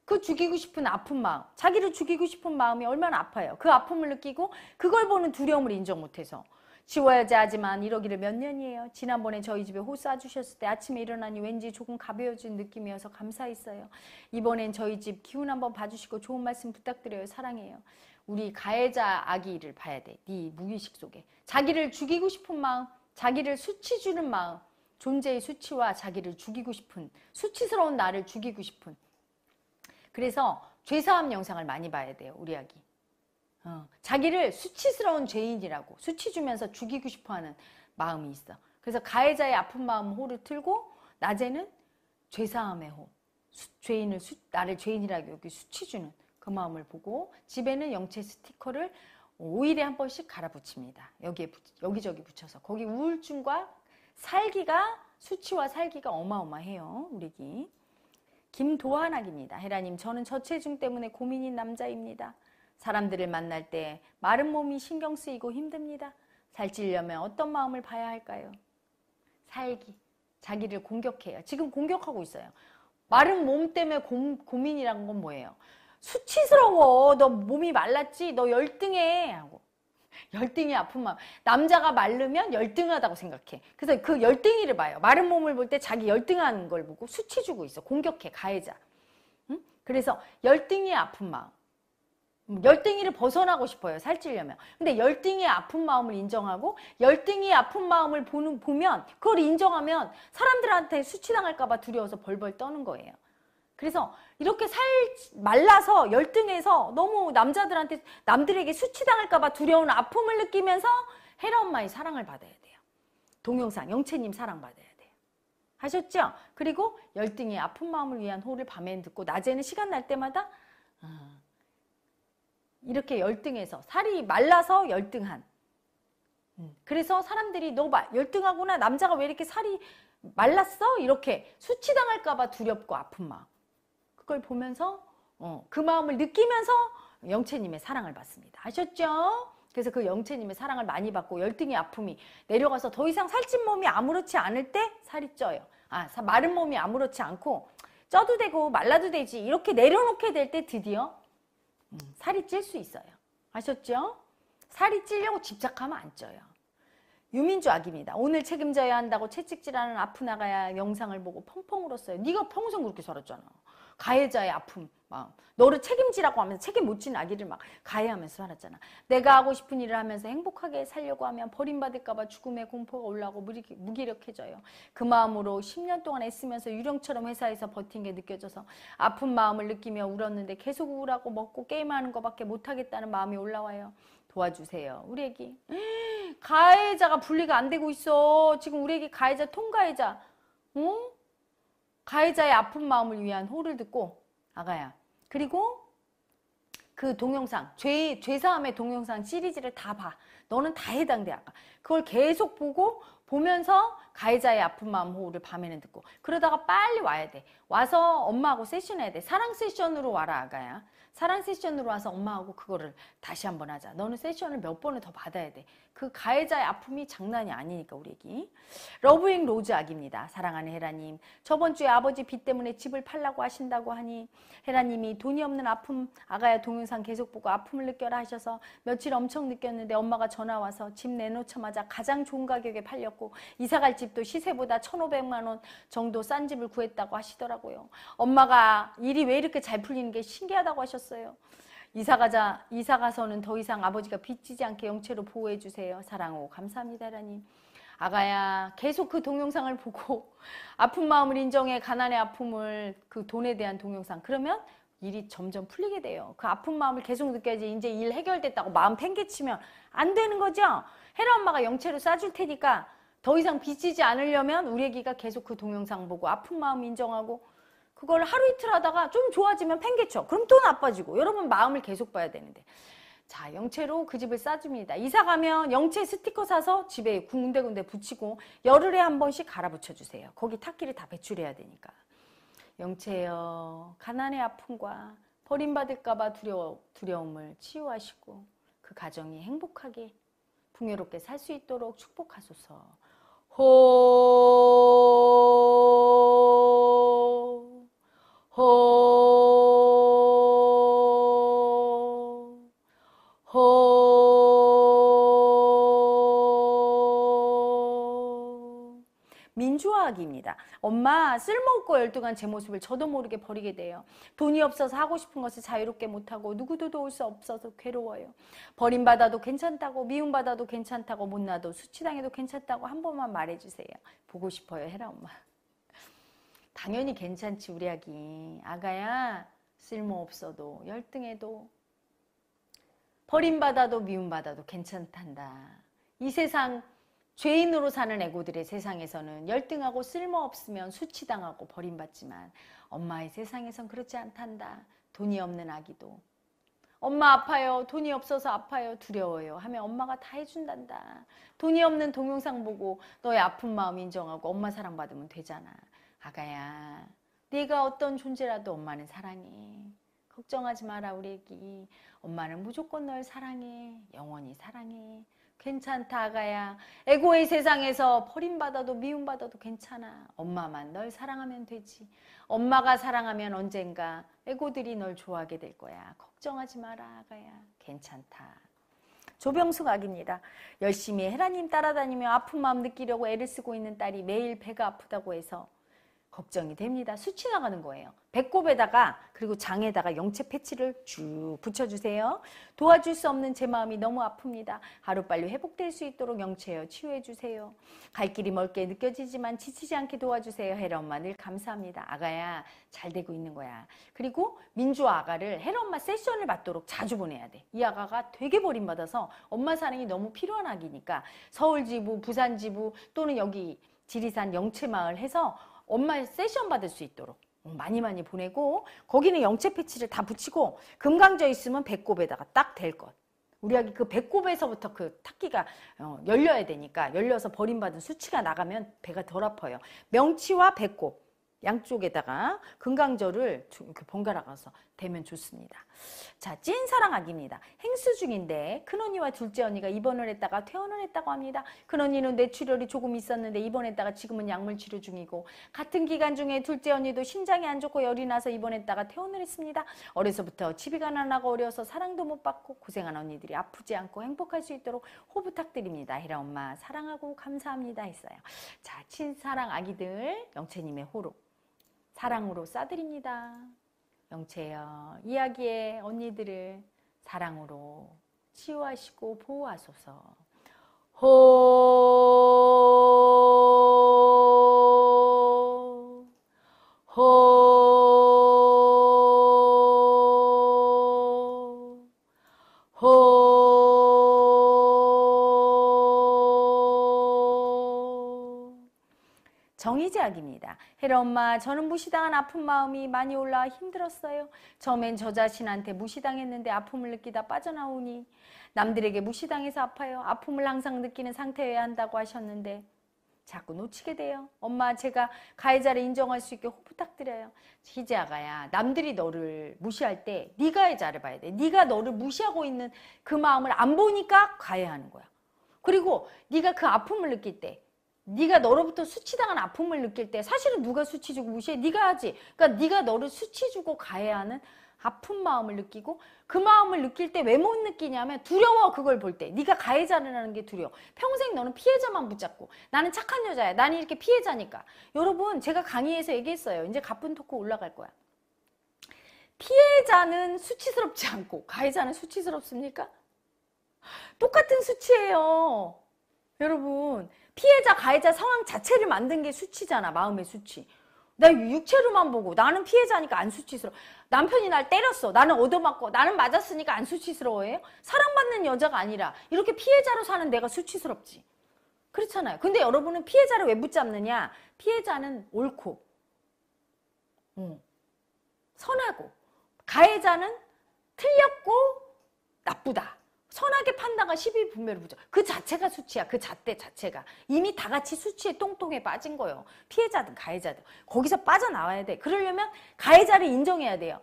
그 죽이고 싶은 아픈 마음, 자기를 죽이고 싶은 마음이 얼마나 아파요. 그 아픔을 느끼고 그걸 보는 두려움을 인정 못해서 지워야지 하지만 이러기를 몇 년이에요. 지난번에 저희 집에 호수 와주셨을 때 아침에 일어나니 왠지 조금 가벼워진 느낌이어서 감사했어요. 이번엔 저희 집 기운 한번 봐주시고 좋은 말씀 부탁드려요. 사랑해요. 우리 가해자 아기를 봐야 돼. 네 무의식 속에. 자기를 죽이고 싶은 마음, 자기를 수치 주는 마음, 존재의 수치와 자기를 죽이고 싶은, 수치스러운 나를 죽이고 싶은 그래서 죄사함 영상을 많이 봐야 돼요. 우리 아기. 어, 자기를 수치스러운 죄인이라고 수치 주면서 죽이고 싶어하는 마음이 있어. 그래서 가해자의 아픈 마음 호를 틀고 낮에는 죄사함의 호, 수, 죄인을 수, 나를 죄인이라고 여기 수치 주는 그 마음을 보고 집에는 영체 스티커를 5일에 한 번씩 갈아붙입니다. 여기에 여기저기 붙여서 거기 우울증과 살기가 수치와 살기가 어마어마해요. 우리기. 김도환학입니다. 헤라님, 저는 저체중 때문에 고민인 남자입니다. 사람들을 만날 때 마른 몸이 신경 쓰이고 힘듭니다. 살찌려면 어떤 마음을 봐야 할까요? 살기. 자기를 공격해요. 지금 공격하고 있어요. 마른 몸 때문에 고, 고민이란 건 뭐예요? 수치스러워. 너 몸이 말랐지? 너 열등해. 하고. 열등이 아픈 마음. 남자가 마르면 열등하다고 생각해. 그래서 그 열등이를 봐요. 마른 몸을 볼 때 자기 열등한 걸 보고 수치 주고 있어. 공격해, 가해자. 응? 그래서 열등이 아픈 마음. 음, 열등이를 벗어나고 싶어요. 살찌려면. 근데 열등이 아픈 마음을 인정하고 열등이 아픈 마음을 보는 보면 그걸 인정하면 사람들한테 수치당할까 봐 두려워서 벌벌 떠는 거예요. 그래서 이렇게 살 말라서 열등해서 너무 남자들한테 남들에게 수치당할까 봐 두려운 아픔을 느끼면서 헤라 엄마의 사랑을 받아야 돼요. 동영상 영채님 사랑 받아야 돼요. 하셨죠? 그리고 열등의 아픈 마음을 위한 호를 밤엔 듣고 낮에는 시간 날 때마다 어, 이렇게 열등해서 살이 말라서 열등한 음, 그래서 사람들이 너 열등하구나 남자가 왜 이렇게 살이 말랐어? 이렇게 수치당할까 봐 두렵고 아픈 마음 그걸 보면서 어, 그 마음을 느끼면서 영채님의 사랑을 받습니다. 아셨죠? 그래서 그 영채님의 사랑을 많이 받고 열등의 아픔이 내려가서 더 이상 살찐 몸이 아무렇지 않을 때 살이 쪄요. 아, 마른 몸이 아무렇지 않고 쪄도 되고 말라도 되지 이렇게 내려놓게 될 때 드디어 음, 살이 찔 수 있어요. 아셨죠? 살이 찔려고 집착하면 안 쪄요. 유민주 악입니다. 오늘 책임져야 한다고 채찍질하는 아프나가야 영상을 보고 펑펑 울었어요. 네가 평생 그렇게 살았잖아. 가해자의 아픔 막 너를 책임지라고 하면서 책임 못 지는 아기를 막 가해하면서 살았잖아. 내가 하고 싶은 일을 하면서 행복하게 살려고 하면 버림받을까봐 죽음의 공포가 올라오고 무기력해져요. 그 마음으로 10년 동안 애쓰면서 유령처럼 회사에서 버틴 게 느껴져서 아픈 마음을 느끼며 울었는데 계속 우울하고 먹고 게임하는 것밖에 못하겠다는 마음이 올라와요. 도와주세요. 우리 애기. 가해자가 분리가 안 되고 있어. 지금 우리 애기 가해자 통가해자. 응? 가해자의 아픈 마음을 위한 호를 듣고 아가야 그리고 그 동영상 죄 죄사함의 동영상 시리즈를 다 봐. 너는 다 해당돼 아가. 그걸 계속 보고 보면서 가해자의 아픈 마음 호를 밤에는 듣고 그러다가 빨리 와야 돼. 와서 엄마하고 세션해야 돼. 사랑 세션으로 와라 아가야. 사랑 세션으로 와서 엄마하고 그거를 다시 한번 하자. 너는 세션을 몇 번을 더 받아야 돼. 그 가해자의 아픔이 장난이 아니니까 우리 애기. 러브잉 로즈 악입니다 사랑하는 헤라님. 저번 주에 아버지 빚 때문에 집을 팔라고 하신다고 하니 헤라님이 돈이 없는 아픔 아가야 동영상 계속 보고 아픔을 느껴라 하셔서 며칠 엄청 느꼈는데 엄마가 전화 와서 집 내놓자마자 가장 좋은 가격에 팔렸고 이사갈 집도 시세보다 1,500만 원 정도 싼 집을 구했다고 하시더라고요. 엄마가 일이 왜 이렇게 잘 풀리는 게 신기하다고 하셨어요. 이사가자 이사가서는 더 이상 아버지가 빚지지 않게 영체로 보호해 주세요. 사랑하고 감사합니다, 하나님. 아가야 계속 그 동영상을 보고 아픈 마음을 인정해 가난의 아픔을 그 돈에 대한 동영상 그러면 일이 점점 풀리게 돼요. 그 아픈 마음을 계속 느껴야지 이제 일 해결됐다고 마음 팽개치면 안 되는 거죠. 헤라 엄마가 영체로 싸줄 테니까 더 이상 빚지지 않으려면 우리 애기가 계속 그 동영상 보고 아픈 마음 인정하고 그걸 하루 이틀 하다가 좀 좋아지면 팽개쳐. 그럼 또 나빠지고. 여러분 마음을 계속 봐야 되는데. 자, 영채로 그 집을 싸줍니다. 이사 가면 영채 스티커 사서 집에 군데군데 붙이고 열흘에 한 번씩 갈아 붙여주세요. 거기 탁기를 다 배출해야 되니까. 영채여, 가난의 아픔과 버림받을까봐 두려워, 두려움을 치유하시고 그 가정이 행복하게 풍요롭게 살 수 있도록 축복하소서. 호 호, 호. 민주화학입니다. 엄마 쓸모없고 열등한 제 모습을 저도 모르게 버리게 돼요. 돈이 없어서 하고 싶은 것을 자유롭게 못하고 누구도 도울 수 없어서 괴로워요. 버림받아도 괜찮다고 미움받아도 괜찮다고 못나도 수치당해도 괜찮다고 한 번만 말해주세요. 보고 싶어요 해라 엄마. 당연히 괜찮지 우리 아기 아가야 쓸모없어도 열등해도 버림받아도 미움받아도 괜찮단다 이 세상 죄인으로 사는 애고들의 세상에서는 열등하고 쓸모없으면 수치당하고 버림받지만 엄마의 세상에선 그렇지 않단다 돈이 없는 아기도 엄마 아파요. 돈이 없어서 아파요. 두려워요. 하면 엄마가 다 해준단다. 돈이 없는 동영상 보고 너의 아픈 마음 인정하고 엄마 사랑받으면 되잖아. 아가야, 네가 어떤 존재라도 엄마는 사랑해. 걱정하지 마라, 우리 애기. 엄마는 무조건 널 사랑해. 영원히 사랑해. 괜찮다, 아가야. 에고의 세상에서 버림받아도 미움받아도 괜찮아. 엄마만 널 사랑하면 되지. 엄마가 사랑하면 언젠가 에고들이 널 좋아하게 될 거야. 걱정하지 마라, 아가야. 괜찮다. 조병숙 아기입니다 열심히 헤라님 따라다니며 아픈 마음 느끼려고 애를 쓰고 있는 딸이 매일 배가 아프다고 해서 걱정이 됩니다. 수치 나가는 거예요. 배꼽에다가 그리고 장에다가 영체 패치를 쭉 붙여주세요. 도와줄 수 없는 제 마음이 너무 아픕니다. 하루빨리 회복될 수 있도록 영체여 치유해주세요. 갈 길이 멀게 느껴지지만 지치지 않게 도와주세요. 헤라 엄마늘 감사합니다. 아가야 잘 되고 있는 거야. 그리고 민주 아가를 헤라 엄마 세션을 받도록 자주 보내야 돼. 이 아가가 되게 버림받아서 엄마 사랑이 너무 필요한 아기니까 서울지부, 부산지부 또는 여기 지리산 영체마을 해서 엄마의 세션 받을 수 있도록 많이 많이 보내고 거기는 영체 패치를 다 붙이고 금강져 있으면 배꼽에다가 딱 될 것. 우리 아기 그 배꼽에서부터 그 탁기가 어, 열려야 되니까 열려서 버림받은 수치가 나가면 배가 덜 아파요. 명치와 배꼽 양쪽에다가 금강절을 이렇게 번갈아 가서 되면 좋습니다. 자, 찐사랑 아기입니다. 행수 중인데 큰언니와 둘째 언니가 입원을 했다가 퇴원을 했다고 합니다. 큰언니는 뇌출혈이 조금 있었는데 입원했다가 지금은 약물 치료 중이고 같은 기간 중에 둘째 언니도 심장이 안 좋고 열이 나서 입원했다가 퇴원을 했습니다. 어려서부터 집이 가난하고 어려서 사랑도 못 받고 고생한 언니들이 아프지 않고 행복할 수 있도록 호 부탁드립니다. 헤라 엄마 사랑하고 감사합니다 했어요. 자, 친사랑 아기들 영채님의 호로 사랑으로 싸드립니다. 영채여 이야기의 언니들을 사랑으로 치유하시고 보호하소서. 호, 호. 정의제약입니다. 헤라 엄마, 저는 무시당한 아픈 마음이 많이 올라와 힘들었어요. 처음엔 저 자신한테 무시당했는데 아픔을 느끼다 빠져나오니 남들에게 무시당해서 아파요. 아픔을 항상 느끼는 상태여야 한다고 하셨는데 자꾸 놓치게 돼요. 엄마, 제가 가해자를 인정할 수 있게 부탁드려요. 희재아가야, 남들이 너를 무시할 때 네가 해자를 봐야 돼. 네가 너를 무시하고 있는 그 마음을 안 보니까 가해하는 거야. 그리고 네가 그 아픔을 느낄 때 네가 너로부터 수치당한 아픔을 느낄 때 사실은 누가 수치 주고 무시해? 네가 하지. 그러니까 네가 너를 수치 주고 가해야 하는 아픈 마음을 느끼고 그 마음을 느낄 때 왜 못 느끼냐면 두려워 그걸 볼때 네가 가해자라는 게 두려워 평생 너는 피해자만 붙잡고 나는 착한 여자야 나는 이렇게 피해자니까 여러분 제가 강의에서 얘기했어요 이제 가쁜 토크 올라갈 거야 피해자는 수치스럽지 않고 가해자는 수치스럽습니까? 똑같은 수치예요 여러분 피해자 가해자 상황 자체를 만든 게 수치잖아 마음의 수치 나 육체로만 보고 나는 피해자니까 안 수치스러워 남편이 날 때렸어 나는 얻어맞고 나는 맞았으니까 안 수치스러워해요 사랑받는 여자가 아니라 이렇게 피해자로 사는 내가 수치스럽지 그렇잖아요 근데 여러분은 피해자를 왜 붙잡느냐 피해자는 옳고 음, 선하고 가해자는 틀렸고 나쁘다 선하게 판단과 시비 분멸을 부죠. 그 자체가 수치야. 그 잣대 자체가. 이미 다 같이 수치에 똥통에 빠진 거예요. 피해자든 가해자든. 거기서 빠져나와야 돼. 그러려면 가해자를 인정해야 돼요.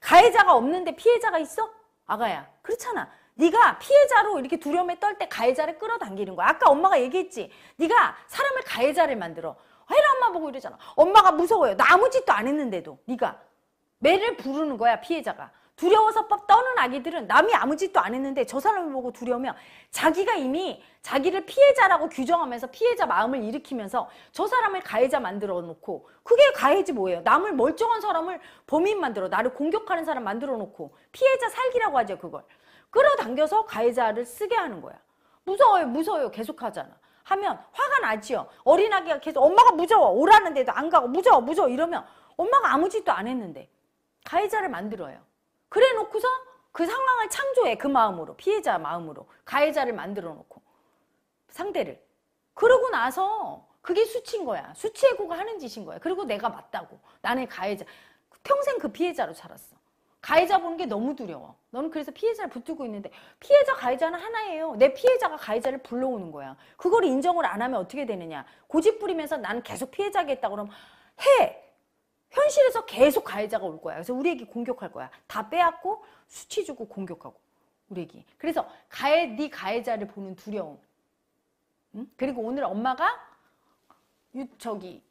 가해자가 없는데 피해자가 있어? 아가야. 그렇잖아. 네가 피해자로 이렇게 두려움에 떨 때 가해자를 끌어당기는 거야. 아까 엄마가 얘기했지. 네가 사람을 가해자를 만들어. 헤라 엄마 보고 이러잖아. 엄마가 무서워요. 나 아무 짓도 안 했는데도. 네가 매를 부르는 거야 피해자가. 두려워서 법 떠는 아기들은 남이 아무 짓도 안 했는데 저 사람을 보고 두려우면 자기가 이미 자기를 피해자라고 규정하면서 피해자 마음을 일으키면서 저 사람을 가해자 만들어 놓고 그게 가해지 뭐예요. 남을 멀쩡한 사람을 범인 만들어 나를 공격하는 사람 만들어 놓고 피해자 살기라고 하죠 그걸. 끌어당겨서 가해자를 쓰게 하는 거야. 무서워요 무서워요 계속 하잖아. 하면 화가 나지요. 어린아기가 계속 엄마가 무서워 오라는데도 안 가고 무서워 무서워 이러면 엄마가 아무 짓도 안 했는데 가해자를 만들어요. 그래 놓고서 그 상황을 창조해 그 마음으로 피해자 마음으로 가해자를 만들어 놓고 상대를 그러고 나서 그게 수치인 거야 수치해고가 하는 짓인 거야 그리고 내가 맞다고 나는 가해자 평생 그 피해자로 살았어 가해자 보는 게 너무 두려워 너는 그래서 피해자를 붙들고 있는데 피해자 가해자는 하나예요 내 피해자가 가해자를 불러오는 거야 그걸 인정을 안 하면 어떻게 되느냐 고집 부리면서 나는 계속 피해자겠다 그러면 해 현실에서 계속 가해자가 올 거야. 그래서 우리 애기 공격할 거야. 다 빼앗고 수치 주고 공격하고 우리 애기. 그래서 가해 네 가해자를 보는 두려움. 응? 그리고 오늘 엄마가 유, 저기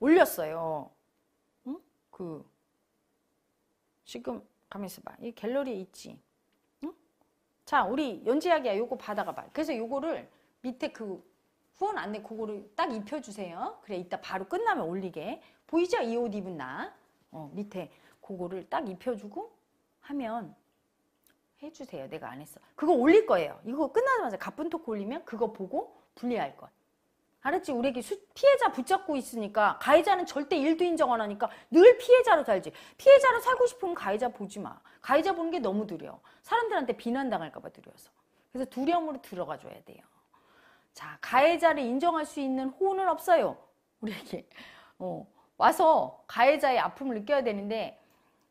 올렸어요. 응? 그 지금 가만 있어봐. 이 갤러리에 있지. 응? 자, 우리 연지학이야. 요거 받아가봐. 그래서 요거를 밑에 그 후원 안내 그거를 딱 입혀주세요. 그래 이따 바로 끝나면 올리게. 보이죠? 이 옷 입은 나. 어, 밑에 그거를 딱 입혀주고 하면 해주세요. 내가 안 했어. 그거 올릴 거예요. 이거 끝나자마자 가쁜 토크 올리면 그거 보고 분리할 것. 알았지? 우리에게 수, 피해자 붙잡고 있으니까 가해자는 절대 일도 인정 안 하니까 늘 피해자로 살지. 피해자로 살고 싶으면 가해자 보지 마. 가해자 보는 게 너무 두려워. 사람들한테 비난당할까 봐 두려워서. 그래서 두려움으로 들어가 줘야 돼요. 자, 가해자를 인정할 수 있는 호는 없어요. 우리에게. 어, 와서 가해자의 아픔을 느껴야 되는데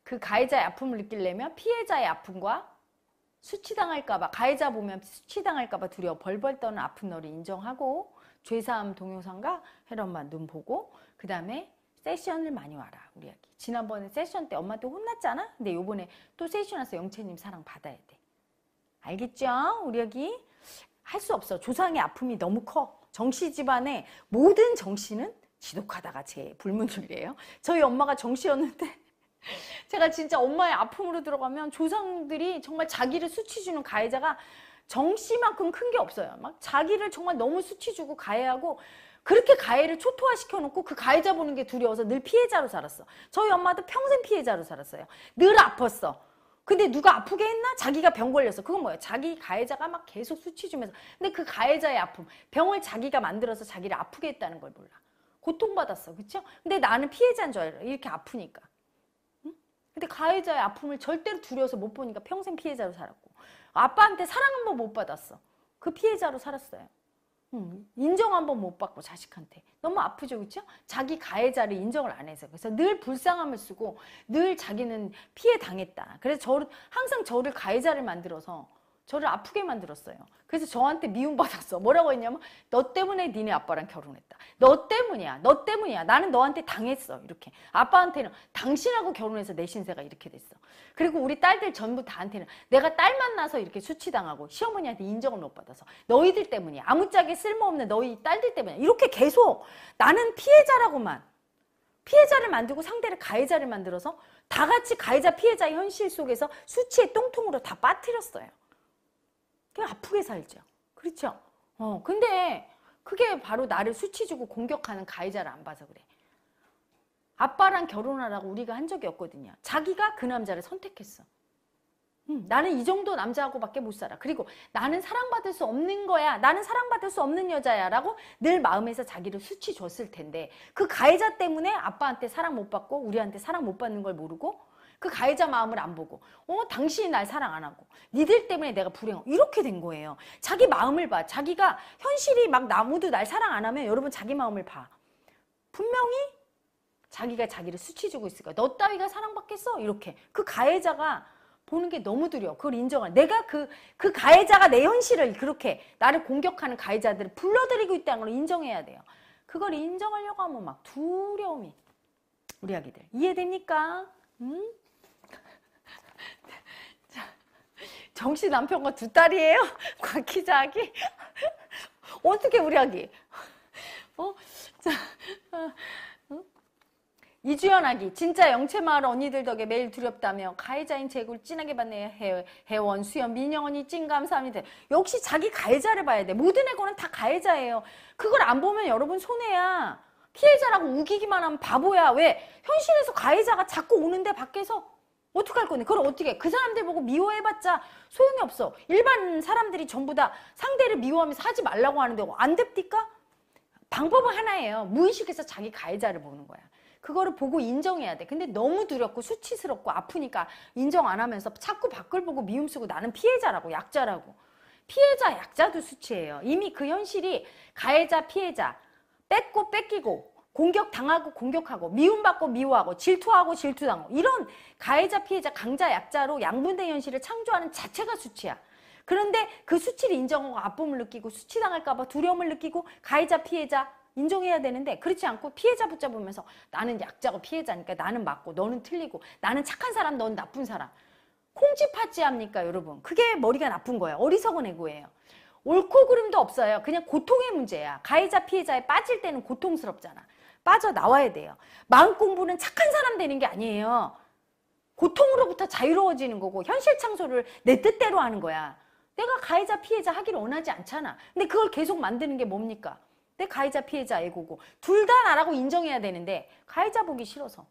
그 가해자의 아픔을 느끼려면 피해자의 아픔과 수치당할까봐 가해자 보면 수치당할까봐 두려워 벌벌 떠는 아픈 너를 인정하고 죄사함 동영상과 헤런만 눈 보고 그 다음에 세션을 많이 와라 우리 아기 지난번에 세션 때 엄마한테 혼났잖아 근데 요번에 또 세션 와서 영채님 사랑 받아야 돼 알겠죠 우리 아기 할 수 없어 조상의 아픔이 너무 커 정씨 집안에 모든 정씨는 지독하다가 제 불문율이에요. 저희 엄마가 정씨였는데 제가 진짜 엄마의 아픔으로 들어가면 조상들이 정말 자기를 수치주는 가해자가 정씨만큼 큰 게 없어요. 막 자기를 정말 너무 수치주고 가해하고 그렇게 가해를 초토화시켜 놓고 그 가해자 보는 게 두려워서 늘 피해자로 살았어. 저희 엄마도 평생 피해자로 살았어요. 늘 아팠어. 근데 누가 아프게 했나? 자기가 병 걸렸어. 그건 뭐예요? 자기 가해자가 막 계속 수치 주면서. 근데 그 가해자의 아픔, 병을 자기가 만들어서 자기를 아프게 했다는 걸 몰라. 고통받았어. 그쵸? 근데 나는 피해자인 줄 알아. 이렇게 아프니까. 응? 근데 가해자의 아픔을 절대로 두려워서 못 보니까 평생 피해자로 살았고. 아빠한테 사랑 한 번 못 받았어. 그 피해자로 살았어요. 응. 인정 한 번 못 받고 자식한테 너무 아프죠 그렇 자기 가해자를 인정을 안 해서 그래서 늘 불쌍함을 쓰고 늘 자기는 피해 당했다 그래서 저 항상 저를 가해자를 만들어서 저를 아프게 만들었어요. 그래서 저한테 미움받았어. 뭐라고 했냐면 너 때문에 니네 아빠랑 결혼했다. 너 때문이야. 너 때문이야. 나는 너한테 당했어. 이렇게. 아빠한테는 당신하고 결혼해서 내 신세가 이렇게 됐어. 그리고 우리 딸들 전부 다한테는 내가 딸 만나서 이렇게 수치당하고 시어머니한테 인정을 못 받아서 너희들 때문이야. 아무짝에 쓸모없는 너희 딸들 때문이야. 이렇게 계속 나는 피해자라고만 피해자를 만들고 상대를 가해자를 만들어서 다 같이 가해자 피해자의 현실 속에서 수치의 똥통으로 다 빠뜨렸어요. 그냥 아프게 살죠. 그렇죠? 어, 근데 그게 바로 나를 수치주고 공격하는 가해자를 안 봐서 그래. 아빠랑 결혼하라고 우리가 한 적이 없거든요. 자기가 그 남자를 선택했어. 음, 나는 이 정도 남자하고밖에 못 살아. 그리고 나는 사랑받을 수 없는 거야. 나는 사랑받을 수 없는 여자야. 라고 늘 마음에서 자기를 수치 줬을 텐데 그 가해자 때문에 아빠한테 사랑 못 받고 우리한테 사랑 못 받는 걸 모르고 그 가해자 마음을 안 보고 어 당신이 날 사랑 안 하고 니들 때문에 내가 불행하고 이렇게 된 거예요. 자기 마음을 봐. 자기가 현실이 막 나무도 날 사랑 안 하면 여러분 자기 마음을 봐. 분명히 자기가 자기를 수치주고 있을 거야. 너 따위가 사랑받겠어? 이렇게. 그 가해자가 보는 게 너무 두려워. 그걸 인정한. 내가 그, 그 가해자가 내 현실을 그렇게 나를 공격하는 가해자들을 불러들이고 있다는 걸 인정해야 돼요. 그걸 인정하려고 하면 막 두려움이. 우리 아기들. 이해됩니까? 음? 정씨 남편과 두 딸이에요? 곽기자 아기? 어떻게 우리 아기? 어? 자, 어? 어? 이주연 아기 진짜 영채마을 언니들 덕에 매일 두렵다며 가해자인 제굴 진하게 봤네 해, 해원 수연 민영 언니 찐 감사합니다 역시 자기 가해자를 봐야 돼 모든 애고는 다 가해자예요 그걸 안 보면 여러분 손해야 피해자라고 우기기만 하면 바보야 왜 현실에서 가해자가 자꾸 오는데 밖에서 어떡할 거니? 그걸 어떻게 그 사람들 보고 미워해봤자 소용이 없어. 일반 사람들이 전부 다 상대를 미워하면서 하지 말라고 하는데 안 됩니까? 방법은 하나예요. 무의식에서 자기 가해자를 보는 거야. 그거를 보고 인정해야 돼. 근데 너무 두렵고 수치스럽고 아프니까 인정 안 하면서 자꾸 밖을 보고 미움 쓰고 나는 피해자라고 약자라고. 피해자 약자도 수치예요. 이미 그 현실이 가해자 피해자 뺏고 뺏기고 공격당하고 공격하고 미움받고 미워하고 질투하고 질투당하고 이런 가해자 피해자 강자 약자로 양분된 현실을 창조하는 자체가 수치야. 그런데 그 수치를 인정하고 아픔을 느끼고 수치당할까 봐 두려움을 느끼고 가해자 피해자 인정해야 되는데 그렇지 않고 피해자 붙잡으면서 나는 약자고 피해자니까 나는 맞고 너는 틀리고 나는 착한 사람 넌 나쁜 사람 콩쥐팥쥐 합니까 여러분 그게 머리가 나쁜 거예요 어리석은 애고예요 옳고 그름도 없어요 그냥 고통의 문제야 가해자 피해자에 빠질 때는 고통스럽잖아 빠져나와야 돼요. 마음 공부는 착한 사람 되는 게 아니에요. 고통으로부터 자유로워지는 거고 현실 창조를 내 뜻대로 하는 거야. 내가 가해자 피해자 하기를 원하지 않잖아. 근데 그걸 계속 만드는 게 뭡니까? 내 가해자 피해자 애고고 둘 다 나라고 인정해야 되는데 가해자 보기 싫어서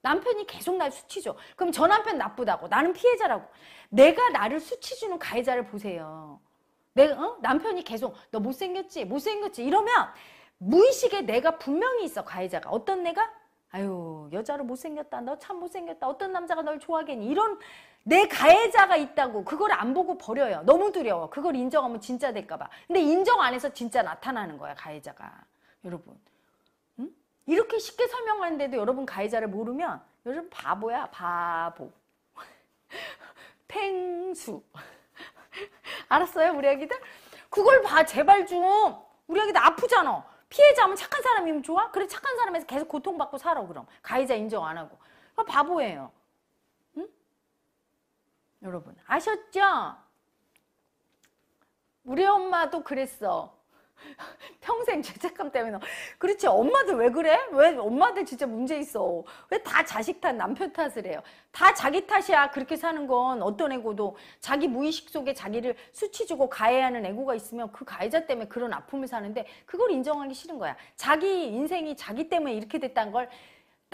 남편이 계속 날 수치죠. 그럼 저 남편 나쁘다고 나는 피해자라고 내가 나를 수치주는 가해자를 보세요. 내가 어? 남편이 계속 너 못생겼지 못생겼지 이러면 무의식에 내가 분명히 있어 가해자가 어떤 내가 아유 여자로 못생겼다 너 참 못생겼다 어떤 남자가 널 좋아하겠니 이런 내 가해자가 있다고 그걸 안 보고 버려요 너무 두려워 그걸 인정하면 진짜 될까봐 근데 인정 안 해서 진짜 나타나는 거야 가해자가 여러분 음? 이렇게 쉽게 설명하는데도 여러분 가해자를 모르면 여러분 바보야 바보 팽수 알았어요 우리 아기들? 그걸 봐 제발 좀 우리 아기들 아프잖아 피해자 하면 착한 사람이면 좋아? 그래 착한 사람에서 계속 고통받고 살아 그럼 가해자 인정 안 하고 그럼 바보예요 응? 여러분 아셨죠? 우리 엄마도 그랬어 평생 죄책감 때문에 그렇지 엄마들 왜 그래? 왜 엄마들 진짜 문제 있어 왜 다 자식 탓 남편 탓을 해요 다 자기 탓이야 그렇게 사는 건 어떤 애고도 자기 무의식 속에 자기를 수치주고 가해하는 애고가 있으면 그 가해자 때문에 그런 아픔을 사는데 그걸 인정하기 싫은 거야 자기 인생이 자기 때문에 이렇게 됐다는 걸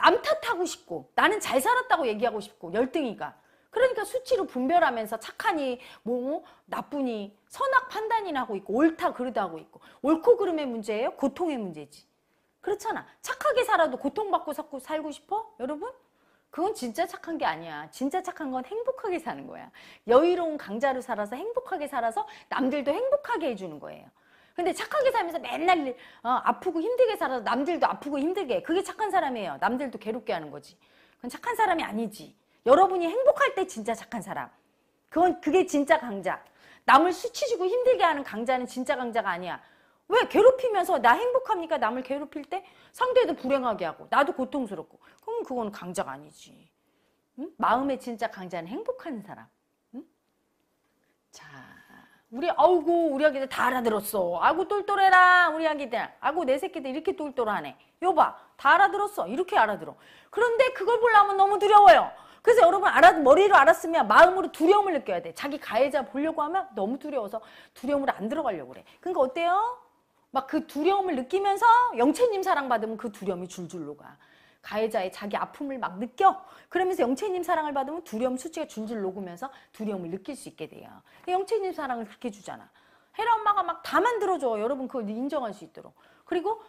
남 탓하고 싶고 나는 잘 살았다고 얘기하고 싶고 열등이가 그러니까 수치로 분별하면서 착하니 뭐 어? 나쁘니 선악 판단이나 고 있고 옳다 그르다 하고 있고 옳고 그름의 문제예요? 고통의 문제지. 그렇잖아. 착하게 살아도 고통받고 살고 싶어? 여러분? 그건 진짜 착한 게 아니야. 진짜 착한 건 행복하게 사는 거야. 여유로운 강자로 살아서 행복하게 살아서 남들도 행복하게 해주는 거예요. 근데 착하게 살면서 맨날 어, 아프고 힘들게 살아서 남들도 아프고 힘들게 그게 착한 사람이에요. 남들도 괴롭게 하는 거지. 그건 착한 사람이 아니지. 여러분이 행복할 때 진짜 착한 사람. 그건 그게 진짜 강자. 남을 수치지고 힘들게 하는 강자는 진짜 강자가 아니야. 왜 괴롭히면서 나 행복합니까? 남을 괴롭힐 때 상대도 불행하게 하고 나도 고통스럽고 그럼 그건 강자가 아니지. 응? 마음의 진짜 강자는 행복한 사람. 응? 자, 우리 아우고 우리 아기들 다 알아들었어. 아구 똘똘해라 우리 아기들. 아구 내 새끼들 이렇게 똘똘하네. 여봐 다 알아들었어. 이렇게 알아들어. 그런데 그걸 보려면 너무 두려워요. 그래서 여러분 알아, 머리로 알았으면 마음으로 두려움을 느껴야 돼. 자기 가해자 보려고 하면 너무 두려워서 두려움을 안 들어가려고 그래. 그러니까 어때요? 막 그 두려움을 느끼면서 영채님 사랑받으면 그 두려움이 줄줄로 가. 가해자의 자기 아픔을 막 느껴. 그러면서 영채님 사랑을 받으면 두려움 수치가 줄줄 녹으면서 두려움을 느낄 수 있게 돼요. 영채님 사랑을 그렇게 주잖아. 헤라 엄마가 막 다 만들어줘. 여러분 그걸 인정할 수 있도록. 그리고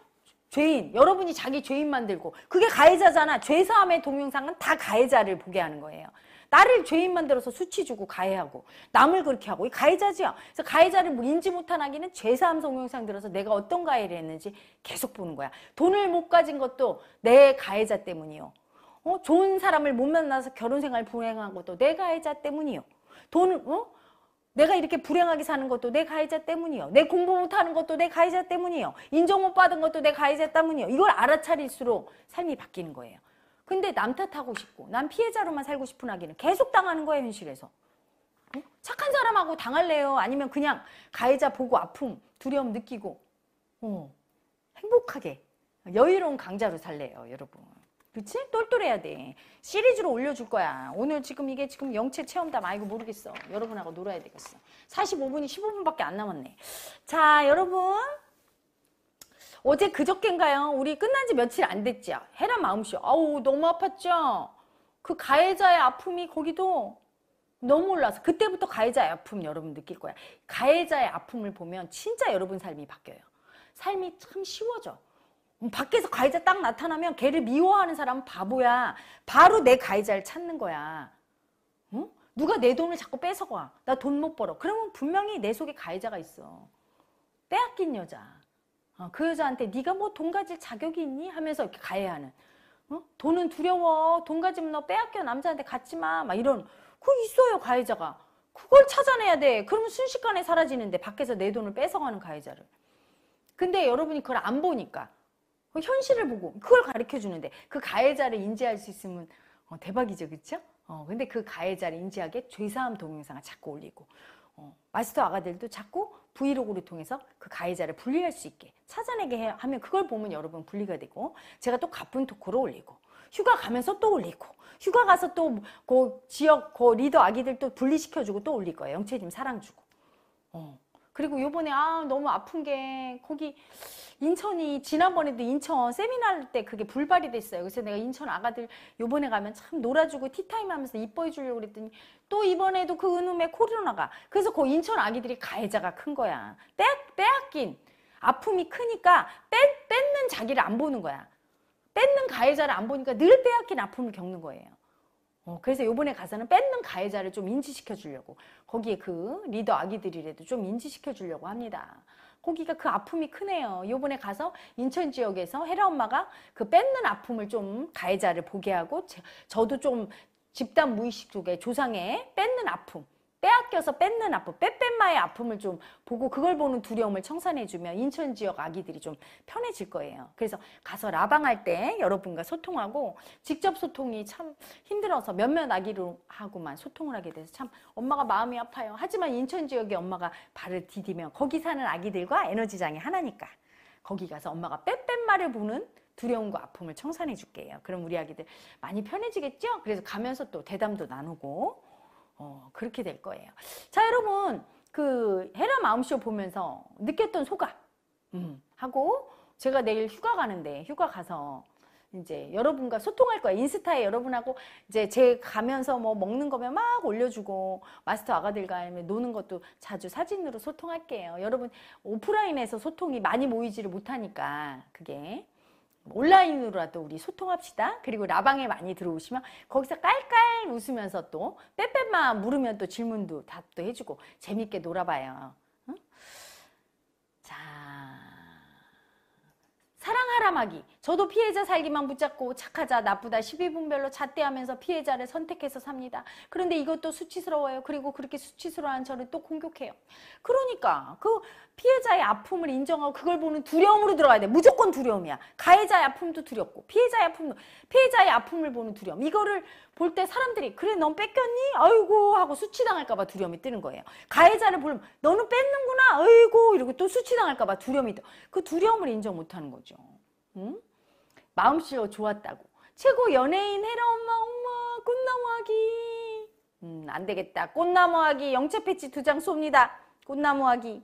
죄인 여러분이 자기 죄인 만들고 그게 가해자잖아 죄사함의 동영상은 다 가해자를 보게 하는 거예요 나를 죄인 만들어서 수치 주고 가해하고 남을 그렇게 하고 이 가해자지요 그래서 가해자를 뭐 인지 못한아기는 죄사함 동영상 들어서 내가 어떤 가해를 했는지 계속 보는 거야 돈을 못 가진 것도 내 가해자 때문이요 어? 좋은 사람을 못 만나서 결혼 생활 불행한 것도 내 가해자 때문이요 돈을 어? 내가 이렇게 불행하게 사는 것도 내 가해자 때문이요. 내 공부 못하는 것도 내 가해자 때문이요. 인정 못 받은 것도 내 가해자 때문이요. 이걸 알아차릴수록 삶이 바뀌는 거예요. 근데 남 탓하고 싶고 난 피해자로만 살고 싶은 아기는 계속 당하는 거예요 현실에서. 어? 착한 사람하고 당할래요? 아니면 그냥 가해자 보고 아픔, 두려움 느끼고 어, 행복하게 여유로운 강자로 살래요 여러분. 그치? 똘똘해야 돼. 시리즈로 올려줄 거야. 오늘 지금 이게 지금 영체 체험담 아이고 모르겠어. 여러분하고 놀아야 되겠어. 45분이 15분밖에 안 남았네. 자 여러분 어제 그저께인가요? 우리 끝난 지 며칠 안 됐죠? 해라 마음씨 어우 너무 아팠죠? 그 가해자의 아픔이 거기도 너무 올라서 그때부터 가해자의 아픔 여러분 느낄 거야. 가해자의 아픔을 보면 진짜 여러분 삶이 바뀌어요. 삶이 참 쉬워져. 밖에서 가해자 딱 나타나면 걔를 미워하는 사람은 바보야. 바로 내 가해자를 찾는 거야. 응? 누가 내 돈을 자꾸 뺏어가. 나 돈 못 벌어. 그러면 분명히 내 속에 가해자가 있어. 빼앗긴 여자. 어, 그 여자한테 네가 뭐 돈 가질 자격이 있니? 하면서 이렇게 가해하는. 어? 돈은 두려워. 돈 가지면 너 빼앗겨. 남자한테 갖지 마. 막 이런. 그거 있어요. 가해자가. 그걸 찾아내야 돼. 그러면 순식간에 사라지는데 밖에서 내 돈을 뺏어가는 가해자를. 근데 여러분이 그걸 안 보니까 그 현실을 보고 그걸 가르쳐 주는데 그 가해자를 인지할 수 있으면 어, 대박이죠, 그렇죠? 어, 근데 그 가해자를 인지하게 죄사함 동영상을 자꾸 올리고 어, 마스터 아가들도 자꾸 브이로그를 통해서 그 가해자를 분리할 수 있게 찾아내게 해, 하면 그걸 보면 여러분 분리가 되고 제가 또 가쁜 토크로 올리고 휴가 가면서 또 올리고 휴가 가서 또 그 지역 그 리더 아기들 또 분리시켜주고 또 올릴 거예요. 영채님 사랑 주고. 어. 그리고 요번에 아 너무 아픈 게 거기 인천이 지난번에도 인천 세미나 때 그게 불발이 됐어요. 그래서 내가 인천 아가들 요번에 가면 참 놀아주고 티타임 하면서 이뻐해 주려고 그랬더니 또 이번에도 그 은음에 코로나가 그래서 그 인천 아기들이 가해자가 큰 거야. 빼, 빼앗긴 아픔이 크니까 뺏, 뺏는 자기를 안 보는 거야. 뺏는 가해자를 안 보니까 늘 빼앗긴 아픔을 겪는 거예요. 어, 그래서 요번에 가사는 뺏는 가해자를 좀 인지시켜 주려고 거기에 그 리더 아기들이라도 좀 인지시켜 주려고 합니다. 거기가 그 아픔이 크네요. 요번에 가서 인천 지역에서 헤라 엄마가 그 뺏는 아픔을 좀 가해자를 보게 하고 제, 저도 좀 집단 무의식 속에 조상의 뺏는 아픔 빼앗겨서 뺏는 아픔, 빼빼마의 아픔을 좀 보고 그걸 보는 두려움을 청산해주면 인천 지역 아기들이 좀 편해질 거예요. 그래서 가서 라방할 때 여러분과 소통하고 직접 소통이 참 힘들어서 몇몇 아기하고만 로 소통을 하게 돼서 참 엄마가 마음이 아파요. 하지만 인천 지역의 엄마가 발을 디디면 거기 사는 아기들과 에너지장이 하나니까 거기 가서 엄마가 빼빼마를 보는 두려움과 아픔을 청산해 줄게요. 그럼 우리 아기들 많이 편해지겠죠? 그래서 가면서 또 대담도 나누고 어, 그렇게 될 거예요. 자, 여러분. 그 헤라 마음쇼 보면서 느꼈던 소감 음. 하고 제가 내일 휴가 가는데 휴가 가서 이제 여러분과 소통할 거야 인스타에 여러분하고 이제 제 가면서 뭐 먹는 거면 막 올려주고 마스터 아가들과 노는 것도 자주 사진으로 소통할게요 여러분 오프라인에서 소통이 많이 모이지를 못하니까 그게 온라인으로라도 우리 소통합시다. 그리고 라방에 많이 들어오시면 거기서 깔깔 웃으면서 또 빼빼만 물으면 또 질문도 답도 해주고 재밌게 놀아봐요. 응? 자, 사랑하라마기. 저도 피해자 살기만 붙잡고 착하자 나쁘다 12분별로 잣대하면서 피해자를 선택해서 삽니다. 그런데 이것도 수치스러워요. 그리고 그렇게 수치스러운 저를 또 공격해요. 그러니까 그 피해자의 아픔을 인정하고 그걸 보는 두려움으로 들어가야 돼. 무조건 두려움이야. 가해자의 아픔도 두렵고 피해자의 아픔도 피해자의 아픔을 보는 두려움. 이거를 볼 때 사람들이 그래 넌 뺏겼니? 아이고 하고 수치당할까 봐 두려움이 뜨는 거예요. 가해자를 보면 너는 뺏는구나. 아이고 이러고 또 수치당할까 봐 두려움이 떠. 그 두려움을 인정 못 하는 거죠. 응? 마음씨로 좋았다고. 최고 연예인 해라 엄마 엄마 꽃나무하기. 음, 안 되겠다. 꽃나무하기 영채 패치 두 장 쏩니다. 꽃나무하기.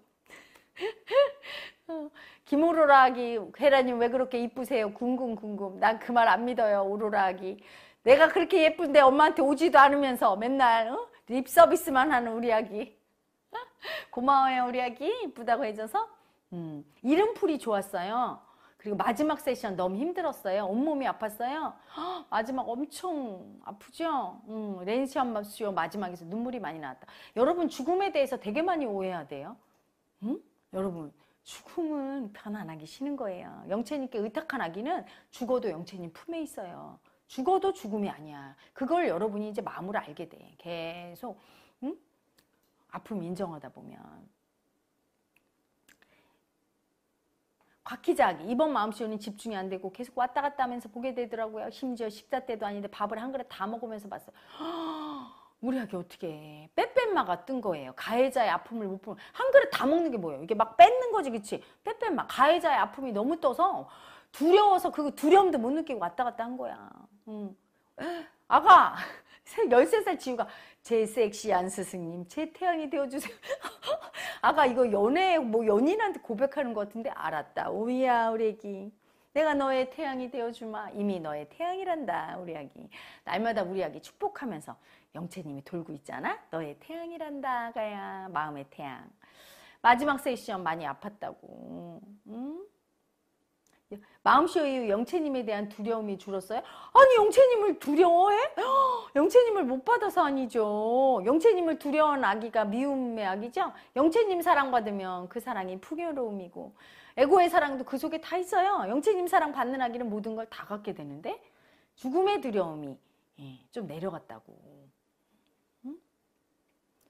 어, 김오로라하기 헤라님 왜 그렇게 이쁘세요? 궁금 궁금. 난 그 말 안 믿어요. 오로라하기. 내가 그렇게 예쁜데 엄마한테 오지도 않으면서 맨날 어? 립 서비스만 하는 우리 아기. 고마워요 우리 아기 이쁘다고 해줘서. 음, 이름풀이 좋았어요. 그리고 마지막 세션 너무 힘들었어요. 온몸이 아팠어요. 허, 마지막 엄청 아프죠? 음, 렌시 엄마 수요 마지막에서 눈물이 많이 나왔다. 여러분 죽음에 대해서 되게 많이 오해해야 돼요. 응? 여러분 죽음은 편안하기 싫은 거예요. 영채님께 의탁한 아기는 죽어도 영채님 품에 있어요. 죽어도 죽음이 아니야. 그걸 여러분이 이제 마음으로 알게 돼. 계속 응? 아픔 인정하다 보면. 곽희작이 이번 마음씨오는 집중이 안 되고 계속 왔다 갔다 하면서 보게 되더라고요. 심지어 식사 때도 아닌데 밥을 한 그릇 다 먹으면서 봤어요. 우리 아기 어떻게 빼빼마가 뜬 거예요. 가해자의 아픔을 못 보면 한 그릇 다 먹는 게 뭐예요? 이게 막 뺏는 거지 그치? 빼빼마 가해자의 아픔이 너무 떠서 두려워서 그 두려움도 못 느끼고 왔다 갔다 한 거야. 음. 아가 13살 지우가 제 섹시한 스승님, 제 태양이 되어주세요. 아까 이거 연애, 뭐 연인한테 고백하는 것 같은데 알았다. 오이야, 우리 애기. 내가 너의 태양이 되어주마. 이미 너의 태양이란다, 우리 아기. 날마다 우리 아기 축복하면서 영채님이 돌고 있잖아? 너의 태양이란다, 가야. 마음의 태양. 마지막 세션 많이 아팠다고. 응? 마음쇼 의 영채님에 대한 두려움이 줄었어요? 아니 영채님을 두려워해? 영채님을 못 받아서 아니죠. 영채님을 두려운 아기가 미움의 아기죠. 영채님 사랑받으면 그 사랑이 풍요로움이고 에고의 사랑도 그 속에 다 있어요. 영채님 사랑 받는 아기는 모든 걸 다 갖게 되는데 죽음의 두려움이 예, 좀 내려갔다고.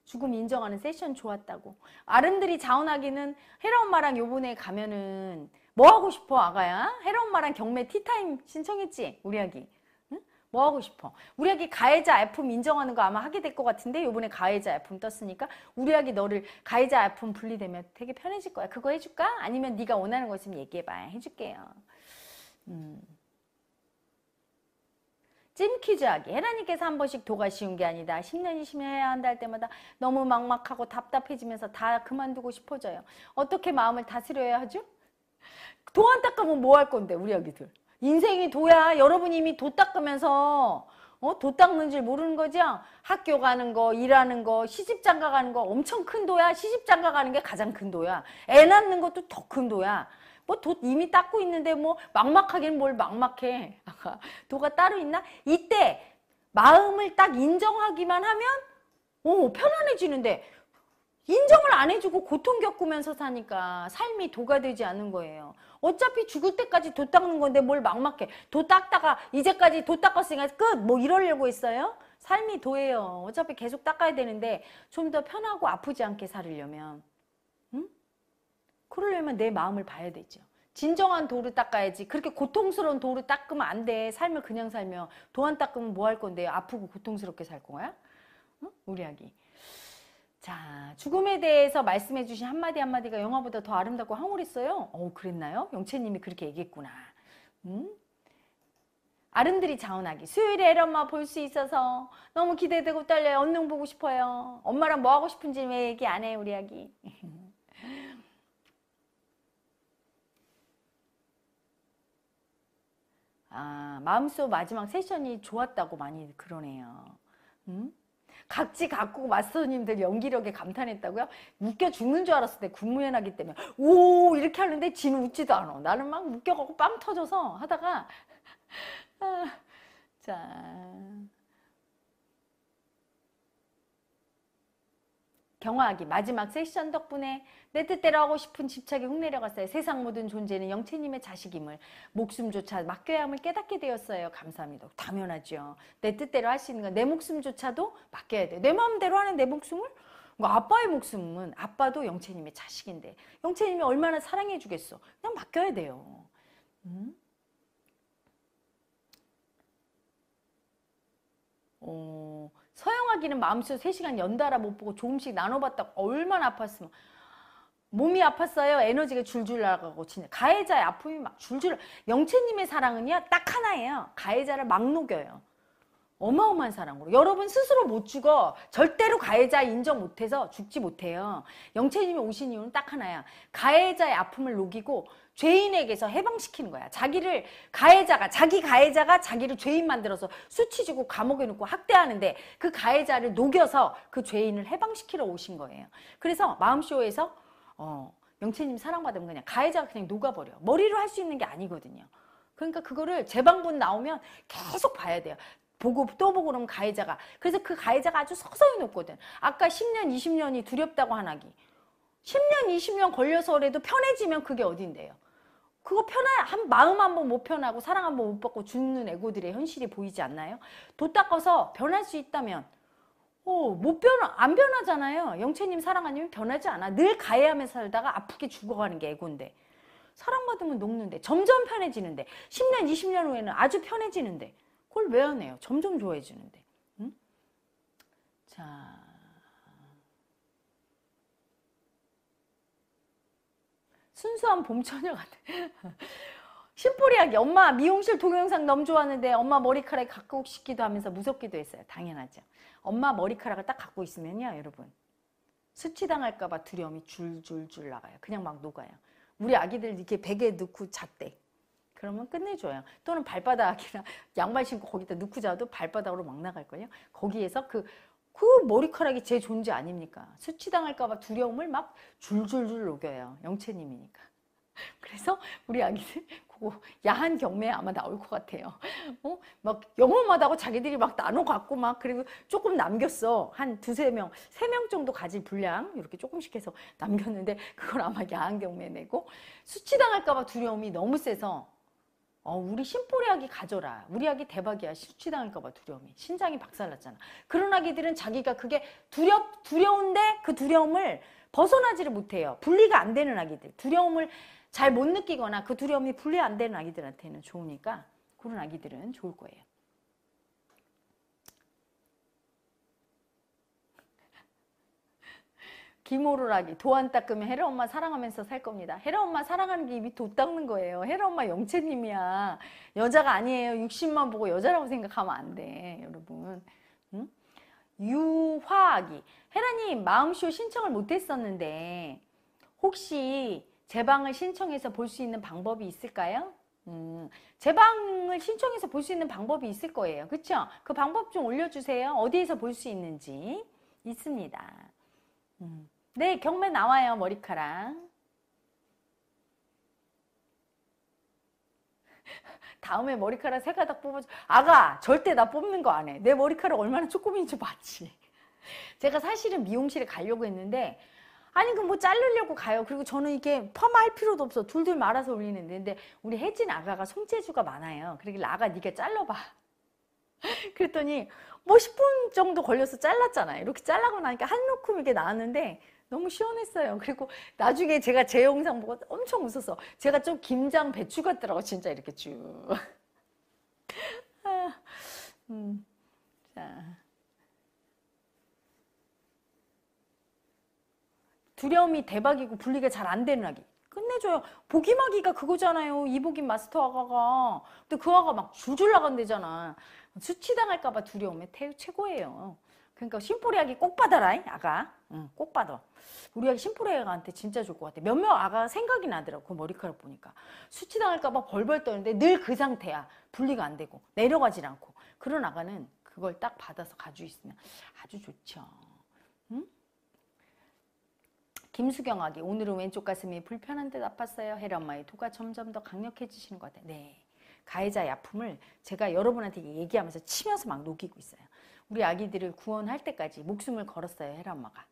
죽음 인정하는 세션 좋았다고. 아름들이 자원하기는 헤라 엄마랑 요번에 가면은 뭐 하고 싶어 아가야? 해롱 마랑 경매 티타임 신청했지 우리 아기. 응? 뭐 하고 싶어? 우리 아기 가해자 F품 인정하는 거 아마 하게 될 것 같은데 요번에 가해자 F품 떴으니까 우리 아기 너를 가해자 F품 분리되면 되게 편해질 거야. 그거 해줄까? 아니면 네가 원하는 거 있으면 얘기해봐. 해줄게요. 음. 찜퀴즈 하기. 혜라님께서 한 번씩 도가 쉬운 게 아니다. 10년, 2 0 해야 한다 할 때마다 너무 막막하고 답답해지면서 다 그만두고 싶어져요. 어떻게 마음을 다스려야 하죠? 도안 닦으면 뭐 할 건데 우리 아기들 인생이 도야 여러분 이미 도 닦으면서 어? 도 닦는 줄 모르는 거죠? 학교 가는 거, 일하는 거, 시집 장가 가는 거 엄청 큰 도야. 시집 장가 가는 게 가장 큰 도야. 애 낳는 것도 더 큰 도야. 뭐 도 이미 닦고 있는데 뭐 막막하긴 뭘 막막해. 도가 따로 있나? 이때 마음을 딱 인정하기만 하면 오 편안해지는데 인정을 안 해주고 고통 겪으면서 사니까 삶이 도가 되지 않는 거예요. 어차피 죽을 때까지 도 닦는 건데 뭘 막막해. 도 닦다가 이제까지 도 닦았으니까 끝! 뭐 이러려고 있어요? 삶이 도예요. 어차피 계속 닦아야 되는데 좀 더 편하고 아프지 않게 살으려면 응? 그러려면 내 마음을 봐야 되죠. 진정한 도를 닦아야지. 그렇게 고통스러운 도를 닦으면 안 돼. 삶을 그냥 살면 도안 닦으면 뭐 할 건데 아프고 고통스럽게 살 거야? 응? 우리 아기. 자, 죽음에 대해서 말씀해 주신 한마디 한마디가 영화보다 더 아름답고 황홀했어요. 어, 그랬나요? 영채님이 그렇게 얘기했구나. 음? 아름드리 자원하기. 수요일에 애 엄마 볼 수 있어서 너무 기대되고 떨려요. 언능 보고 싶어요. 엄마랑 뭐 하고 싶은지 왜 얘기 안 해, 우리 아기. 아, 마음속 마지막 세션이 좋았다고 많이 그러네요. 음? 각지 각국 마스터님들 연기력에 감탄했다고요? 웃겨 죽는 줄 알았을 때국무회 나기 때문에 오 이렇게 하는데 지는 웃지도 않아. 나는 막 웃겨갖고 빵 터져서 하다가 아, 자. 병화하기 마지막 세션 덕분에 내 뜻대로 하고 싶은 집착이 훅내려갔어요. 세상 모든 존재는 영체님의 자식임을 목숨조차 맡겨야 함을 깨닫게 되었어요. 감사합니다. 당연하죠. 내 뜻대로 할수는건 내 목숨조차도 맡겨야 돼내 마음대로 하는 내 목숨을 뭐 아빠의 목숨은 아빠도 영채님의 자식인데 영채님이 얼마나 사랑해 주겠어. 그냥 맡겨야 돼요. 음? 어, 서영아기는 마음속에 3시간 연달아 못 보고 조금씩 나눠봤다고 얼마나 아팠으면 몸이 아팠어요. 에너지가 줄줄 나가고 진짜 가해자의 아픔이 막 줄줄 영채님의 사랑은요 딱 하나예요. 가해자를 막 녹여요. 어마어마한 사랑으로 여러분 스스로 못 죽어 절대로 가해자 인정 못해서 죽지 못해요 영채님이 오신 이유는 딱 하나야 가해자의 아픔을 녹이고 죄인에게서 해방시키는 거야. 자기를 가해자가 자기 가해자가 자기를 죄인 만들어서 수치지고 감옥에 놓고 학대하는데 그 가해자를 녹여서 그 죄인을 해방시키러 오신 거예요. 그래서 마음쇼에서 어, 영채님 사랑받으면 그냥 가해자가 그냥 녹아버려. 머리로 할 수 있는 게 아니거든요. 그러니까 그거를 재방분 나오면 계속 봐야 돼요. 보고 또 보고 그러면 가해자가. 그래서 그 가해자가 아주 서서히 녹거든. 아까 10년, 20년이 두렵다고 하나기 10년, 20년 걸려서라도 편해지면 그게 어딘데요. 그거 편해 한 마음 한 번 못 편하고 사랑 한 번 못 받고 죽는 애고들의 현실이 보이지 않나요? 도 닦아서 변할 수 있다면 어, 못 변화 안 변하잖아요. 영채님 사랑 아니면 변하지 않아. 늘 가해하며 살다가 아프게 죽어가는 게 애고인데 사랑받으면 녹는데 점점 편해지는데 10년 20년 후에는 아주 편해지는데 그걸 왜 안 해요? 점점 좋아해지는데 음? 자 순수한 봄 처녀 같아. 심플이하게 엄마 미용실 동영상 너무 좋아하는데 엄마 머리카락 갖고 싶기도 하면서 무섭기도 했어요. 당연하죠. 엄마 머리카락을 딱 갖고 있으면요. 여러분 수치당할까 봐 두려움이 줄줄줄 나가요. 그냥 막 녹아요. 우리 아기들 이렇게 베개 넣고 잤대. 그러면 끝내줘요. 또는 발바닥이나 양말 신고 거기다 넣고 자도 발바닥으로 막 나갈걸요. 거기에서 그그 머리카락이 제 존재 아닙니까? 수치당할까봐 두려움을 막 줄줄줄 녹여요. 영채님이니까. 그래서 우리 아기들 그거 야한 경매에 아마 나올 것 같아요. 어? 막 영험하다고 자기들이 막 나눠 갖고 막 그리고 조금 남겼어. 한 두세 명, 세 명 정도 가질 분량 이렇게 조금씩 해서 남겼는데 그걸 아마 야한 경매 에 내고 수치당할까 봐 두려움이 너무 세서 어, 우리 심보리 아기 가져라. 우리 아기 대박이야. 수치당할까봐 두려움이. 신장이 박살났잖아. 그런 아기들은 자기가 그게 두렵, 두려운데 그 두려움을 벗어나지를 못해요. 분리가 안 되는 아기들. 두려움을 잘 못 느끼거나 그 두려움이 분리 안 되는 아기들한테는 좋으니까 그런 아기들은 좋을 거예요. 기모를 라기 도안 닦으면 헤라 엄마 사랑하면서 살 겁니다. 헤라 엄마 사랑하는 게 입이 돛 닦는 거예요. 헤라 엄마 영채님이야. 여자가 아니에요. 60만 보고 여자라고 생각하면 안 돼. 여러분. 응? 유화하기. 헤라님 마음쇼 신청을 못했었는데 혹시 제 방을 신청해서 볼 수 있는 방법이 있을까요? 음, 제 방을 신청해서 볼 수 있는 방법이 있을 거예요. 그쵸? 그 방법 좀 올려주세요. 어디에서 볼 수 있는지 있습니다. 음. 네, 경매 나와요, 머리카락. 다음에 머리카락 세 가닥 뽑아줘. 아가, 절대 나 뽑는 거 안 해. 내 머리카락 얼마나 쪼꼬미인지 봤지. 제가 사실은 미용실에 가려고 했는데, 아니, 그 뭐 자르려고 가요. 그리고 저는 이게 펌할 필요도 없어. 둘둘 말아서 올리는데. 근데 우리 혜진 아가가 손재주가 많아요. 그러길 아가, 네가 잘라봐. 그랬더니 뭐 10분 정도 걸려서 잘랐잖아요. 이렇게 잘라고 나니까 한 움큼 이게 나왔는데 너무 시원했어요. 그리고 나중에 제가 제 영상 보고 엄청 웃었어. 제가 좀 김장 배추 같더라고 진짜 이렇게 쭉. 아, 음, 자. 두려움이 대박이고 분리가 잘 안 되는 아기. 끝내줘요. 보기마기가 그거잖아요. 이보긴 마스터 아가가. 근데 그 아가 막 줄줄 나간대잖아. 수치당할까봐 두려움에 태, 최고예요. 그러니까 심포리아기 꼭 받아라 아가 응, 꼭 받아 우리 아기 심포리아가한테 진짜 좋을 것 같아 몇몇 아가 생각이 나더라고 그 머리카락 보니까 수치당할까봐 벌벌 떠는데 늘 그 상태야 분리가 안 되고 내려가질 않고 그런 아가는 그걸 딱 받아서 가지고 있으면 아주 좋죠 김수경 아기 오늘은 왼쪽 가슴이 불편한 듯 아팠어요 헤 엄마의 도가 점점 더 강력해지시는 것 같아요 네 가해자의 아픔을 제가 여러분한테 얘기하면서 치면서 막 녹이고 있어요 우리 아기들을 구원할 때까지 목숨을 걸었어요 헤라마가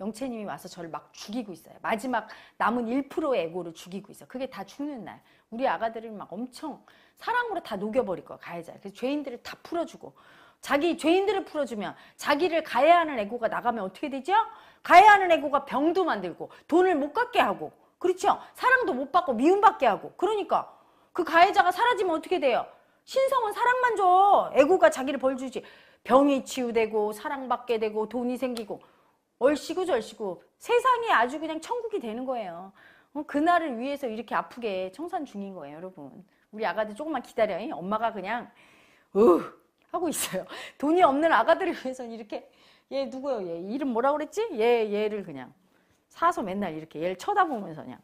엄 영채님이 와서 저를 막 죽이고 있어요 마지막 남은 1%의 에고를 죽이고 있어 그게 다 죽는 날 우리 아가들을 막 엄청 사랑으로 다 녹여버릴 거야 가해자 그래서 죄인들을 다 풀어주고 자기 죄인들을 풀어주면 자기를 가해하는 에고가 나가면 어떻게 되죠? 가해하는 에고가 병도 만들고 돈을 못 갖게 하고 그렇죠? 사랑도 못 받고 미움받게 하고 그러니까 그 가해자가 사라지면 어떻게 돼요? 신성은 사랑만 줘. 에고가 자기를 벌주지. 병이 치유되고 사랑받게 되고 돈이 생기고 얼씨구 절씨구 세상이 아주 그냥 천국이 되는 거예요. 어, 그날을 위해서 이렇게 아프게 청산 중인 거예요, 여러분. 우리 아가들 조금만 기다려. 요 엄마가 그냥 으 하고 있어요. 돈이 없는 아가들을 위해서는 이렇게 얘 누구요? 얘 이름 뭐라 그랬지? 얘 얘를 그냥 사서 맨날 이렇게 얘를 쳐다보면서 그냥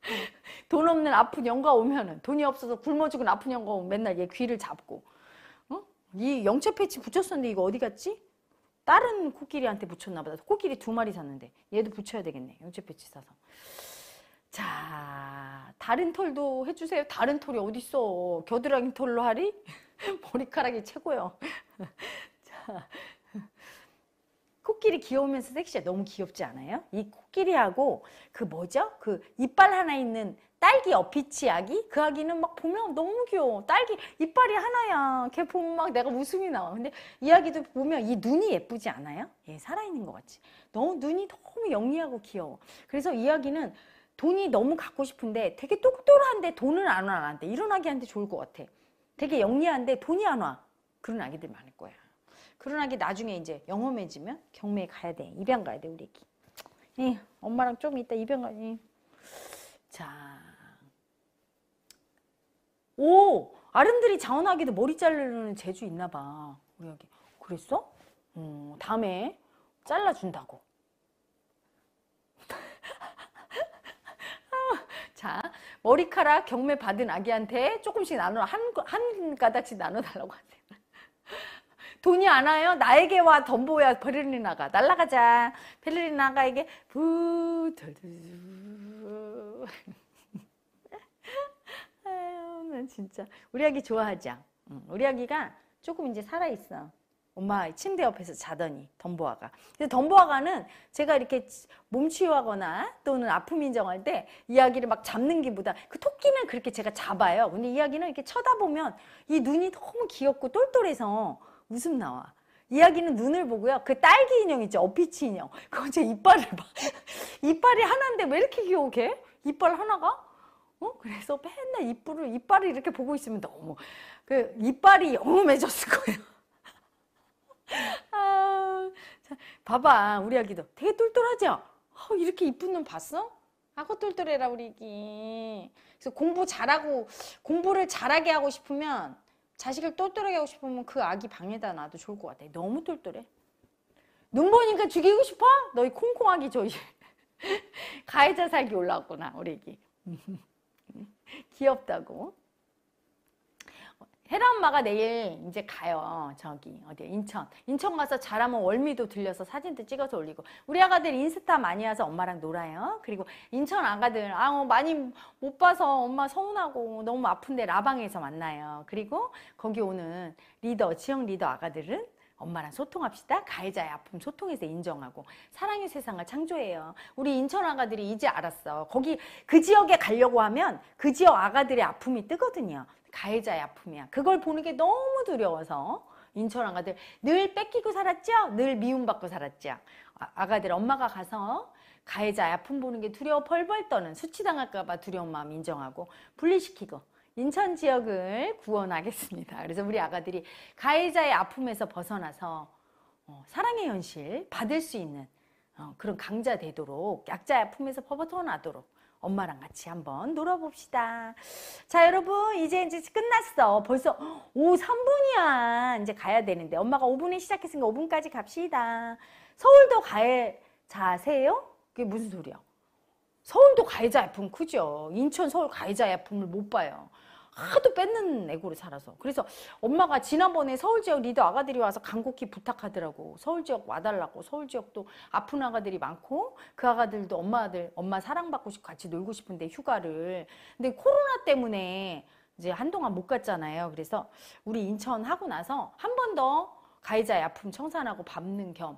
돈 없는 아픈 영가 오면은 돈이 없어서 굶어 죽은 아픈 영가 오면 맨날 얘 귀를 잡고 이 영체 패치 붙였었는데 이거 어디 갔지? 다른 코끼리한테 붙였나 보다. 코끼리 두 마리 샀는데 얘도 붙여야 되겠네. 영체 패치 사서. 자, 다른 털도 해주세요. 다른 털이 어디 있어? 겨드랑이 털로 하리? 머리카락이 최고요. 자, 코끼리 귀여우면서 섹시해. 너무 귀엽지 않아요? 이 코끼리하고 그 뭐죠? 그 이빨 하나 있는 딸기 어피치 아기? 그 아기는 막 보면 너무 귀여워. 딸기 이빨이 하나야. 걔 보면 막 내가 웃음이 나와. 근데 이 아기도 보면 이 눈이 예쁘지 않아요? 얘 살아있는 것 같지. 너무 눈이 너무 영리하고 귀여워. 그래서 이 아기는 돈이 너무 갖고 싶은데 되게 똑똑한데 돈을 안 와. 나한테. 이런 아기한테 좋을 것 같아. 되게 영리한데 돈이 안 와. 그런 아기들 많을 거야. 그런 아기 나중에 이제 영험해지면 경매에 가야 돼. 입양 가야 돼, 우리 애기. 예, 엄마랑 좀 이따 입양 가, 예. 자. 오 아름드리 자원하기도 머리 자르는 재주 있나 봐 우리 여기 그랬어? 어, 다음에 잘라준다고 자 머리카락 경매 받은 아기한테 조금씩 나눠 한, 한 가닥씩 나눠달라고 하세요 돈이 안 와요? 나에게 와 덤보야 베를리나가 날라가자 베를리나가 에게 부덜덜 엄는 진짜 우리 아기 좋아하죠. 우리 아기가 조금 이제 살아 있어. 엄마 침대 옆에서 자더니 덤보아가. 근데 덤보아가는 제가 이렇게 몸 치유하거나 또는 아픔 인정할 때 이야기를 막 잡는 기보다 그 토끼는 그렇게 제가 잡아요. 근데 이야기는 이렇게 쳐다보면 이 눈이 너무 귀엽고 똘똘해서 웃음 나와. 이야기는 눈을 보고요. 그 딸기 인형 있죠. 어피치 인형. 그거 제 이빨을 봐. 이빨이 하나인데 왜 이렇게 귀여워 걔? 이빨 하나가? 어? 그래서 맨날 이빨을, 이빨을 이렇게 보고 있으면 너무, 그, 이빨이 영험해졌을 거예요. 아, 자, 봐봐. 우리 아기도 되게 똘똘하죠? 어, 이렇게 이쁜 놈 봤어? 아고 똘똘해라, 우리 기 그래서 공부 잘하고, 공부를 잘하게 하고 싶으면, 자식을 똘똘하게 하고 싶으면 그 아기 방에다 놔도 좋을 것 같아. 너무 똘똘해. 눈 보니까 죽이고 싶어? 너희 콩콩아기 저기. 가해자 살기 올라왔구나, 우리 애기. 귀엽다고. 헤라 엄마가 내일 이제 가요. 저기 어디 인천. 인천 가서 잘하면 월미도 들려서 사진도 찍어서 올리고 우리 아가들 인스타 많이 와서 엄마랑 놀아요. 그리고 인천 아가들 아 어, 많이 못 봐서 엄마 서운하고 너무 아픈데 라방에서 만나요. 그리고 거기 오는 리더 지역 리더 아가들은 엄마랑 소통합시다. 가해자의 아픔 소통해서 인정하고 사랑의 세상을 창조해요. 우리 인천 아가들이 이제 알았어. 거기 그 지역에 가려고 하면 그 지역 아가들의 아픔이 뜨거든요. 가해자의 아픔이야. 그걸 보는 게 너무 두려워서 인천 아가들 늘 뺏기고 살았죠? 늘 미움받고 살았죠? 아, 아가들 엄마가 가서 가해자의 아픔 보는 게 두려워 벌벌 떠는 수치당할까 봐 두려운 마음 인정하고 분리시키고 인천 지역을 구원하겠습니다. 그래서 우리 아가들이 가해자의 아픔에서 벗어나서 어, 사랑의 현실 받을 수 있는 어, 그런 강자 되도록 약자의 아픔에서 벗어나도록 엄마랑 같이 한번 놀아봅시다. 자, 여러분, 이제 이제 끝났어. 벌써, 어, 오, 3분이야. 이제 가야 되는데. 엄마가 5분에 시작했으니까 5분까지 갑시다. 서울도 가해자세요? 그게 무슨 소리야? 서울도 가해자 아픔 크죠. 인천 서울 가해자 아픔을 못 봐요. 하도 뺏는 애고로 살아서 그래서 엄마가 지난번에 서울 지역 리더 아가들이 와서 간곡히 부탁하더라고 서울 지역 와달라고 서울 지역도 아픈 아가들이 많고 그 아가들도 엄마들 엄마 사랑받고 싶고 같이 놀고 싶은데 휴가를 근데 코로나 때문에 이제 한동안 못 갔잖아요 그래서 우리 인천 하고 나서 한 번 더 가해자의 아픔 청산하고 밟는 겸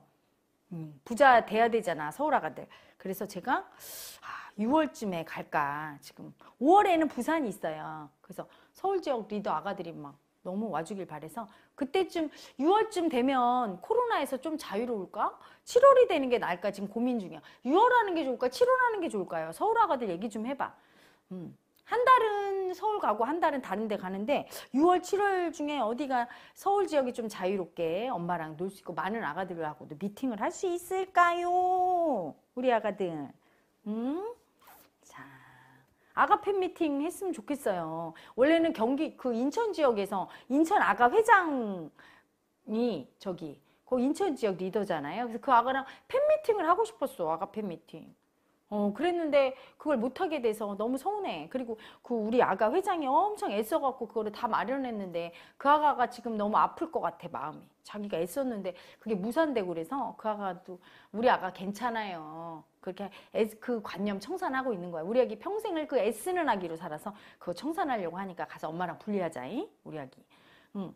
음, 부자 돼야 되잖아 서울 아가들 그래서 제가 아, 6월쯤에 갈까 지금 5월에는 부산이 있어요. 그래서 서울 지역 리더 아가들이 막 너무 와주길 바래서 그때쯤 6월쯤 되면 코로나에서 좀 자유로울까? 7월이 되는 게 나을까 지금 고민 중이야. 6월 하는 게 좋을까? 7월 하는 게 좋을까요? 서울 아가들 얘기 좀 해봐. 음. 한 달은 서울 가고 한 달은 다른 데 가는데 6월 7월 중에 어디가 서울 지역이 좀 자유롭게 엄마랑 놀 수 있고 많은 아가들하고도 미팅을 할 수 있을까요? 우리 아가들. 음? 아가 팬 미팅 했으면 좋겠어요. 원래는 경기 그 인천 지역에서 인천 아가 회장이 저기 그 인천 지역 리더잖아요. 그래서 그 아가랑 팬 미팅을 하고 싶었어. 아가 팬 미팅. 어, 그랬는데 그걸 못하게 돼서 너무 서운해. 그리고 그 우리 아가 회장이 엄청 애써갖고 그거를 다 마련했는데 그 아가가 지금 너무 아플 것 같아, 마음이. 자기가 애썼는데 그게 무산되고 그래서 그 아가도 우리 아가 괜찮아요. 그렇게 애, 그 관념 청산하고 있는 거야. 우리 아기 평생을 그 애쓰는 아기로 살아서 그거 청산하려고 하니까 가서 엄마랑 분리하자잉. 우리 아기. 응.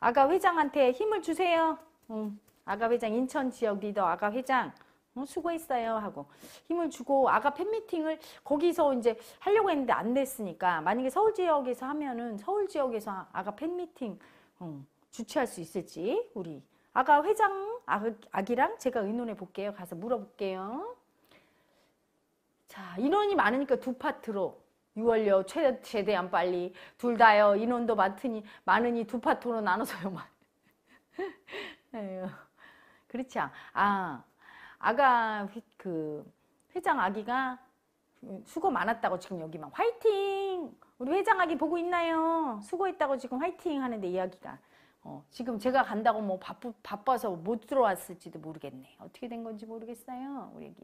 아가 회장한테 힘을 주세요. 응. 아가 회장 인천 지역 리더 아가 회장. 어, 수고했어요 하고 힘을 주고 아가 팬미팅을 거기서 이제 하려고 했는데 안 됐으니까 만약에 서울 지역에서 하면은 서울 지역에서 아가 팬미팅 어, 주최할 수 있을지 우리 아가 회장 아, 기랑 제가 의논해 볼게요 가서 물어볼게요 자 인원이 많으니까 두 파트로 6월요 최, 최대한 빨리 둘 다요 인원도 많으니 많으니 두 파트로 나눠서요 말 네, 그렇죠 아 아가 회, 그 회장 아기가 수고 많았다고 지금 여기 막 화이팅 우리 회장 아기 보고 있나요 수고했다고 지금 화이팅 하는데 이야기가 어, 지금 제가 간다고 뭐 바쁘, 바빠서 못 들어왔을지도 모르겠네 어떻게 된 건지 모르겠어요 우리 애기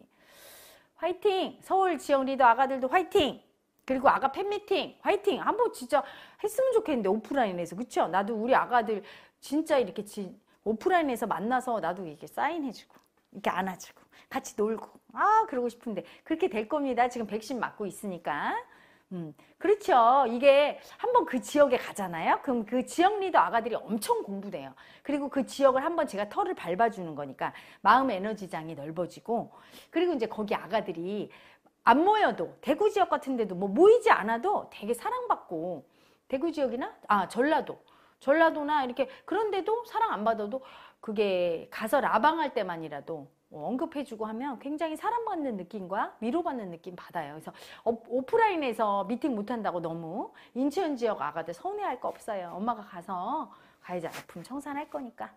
화이팅 서울 지역 리더 아가들도 화이팅 그리고 아가 팬미팅 화이팅 한번 진짜 했으면 좋겠는데 오프라인에서 그쵸 나도 우리 아가들 진짜 이렇게 지, 오프라인에서 만나서 나도 이게 사인해주고 이렇게 안아주고 같이 놀고 아 그러고 싶은데 그렇게 될 겁니다. 지금 백신 맞고 있으니까 음, 그렇죠. 이게 한번 그 지역에 가잖아요. 그럼 그 지역 리더 아가들이 엄청 공부돼요. 그리고 그 지역을 한번 제가 털을 밟아주는 거니까 마음 에너지장이 넓어지고 그리고 이제 거기 아가들이 안 모여도 대구 지역 같은 데도 뭐 모이지 않아도 되게 사랑받고 대구 지역이나 아 전라도 전라도나 이렇게 그런데도 사랑 안 받아도 그게 가서 라방할 때만이라도 뭐 언급해주고 하면 굉장히 사랑받는 느낌과 위로받는 느낌 받아요. 그래서 오프라인에서 미팅 못한다고 너무 인천 지역 아가들 서운해할 거 없어요. 엄마가 가서 가해자 아품 청산할 거니까.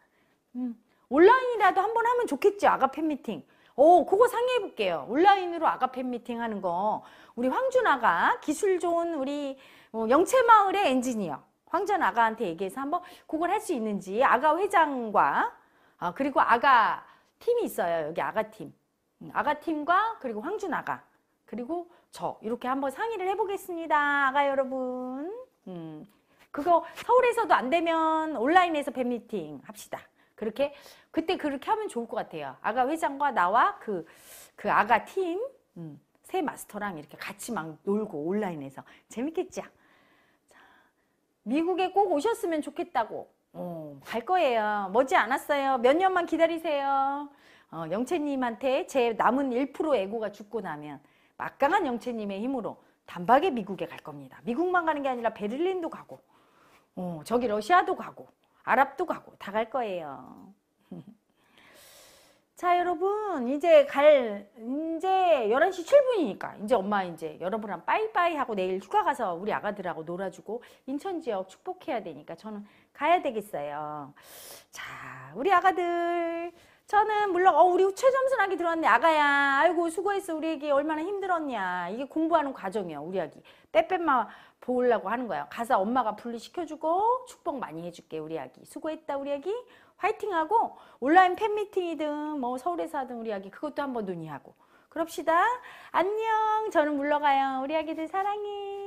음. 온라인이라도 한번 하면 좋겠지 아가 팬미팅. 오, 그거 상의해 볼게요. 온라인으로 아가 팬미팅 하는 거. 우리 황준아가 기술 좋은 우리 뭐 영채마을의 엔지니어. 황전 아가한테 얘기해서 한번 그걸 할 수 있는지 아가 회장과 아, 그리고 아가 팀이 있어요. 여기 아가 팀. 음, 아가 팀과 그리고 황준 아가 그리고 저 이렇게 한번 상의를 해보겠습니다. 아가 여러분. 음, 그거 서울에서도 안 되면 온라인에서 팬미팅 합시다. 그렇게 그때 그렇게 하면 좋을 것 같아요. 아가 회장과 나와 그그 그 아가 팀. 음. 새 마스터랑 이렇게 같이 막 놀고 온라인에서 재밌겠죠? 미국에 꼭 오셨으면 좋겠다고 어, 갈 거예요. 머지 않았어요. 몇 년만 기다리세요. 어, 영채님한테 제 남은 1% 애고가 죽고 나면 막강한 영채님의 힘으로 단박에 미국에 갈 겁니다. 미국만 가는 게 아니라 베를린도 가고 어, 저기 러시아도 가고 아랍도 가고 다 갈 거예요. 자 여러분 이제 갈 이제 11시 출분이니까 이제 엄마 이제 여러분랑 빠이빠이 하고 내일 휴가 가서 우리 아가들하고 놀아주고 인천 지역 축복해야 되니까 저는 가야 되겠어요 자 우리 아가들 저는 물론 어 우리 최점순 아기 들어왔네 아가야 아이고 수고했어 우리 애기 얼마나 힘들었냐 이게 공부하는 과정이야 우리 아기 빼빼마 보려고 하는 거야 가서 엄마가 분리시켜주고 축복 많이 해줄게 우리 아기 수고했다 우리 아기 화이팅하고 온라인 팬미팅이든 뭐 서울에서 하든 우리 아기 그것도 한번 논의하고 그럽시다. 안녕. 저는 물러가요. 우리 아기들 사랑해.